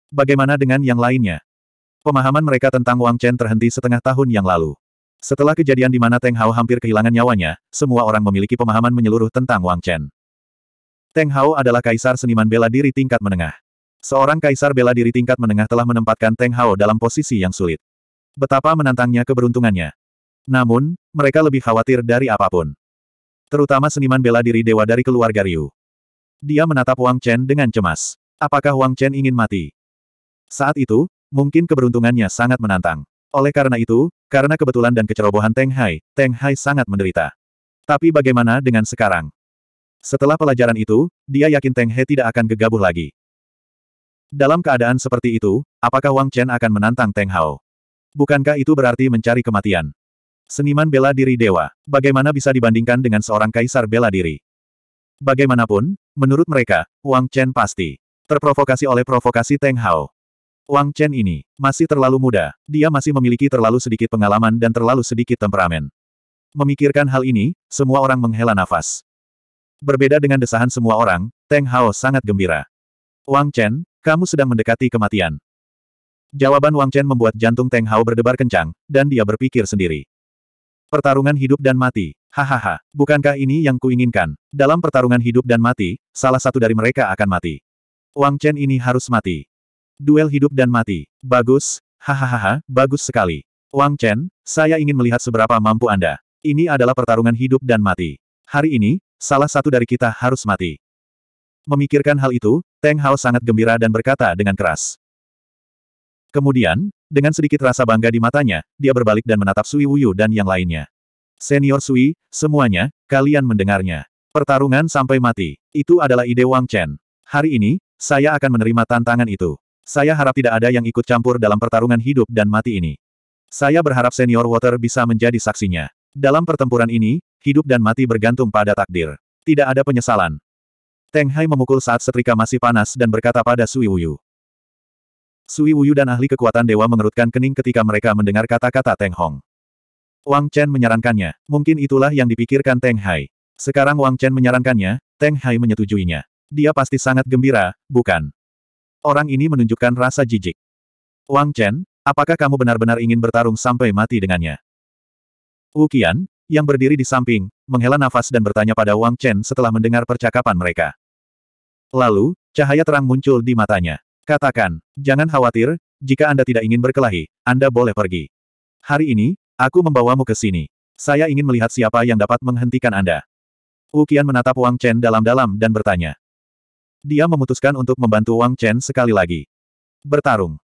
S1: Bagaimana dengan yang lainnya? Pemahaman mereka tentang Wang Chen terhenti setengah tahun yang lalu. Setelah kejadian di mana Teng Hao hampir kehilangan nyawanya, semua orang memiliki pemahaman menyeluruh tentang Wang Chen. Teng Hao adalah kaisar seniman bela diri tingkat menengah. Seorang kaisar bela diri tingkat menengah telah menempatkan Teng Hao dalam posisi yang sulit betapa menantangnya keberuntungannya. Namun, mereka lebih khawatir dari apapun. Terutama seniman bela diri dewa dari keluarga Ryu. Dia menatap Wang Chen dengan cemas. Apakah Wang Chen ingin mati? Saat itu, mungkin keberuntungannya sangat menantang. Oleh karena itu, karena kebetulan dan kecerobohan Teng Hai, Teng Hai sangat menderita. Tapi bagaimana dengan sekarang? Setelah pelajaran itu, dia yakin Teng Hai tidak akan gegabah lagi. Dalam keadaan seperti itu, apakah Wang Chen akan menantang Teng Hao? Bukankah itu berarti mencari kematian? Seniman bela diri dewa, bagaimana bisa dibandingkan dengan seorang kaisar bela diri? Bagaimanapun, menurut mereka, Wang Chen pasti terprovokasi oleh provokasi Teng Hao. Wang Chen ini masih terlalu muda, dia masih memiliki terlalu sedikit pengalaman dan terlalu sedikit temperamen. Memikirkan hal ini, semua orang menghela nafas. Berbeda dengan desahan semua orang, Teng Hao sangat gembira. Wang Chen, kamu sedang mendekati kematian. Jawaban Wang Chen membuat jantung Teng Hao berdebar kencang, dan dia berpikir sendiri. Pertarungan hidup dan mati. Hahaha, bukankah ini yang kuinginkan? Dalam pertarungan hidup dan mati, salah satu dari mereka akan mati. Wang Chen ini harus mati. Duel hidup dan mati. Bagus, hahaha, bagus sekali. Wang Chen, saya ingin melihat seberapa mampu Anda. Ini adalah pertarungan hidup dan mati. Hari ini, salah satu dari kita harus mati. Memikirkan hal itu, Teng Hao sangat gembira dan berkata dengan keras. Kemudian, dengan sedikit rasa bangga di matanya, dia berbalik dan menatap Sui Wuyu dan yang lainnya. Senior Sui, semuanya, kalian mendengarnya. Pertarungan sampai mati. Itu adalah ide Wang Chen. Hari ini, saya akan menerima tantangan itu. Saya harap tidak ada yang ikut campur dalam pertarungan hidup dan mati ini. Saya berharap senior Water bisa menjadi saksinya. Dalam pertempuran ini, hidup dan mati bergantung pada takdir. Tidak ada penyesalan. Teng Hai memukul saat setrika masih panas dan berkata pada Sui Wuyu. Sui Wuyu dan ahli kekuatan dewa mengerutkan kening ketika mereka mendengar kata-kata Teng Hong. Wang Chen menyarankannya, mungkin itulah yang dipikirkan Teng Hai. Sekarang Wang Chen menyarankannya, Teng Hai menyetujuinya. Dia pasti sangat gembira, bukan? Orang ini menunjukkan rasa jijik. Wang Chen, apakah kamu benar-benar ingin bertarung sampai mati dengannya? Wu Qian, yang berdiri di samping, menghela nafas dan bertanya pada Wang Chen setelah mendengar percakapan mereka. Lalu, cahaya terang muncul di matanya. Katakan, jangan khawatir, jika Anda tidak ingin berkelahi, Anda boleh pergi. Hari ini, aku membawamu ke sini. Saya ingin melihat siapa yang dapat menghentikan Anda. Ukian menatap Wang Chen dalam-dalam dan bertanya. Dia memutuskan untuk membantu Wang Chen sekali lagi. Bertarung.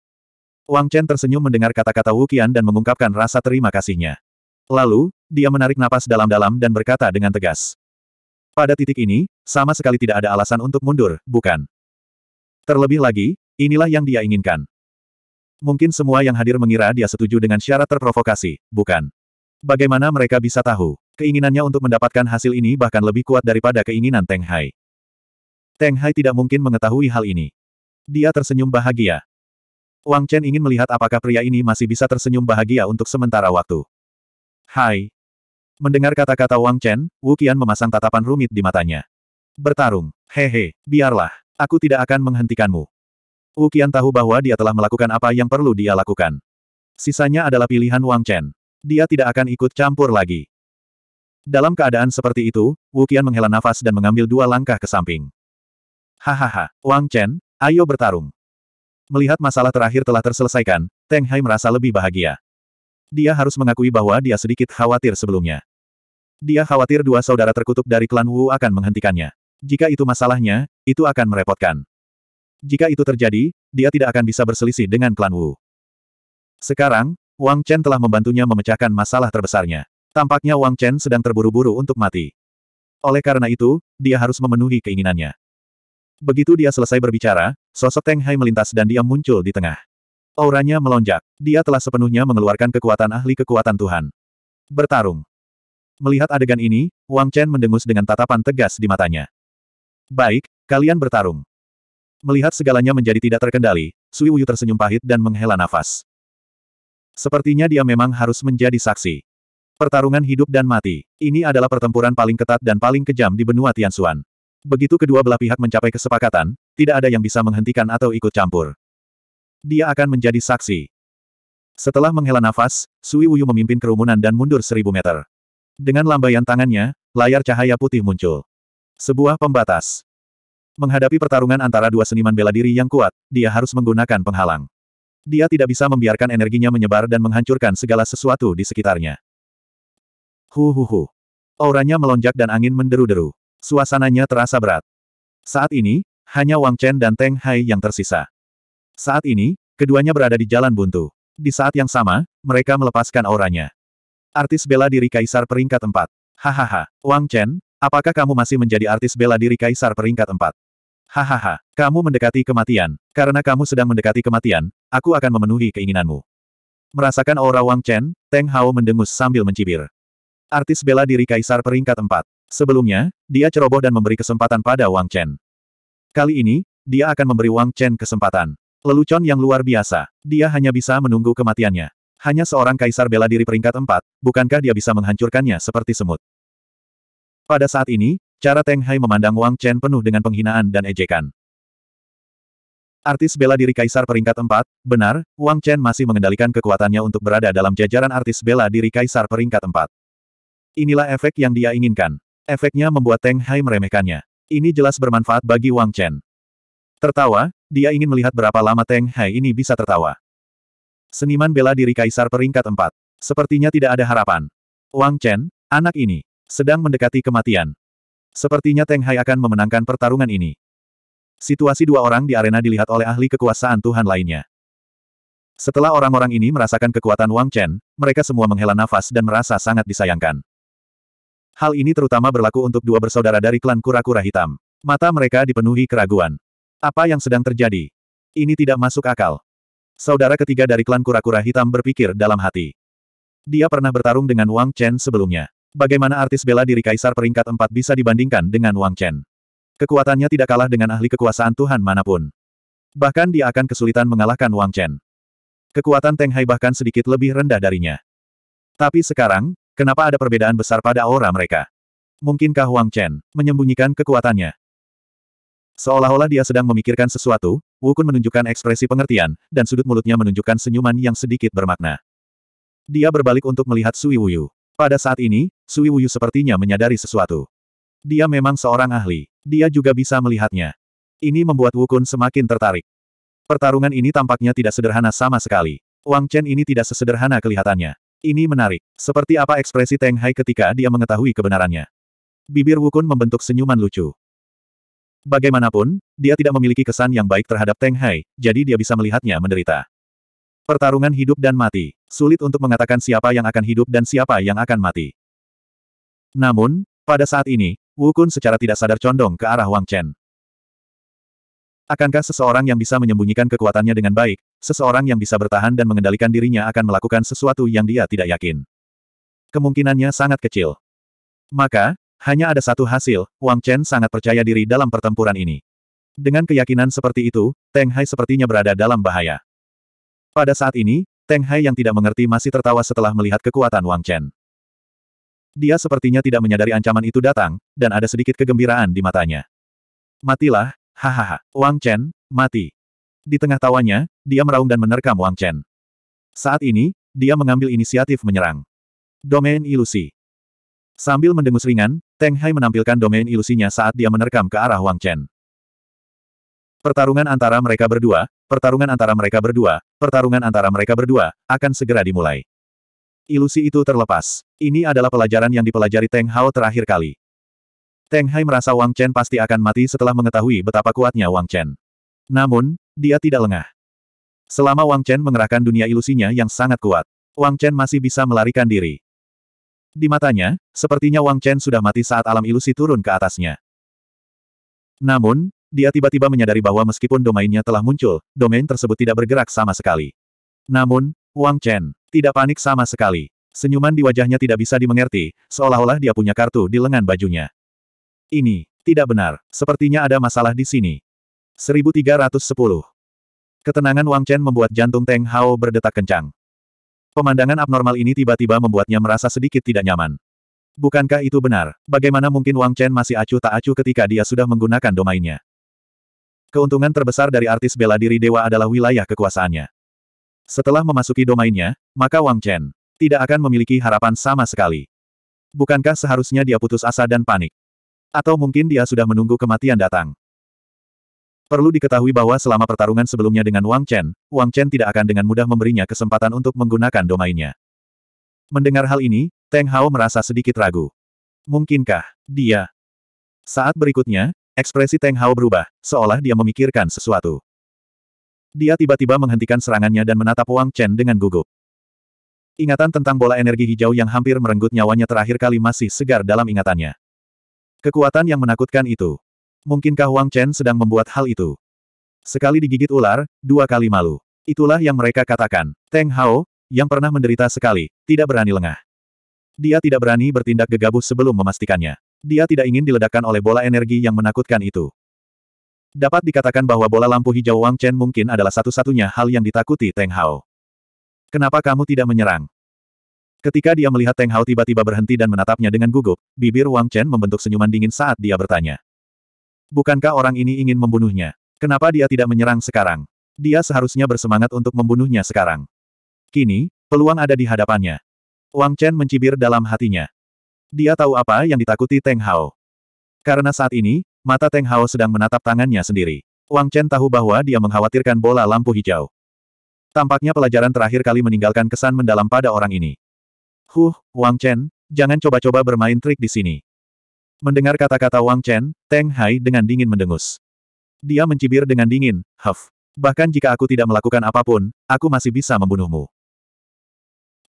S1: Wang Chen tersenyum mendengar kata-kata Wukian dan mengungkapkan rasa terima kasihnya. Lalu, dia menarik napas dalam-dalam dan berkata dengan tegas. Pada titik ini, sama sekali tidak ada alasan untuk mundur, bukan? Terlebih lagi, Inilah yang dia inginkan. Mungkin semua yang hadir mengira dia setuju dengan syarat terprovokasi, bukan? Bagaimana mereka bisa tahu? Keinginannya untuk mendapatkan hasil ini bahkan lebih kuat daripada keinginan Teng Hai. Teng Hai tidak mungkin mengetahui hal ini. Dia tersenyum bahagia. Wang Chen ingin melihat apakah pria ini masih bisa tersenyum bahagia untuk sementara waktu. Hai. Mendengar kata-kata Wang Chen, Wu Qian memasang tatapan rumit di matanya. Bertarung. Hehe, biarlah. Aku tidak akan menghentikanmu. Ukian tahu bahwa dia telah melakukan apa yang perlu dia lakukan. Sisanya adalah pilihan Wang Chen. Dia tidak akan ikut campur lagi. Dalam keadaan seperti itu, Wukian menghela nafas dan mengambil dua langkah ke samping. Hahaha, Wang Chen, ayo bertarung. Melihat masalah terakhir telah terselesaikan, Teng Hai merasa lebih bahagia. Dia harus mengakui bahwa dia sedikit khawatir sebelumnya. Dia khawatir dua saudara terkutuk dari klan Wu akan menghentikannya. Jika itu masalahnya, itu akan merepotkan. Jika itu terjadi, dia tidak akan bisa berselisih dengan klan Wu. Sekarang, Wang Chen telah membantunya memecahkan masalah terbesarnya. Tampaknya Wang Chen sedang terburu-buru untuk mati. Oleh karena itu, dia harus memenuhi keinginannya. Begitu dia selesai berbicara, sosok Teng Hai melintas dan dia muncul di tengah. Auranya melonjak. Dia telah sepenuhnya mengeluarkan kekuatan ahli kekuatan Tuhan. Bertarung. Melihat adegan ini, Wang Chen mendengus dengan tatapan tegas di matanya. Baik, kalian bertarung. Melihat segalanya menjadi tidak terkendali, Sui Wuyu tersenyum pahit dan menghela nafas. Sepertinya dia memang harus menjadi saksi. Pertarungan hidup dan mati. Ini adalah pertempuran paling ketat dan paling kejam di benua Tianxuan. Begitu kedua belah pihak mencapai kesepakatan, tidak ada yang bisa menghentikan atau ikut campur. Dia akan menjadi saksi. Setelah menghela nafas, Sui Wuyu memimpin kerumunan dan mundur seribu meter. Dengan lambaian tangannya, layar cahaya putih muncul. Sebuah pembatas. Menghadapi pertarungan antara dua seniman bela diri yang kuat, dia harus menggunakan penghalang. Dia tidak bisa membiarkan energinya menyebar dan menghancurkan segala sesuatu di sekitarnya. Hu hu hu. Auranya melonjak dan angin menderu-deru. Suasananya terasa berat. Saat ini, hanya Wang Chen dan Teng Hai yang tersisa. Saat ini, keduanya berada di jalan buntu. Di saat yang sama, mereka melepaskan auranya. Artis bela diri Kaisar peringkat 4. Hahaha, Wang Chen, apakah kamu masih menjadi artis bela diri Kaisar peringkat 4? Hahaha, kamu mendekati kematian. Karena kamu sedang mendekati kematian, aku akan memenuhi keinginanmu. Merasakan aura Wang Chen, Teng Hao mendengus sambil mencibir. Artis bela diri Kaisar peringkat empat. Sebelumnya, dia ceroboh dan memberi kesempatan pada Wang Chen. Kali ini, dia akan memberi Wang Chen kesempatan. Lelucon yang luar biasa. Dia hanya bisa menunggu kematiannya. Hanya seorang kaisar bela diri peringkat empat, bukankah dia bisa menghancurkannya seperti semut? Pada saat ini, Cara Teng Hai memandang Wang Chen penuh dengan penghinaan dan ejekan. Artis bela diri Kaisar peringkat 4, benar, Wang Chen masih mengendalikan kekuatannya untuk berada dalam jajaran artis bela diri Kaisar peringkat 4. Inilah efek yang dia inginkan. Efeknya membuat Teng Hai meremehkannya. Ini jelas bermanfaat bagi Wang Chen. Tertawa, dia ingin melihat berapa lama Teng Hai ini bisa tertawa. Seniman bela diri Kaisar peringkat 4. Sepertinya tidak ada harapan. Wang Chen, anak ini, sedang mendekati kematian. Sepertinya Teng Hai akan memenangkan pertarungan ini. Situasi dua orang di arena dilihat oleh ahli kekuasaan Tuhan lainnya. Setelah orang-orang ini merasakan kekuatan Wang Chen, mereka semua menghela nafas dan merasa sangat disayangkan. Hal ini terutama berlaku untuk dua bersaudara dari klan kura-kura hitam. Mata mereka dipenuhi keraguan. Apa yang sedang terjadi? Ini tidak masuk akal. Saudara ketiga dari klan kura-kura hitam berpikir dalam hati. Dia pernah bertarung dengan Wang Chen sebelumnya. Bagaimana artis bela diri Kaisar peringkat 4 bisa dibandingkan dengan Wang Chen? Kekuatannya tidak kalah dengan ahli kekuasaan Tuhan manapun. Bahkan dia akan kesulitan mengalahkan Wang Chen. Kekuatan Teng Hai bahkan sedikit lebih rendah darinya. Tapi sekarang, kenapa ada perbedaan besar pada aura mereka? Mungkinkah Wang Chen menyembunyikan kekuatannya? Seolah-olah dia sedang memikirkan sesuatu, Wukun menunjukkan ekspresi pengertian, dan sudut mulutnya menunjukkan senyuman yang sedikit bermakna. Dia berbalik untuk melihat Sui Wuyu. Pada saat ini, Sui Wuyu sepertinya menyadari sesuatu. Dia memang seorang ahli. Dia juga bisa melihatnya. Ini membuat Wukun semakin tertarik. Pertarungan ini tampaknya tidak sederhana sama sekali. Wang Chen ini tidak sesederhana kelihatannya. Ini menarik. Seperti apa ekspresi Teng Hai ketika dia mengetahui kebenarannya. Bibir Wukun membentuk senyuman lucu. Bagaimanapun, dia tidak memiliki kesan yang baik terhadap Teng Hai, jadi dia bisa melihatnya menderita. Pertarungan hidup dan mati. Sulit untuk mengatakan siapa yang akan hidup dan siapa yang akan mati. Namun, pada saat ini, Wukun secara tidak sadar condong ke arah Wang Chen. Akankah seseorang yang bisa menyembunyikan kekuatannya dengan baik, seseorang yang bisa bertahan dan mengendalikan dirinya akan melakukan sesuatu yang dia tidak yakin? Kemungkinannya sangat kecil. Maka, hanya ada satu hasil, Wang Chen sangat percaya diri dalam pertempuran ini. Dengan keyakinan seperti itu, Teng Hai sepertinya berada dalam bahaya. Pada saat ini, Teng Hai yang tidak mengerti masih tertawa setelah melihat kekuatan Wang Chen. Dia sepertinya tidak menyadari ancaman itu datang, dan ada sedikit kegembiraan di matanya. Matilah, hahaha, Wang Chen, mati. Di tengah tawanya, dia meraung dan menerkam Wang Chen. Saat ini, dia mengambil inisiatif menyerang. Domain ilusi. Sambil mendengus ringan, Teng Hai menampilkan domain ilusinya saat dia menerkam ke arah Wang Chen. Pertarungan antara mereka berdua, pertarungan antara mereka berdua, pertarungan antara mereka berdua, akan segera dimulai. Ilusi itu terlepas. Ini adalah pelajaran yang dipelajari Teng Hao terakhir kali. Teng Hai merasa Wang Chen pasti akan mati setelah mengetahui betapa kuatnya Wang Chen. Namun, dia tidak lengah. Selama Wang Chen mengerahkan dunia ilusinya yang sangat kuat, Wang Chen masih bisa melarikan diri. Di matanya, sepertinya Wang Chen sudah mati saat alam ilusi turun ke atasnya. Namun, dia tiba-tiba menyadari bahwa meskipun domainnya telah muncul, domain tersebut tidak bergerak sama sekali. Namun, Wang Chen tidak panik sama sekali. Senyuman di wajahnya tidak bisa dimengerti, seolah-olah dia punya kartu di lengan bajunya. Ini, tidak benar, sepertinya ada masalah di sini. 1310. Ketenangan Wang Chen membuat jantung Teng Hao berdetak kencang. Pemandangan abnormal ini tiba-tiba membuatnya merasa sedikit tidak nyaman. Bukankah itu benar? Bagaimana mungkin Wang Chen masih acuh tak acuh ketika dia sudah menggunakan domainnya? Keuntungan terbesar dari artis bela diri dewa adalah wilayah kekuasaannya. Setelah memasuki domainnya, maka Wang Chen tidak akan memiliki harapan sama sekali. Bukankah seharusnya dia putus asa dan panik? Atau mungkin dia sudah menunggu kematian datang? Perlu diketahui bahwa selama pertarungan sebelumnya dengan Wang Chen, Wang Chen tidak akan dengan mudah memberinya kesempatan untuk menggunakan domainnya. Mendengar hal ini, Teng Hao merasa sedikit ragu. Mungkinkah dia? Saat berikutnya, Ekspresi Teng Hao berubah, seolah dia memikirkan sesuatu. Dia tiba-tiba menghentikan serangannya dan menatap Wang Chen dengan gugup. Ingatan tentang bola energi hijau yang hampir merenggut nyawanya terakhir kali masih segar dalam ingatannya. Kekuatan yang menakutkan itu. Mungkinkah Wang Chen sedang membuat hal itu? Sekali digigit ular, dua kali malu. Itulah yang mereka katakan. Teng Hao, yang pernah menderita sekali, tidak berani lengah. Dia tidak berani bertindak gegabah sebelum memastikannya. Dia tidak ingin diledakkan oleh bola energi yang menakutkan itu. Dapat dikatakan bahwa bola lampu hijau Wang Chen mungkin adalah satu-satunya hal yang ditakuti Teng Hao. Kenapa kamu tidak menyerang? Ketika dia melihat Teng Hao tiba-tiba berhenti dan menatapnya dengan gugup, bibir Wang Chen membentuk senyuman dingin saat dia bertanya. Bukankah orang ini ingin membunuhnya? Kenapa dia tidak menyerang sekarang? Dia seharusnya bersemangat untuk membunuhnya sekarang. Kini, peluang ada di hadapannya. Wang Chen mencibir dalam hatinya. Dia tahu apa yang ditakuti Teng Hao. Karena saat ini, mata Teng Hao sedang menatap tangannya sendiri. Wang Chen tahu bahwa dia mengkhawatirkan bola lampu hijau. Tampaknya pelajaran terakhir kali meninggalkan kesan mendalam pada orang ini. Huh, Wang Chen, jangan coba-coba bermain trik di sini. Mendengar kata-kata Wang Chen, Teng Hai dengan dingin mendengus. Dia mencibir dengan dingin, Huff. Bahkan jika aku tidak melakukan apapun, aku masih bisa membunuhmu.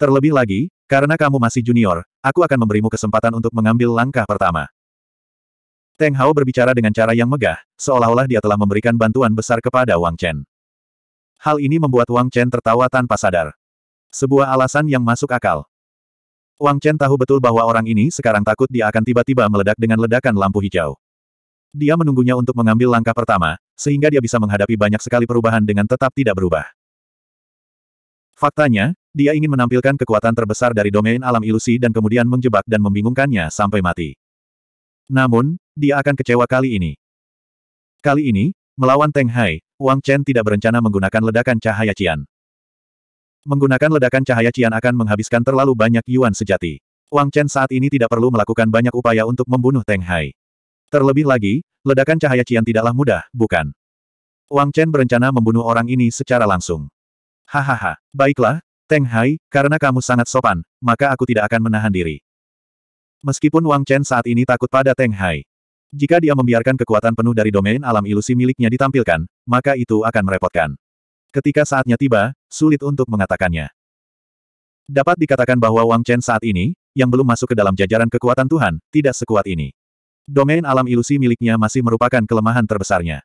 S1: Terlebih lagi, karena kamu masih junior, aku akan memberimu kesempatan untuk mengambil langkah pertama. Teng Hao berbicara dengan cara yang megah, seolah-olah dia telah memberikan bantuan besar kepada Wang Chen. Hal ini membuat Wang Chen tertawa tanpa sadar. Sebuah alasan yang masuk akal. Wang Chen tahu betul bahwa orang ini sekarang takut dia akan tiba-tiba meledak dengan ledakan lampu hijau. Dia menunggunya untuk mengambil langkah pertama, sehingga dia bisa menghadapi banyak sekali perubahan dengan tetap tidak berubah. Faktanya, dia ingin menampilkan kekuatan terbesar dari domain alam ilusi dan kemudian menjebak dan membingungkannya sampai mati. Namun, dia akan kecewa kali ini. Kali ini, melawan Teng Hai, Wang Chen tidak berencana menggunakan ledakan cahaya cian. Menggunakan ledakan cahaya Qian akan menghabiskan terlalu banyak yuan sejati. Wang Chen saat ini tidak perlu melakukan banyak upaya untuk membunuh Teng Hai. Terlebih lagi, ledakan cahaya cian tidaklah mudah, bukan? Wang Chen berencana membunuh orang ini secara langsung. Hahaha, baiklah, Teng Hai, karena kamu sangat sopan, maka aku tidak akan menahan diri. Meskipun Wang Chen saat ini takut pada Teng Hai. Jika dia membiarkan kekuatan penuh dari domain alam ilusi miliknya ditampilkan, maka itu akan merepotkan. Ketika saatnya tiba, sulit untuk mengatakannya. Dapat dikatakan bahwa Wang Chen saat ini, yang belum masuk ke dalam jajaran kekuatan Tuhan, tidak sekuat ini. Domain alam ilusi miliknya masih merupakan kelemahan terbesarnya.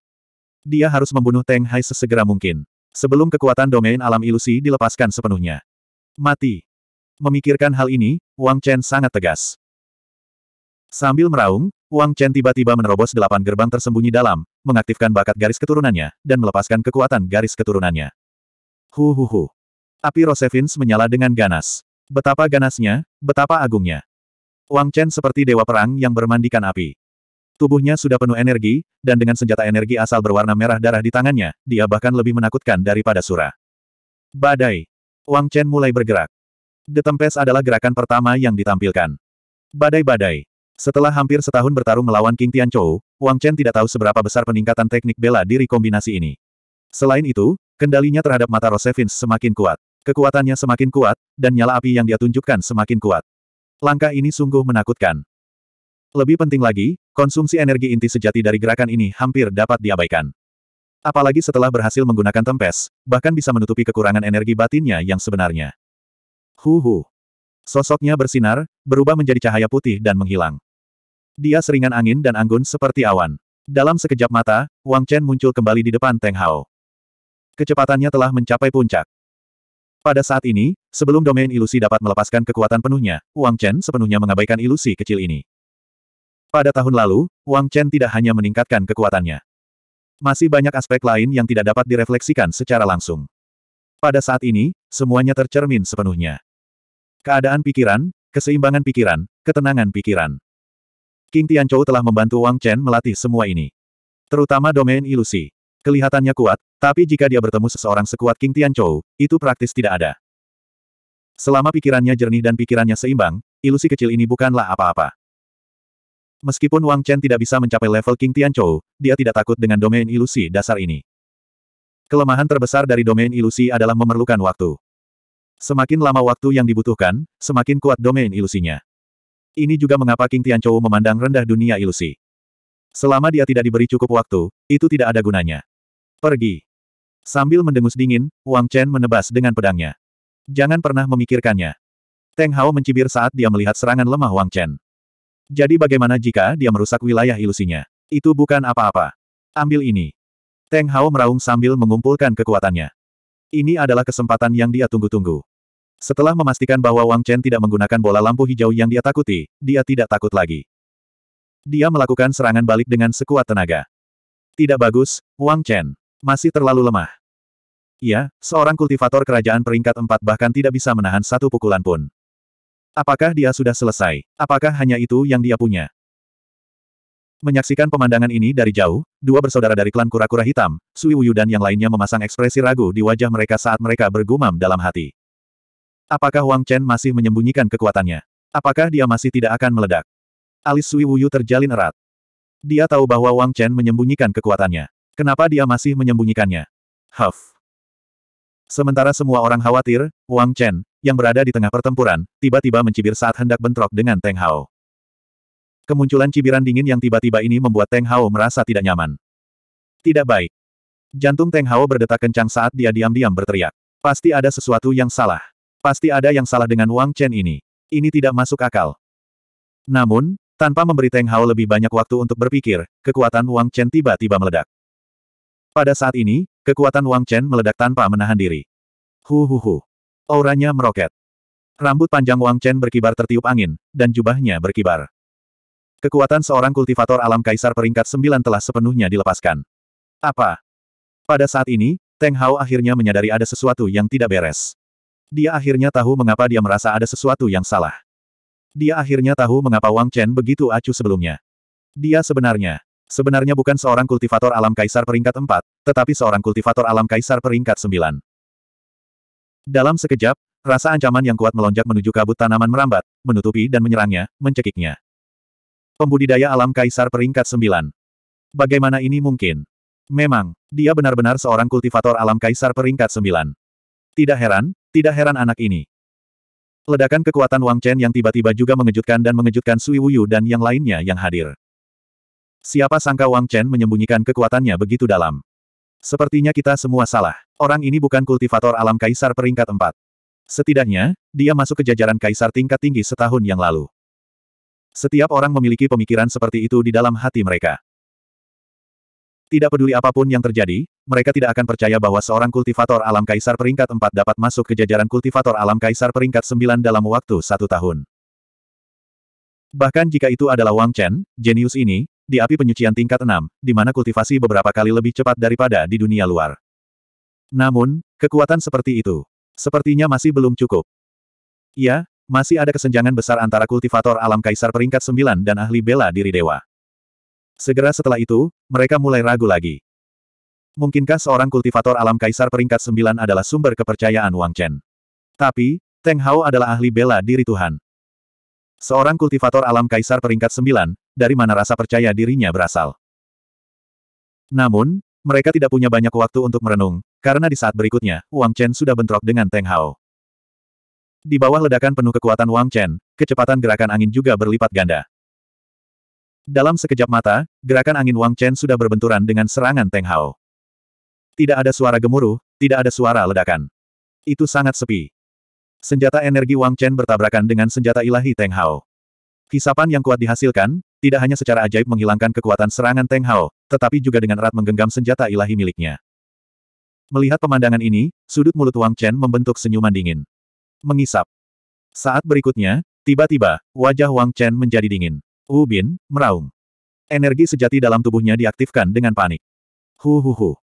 S1: Dia harus membunuh Teng Hai sesegera mungkin sebelum kekuatan domain alam ilusi dilepaskan sepenuhnya. Mati. Memikirkan hal ini, Wang Chen sangat tegas. Sambil meraung, Wang Chen tiba-tiba menerobos delapan gerbang tersembunyi dalam, mengaktifkan bakat garis keturunannya, dan melepaskan kekuatan garis keturunannya. Hu hu hu. Api Rosevins menyala dengan ganas. Betapa ganasnya, betapa agungnya. Wang Chen seperti dewa perang yang bermandikan api. Tubuhnya sudah penuh energi, dan dengan senjata energi asal berwarna merah darah di tangannya, dia bahkan lebih menakutkan daripada Sura. Badai. Wang Chen mulai bergerak. The Tempest adalah gerakan pertama yang ditampilkan. Badai-badai. Setelah hampir setahun bertarung melawan King Tian Tianchou, Wang Chen tidak tahu seberapa besar peningkatan teknik bela diri kombinasi ini. Selain itu, kendalinya terhadap mata Rosevins semakin kuat. Kekuatannya semakin kuat, dan nyala api yang dia tunjukkan semakin kuat. Langkah ini sungguh menakutkan. Lebih penting lagi, Konsumsi energi inti sejati dari gerakan ini hampir dapat diabaikan. Apalagi setelah berhasil menggunakan tempes, bahkan bisa menutupi kekurangan energi batinnya yang sebenarnya. Huhu. Sosoknya bersinar, berubah menjadi cahaya putih dan menghilang. Dia seringan angin dan anggun seperti awan. Dalam sekejap mata, Wang Chen muncul kembali di depan Teng Hao. Kecepatannya telah mencapai puncak. Pada saat ini, sebelum domain ilusi dapat melepaskan kekuatan penuhnya, Wang Chen sepenuhnya mengabaikan ilusi kecil ini. Pada tahun lalu, Wang Chen tidak hanya meningkatkan kekuatannya. Masih banyak aspek lain yang tidak dapat direfleksikan secara langsung. Pada saat ini, semuanya tercermin sepenuhnya. Keadaan pikiran, keseimbangan pikiran, ketenangan pikiran. King Tianchou telah membantu Wang Chen melatih semua ini. Terutama domain ilusi. Kelihatannya kuat, tapi jika dia bertemu seseorang sekuat King Tianchou, itu praktis tidak ada. Selama pikirannya jernih dan pikirannya seimbang, ilusi kecil ini bukanlah apa-apa. Meskipun Wang Chen tidak bisa mencapai level King Tianchou, dia tidak takut dengan domain ilusi dasar ini. Kelemahan terbesar dari domain ilusi adalah memerlukan waktu. Semakin lama waktu yang dibutuhkan, semakin kuat domain ilusinya. Ini juga mengapa King Tianchou memandang rendah dunia ilusi. Selama dia tidak diberi cukup waktu, itu tidak ada gunanya. Pergi. Sambil mendengus dingin, Wang Chen menebas dengan pedangnya. Jangan pernah memikirkannya. Teng Hao mencibir saat dia melihat serangan lemah Wang Chen. Jadi bagaimana jika dia merusak wilayah ilusinya? Itu bukan apa-apa. Ambil ini. Teng Hao meraung sambil mengumpulkan kekuatannya. Ini adalah kesempatan yang dia tunggu-tunggu. Setelah memastikan bahwa Wang Chen tidak menggunakan bola lampu hijau yang dia takuti, dia tidak takut lagi. Dia melakukan serangan balik dengan sekuat tenaga. Tidak bagus, Wang Chen. Masih terlalu lemah. Iya, seorang kultivator kerajaan peringkat empat bahkan tidak bisa menahan satu pukulan pun. Apakah dia sudah selesai? Apakah hanya itu yang dia punya? Menyaksikan pemandangan ini dari jauh, dua bersaudara dari klan kura-kura hitam, Sui Wuyu dan yang lainnya memasang ekspresi ragu di wajah mereka saat mereka bergumam dalam hati. Apakah Wang Chen masih menyembunyikan kekuatannya? Apakah dia masih tidak akan meledak? Alis Sui Wuyu terjalin erat. Dia tahu bahwa Wang Chen menyembunyikan kekuatannya. Kenapa dia masih menyembunyikannya? Huff. Sementara semua orang khawatir, Wang Chen, yang berada di tengah pertempuran, tiba-tiba mencibir saat hendak bentrok dengan Teng Hao. Kemunculan cibiran dingin yang tiba-tiba ini membuat Teng Hao merasa tidak nyaman. Tidak baik. Jantung Teng Hao berdetak kencang saat dia diam-diam berteriak. Pasti ada sesuatu yang salah. Pasti ada yang salah dengan Wang Chen ini. Ini tidak masuk akal. Namun, tanpa memberi Teng Hao lebih banyak waktu untuk berpikir, kekuatan Wang Chen tiba-tiba meledak. Pada saat ini, kekuatan Wang Chen meledak tanpa menahan diri. Hu hu hu. Auranya meroket. Rambut panjang Wang Chen berkibar tertiup angin, dan jubahnya berkibar. Kekuatan seorang kultivator alam kaisar peringkat sembilan telah sepenuhnya dilepaskan. Apa? Pada saat ini, Teng Hao akhirnya menyadari ada sesuatu yang tidak beres. Dia akhirnya tahu mengapa dia merasa ada sesuatu yang salah. Dia akhirnya tahu mengapa Wang Chen begitu acuh sebelumnya. Dia sebenarnya, sebenarnya bukan seorang kultivator alam kaisar peringkat empat, tetapi seorang kultivator alam kaisar peringkat sembilan. Dalam sekejap, rasa ancaman yang kuat melonjak menuju kabut tanaman merambat, menutupi dan menyerangnya, mencekiknya. Pembudidaya alam kaisar peringkat sembilan. Bagaimana ini mungkin? Memang, dia benar-benar seorang kultivator alam kaisar peringkat sembilan. Tidak heran, tidak heran anak ini. Ledakan kekuatan Wang Chen yang tiba-tiba juga mengejutkan dan mengejutkan Sui Wuyu dan yang lainnya yang hadir. Siapa sangka Wang Chen menyembunyikan kekuatannya begitu dalam. Sepertinya kita semua salah. Orang ini bukan kultivator alam kaisar peringkat 4. Setidaknya, dia masuk ke jajaran kaisar tingkat tinggi setahun yang lalu. Setiap orang memiliki pemikiran seperti itu di dalam hati mereka. Tidak peduli apapun yang terjadi, mereka tidak akan percaya bahwa seorang kultivator alam kaisar peringkat 4 dapat masuk ke jajaran kultivator alam kaisar peringkat 9 dalam waktu satu tahun. Bahkan jika itu adalah Wang Chen, jenius ini, di api penyucian tingkat 6, di mana kultivasi beberapa kali lebih cepat daripada di dunia luar. Namun, kekuatan seperti itu, sepertinya masih belum cukup. Ya, masih ada kesenjangan besar antara kultivator alam kaisar peringkat 9 dan ahli bela diri dewa. Segera setelah itu, mereka mulai ragu lagi. Mungkinkah seorang kultivator alam kaisar peringkat 9 adalah sumber kepercayaan Wang Chen? Tapi, Teng Hao adalah ahli bela diri Tuhan. Seorang kultivator alam kaisar peringkat sembilan, dari mana rasa percaya dirinya berasal. Namun, mereka tidak punya banyak waktu untuk merenung, karena di saat berikutnya, Wang Chen sudah bentrok dengan Teng Hao. Di bawah ledakan penuh kekuatan Wang Chen, kecepatan gerakan angin juga berlipat ganda. Dalam sekejap mata, gerakan angin Wang Chen sudah berbenturan dengan serangan Teng Hao. Tidak ada suara gemuruh, tidak ada suara ledakan. Itu sangat sepi. Senjata energi Wang Chen bertabrakan dengan senjata ilahi Teng Hao. Hisapan yang kuat dihasilkan, tidak hanya secara ajaib menghilangkan kekuatan serangan Teng Hao, tetapi juga dengan erat menggenggam senjata ilahi miliknya. Melihat pemandangan ini, sudut mulut Wang Chen membentuk senyuman dingin. Mengisap. Saat berikutnya, tiba-tiba, wajah Wang Chen menjadi dingin. Wu Bin, meraung. Energi sejati dalam tubuhnya diaktifkan dengan panik. Hu hu hu.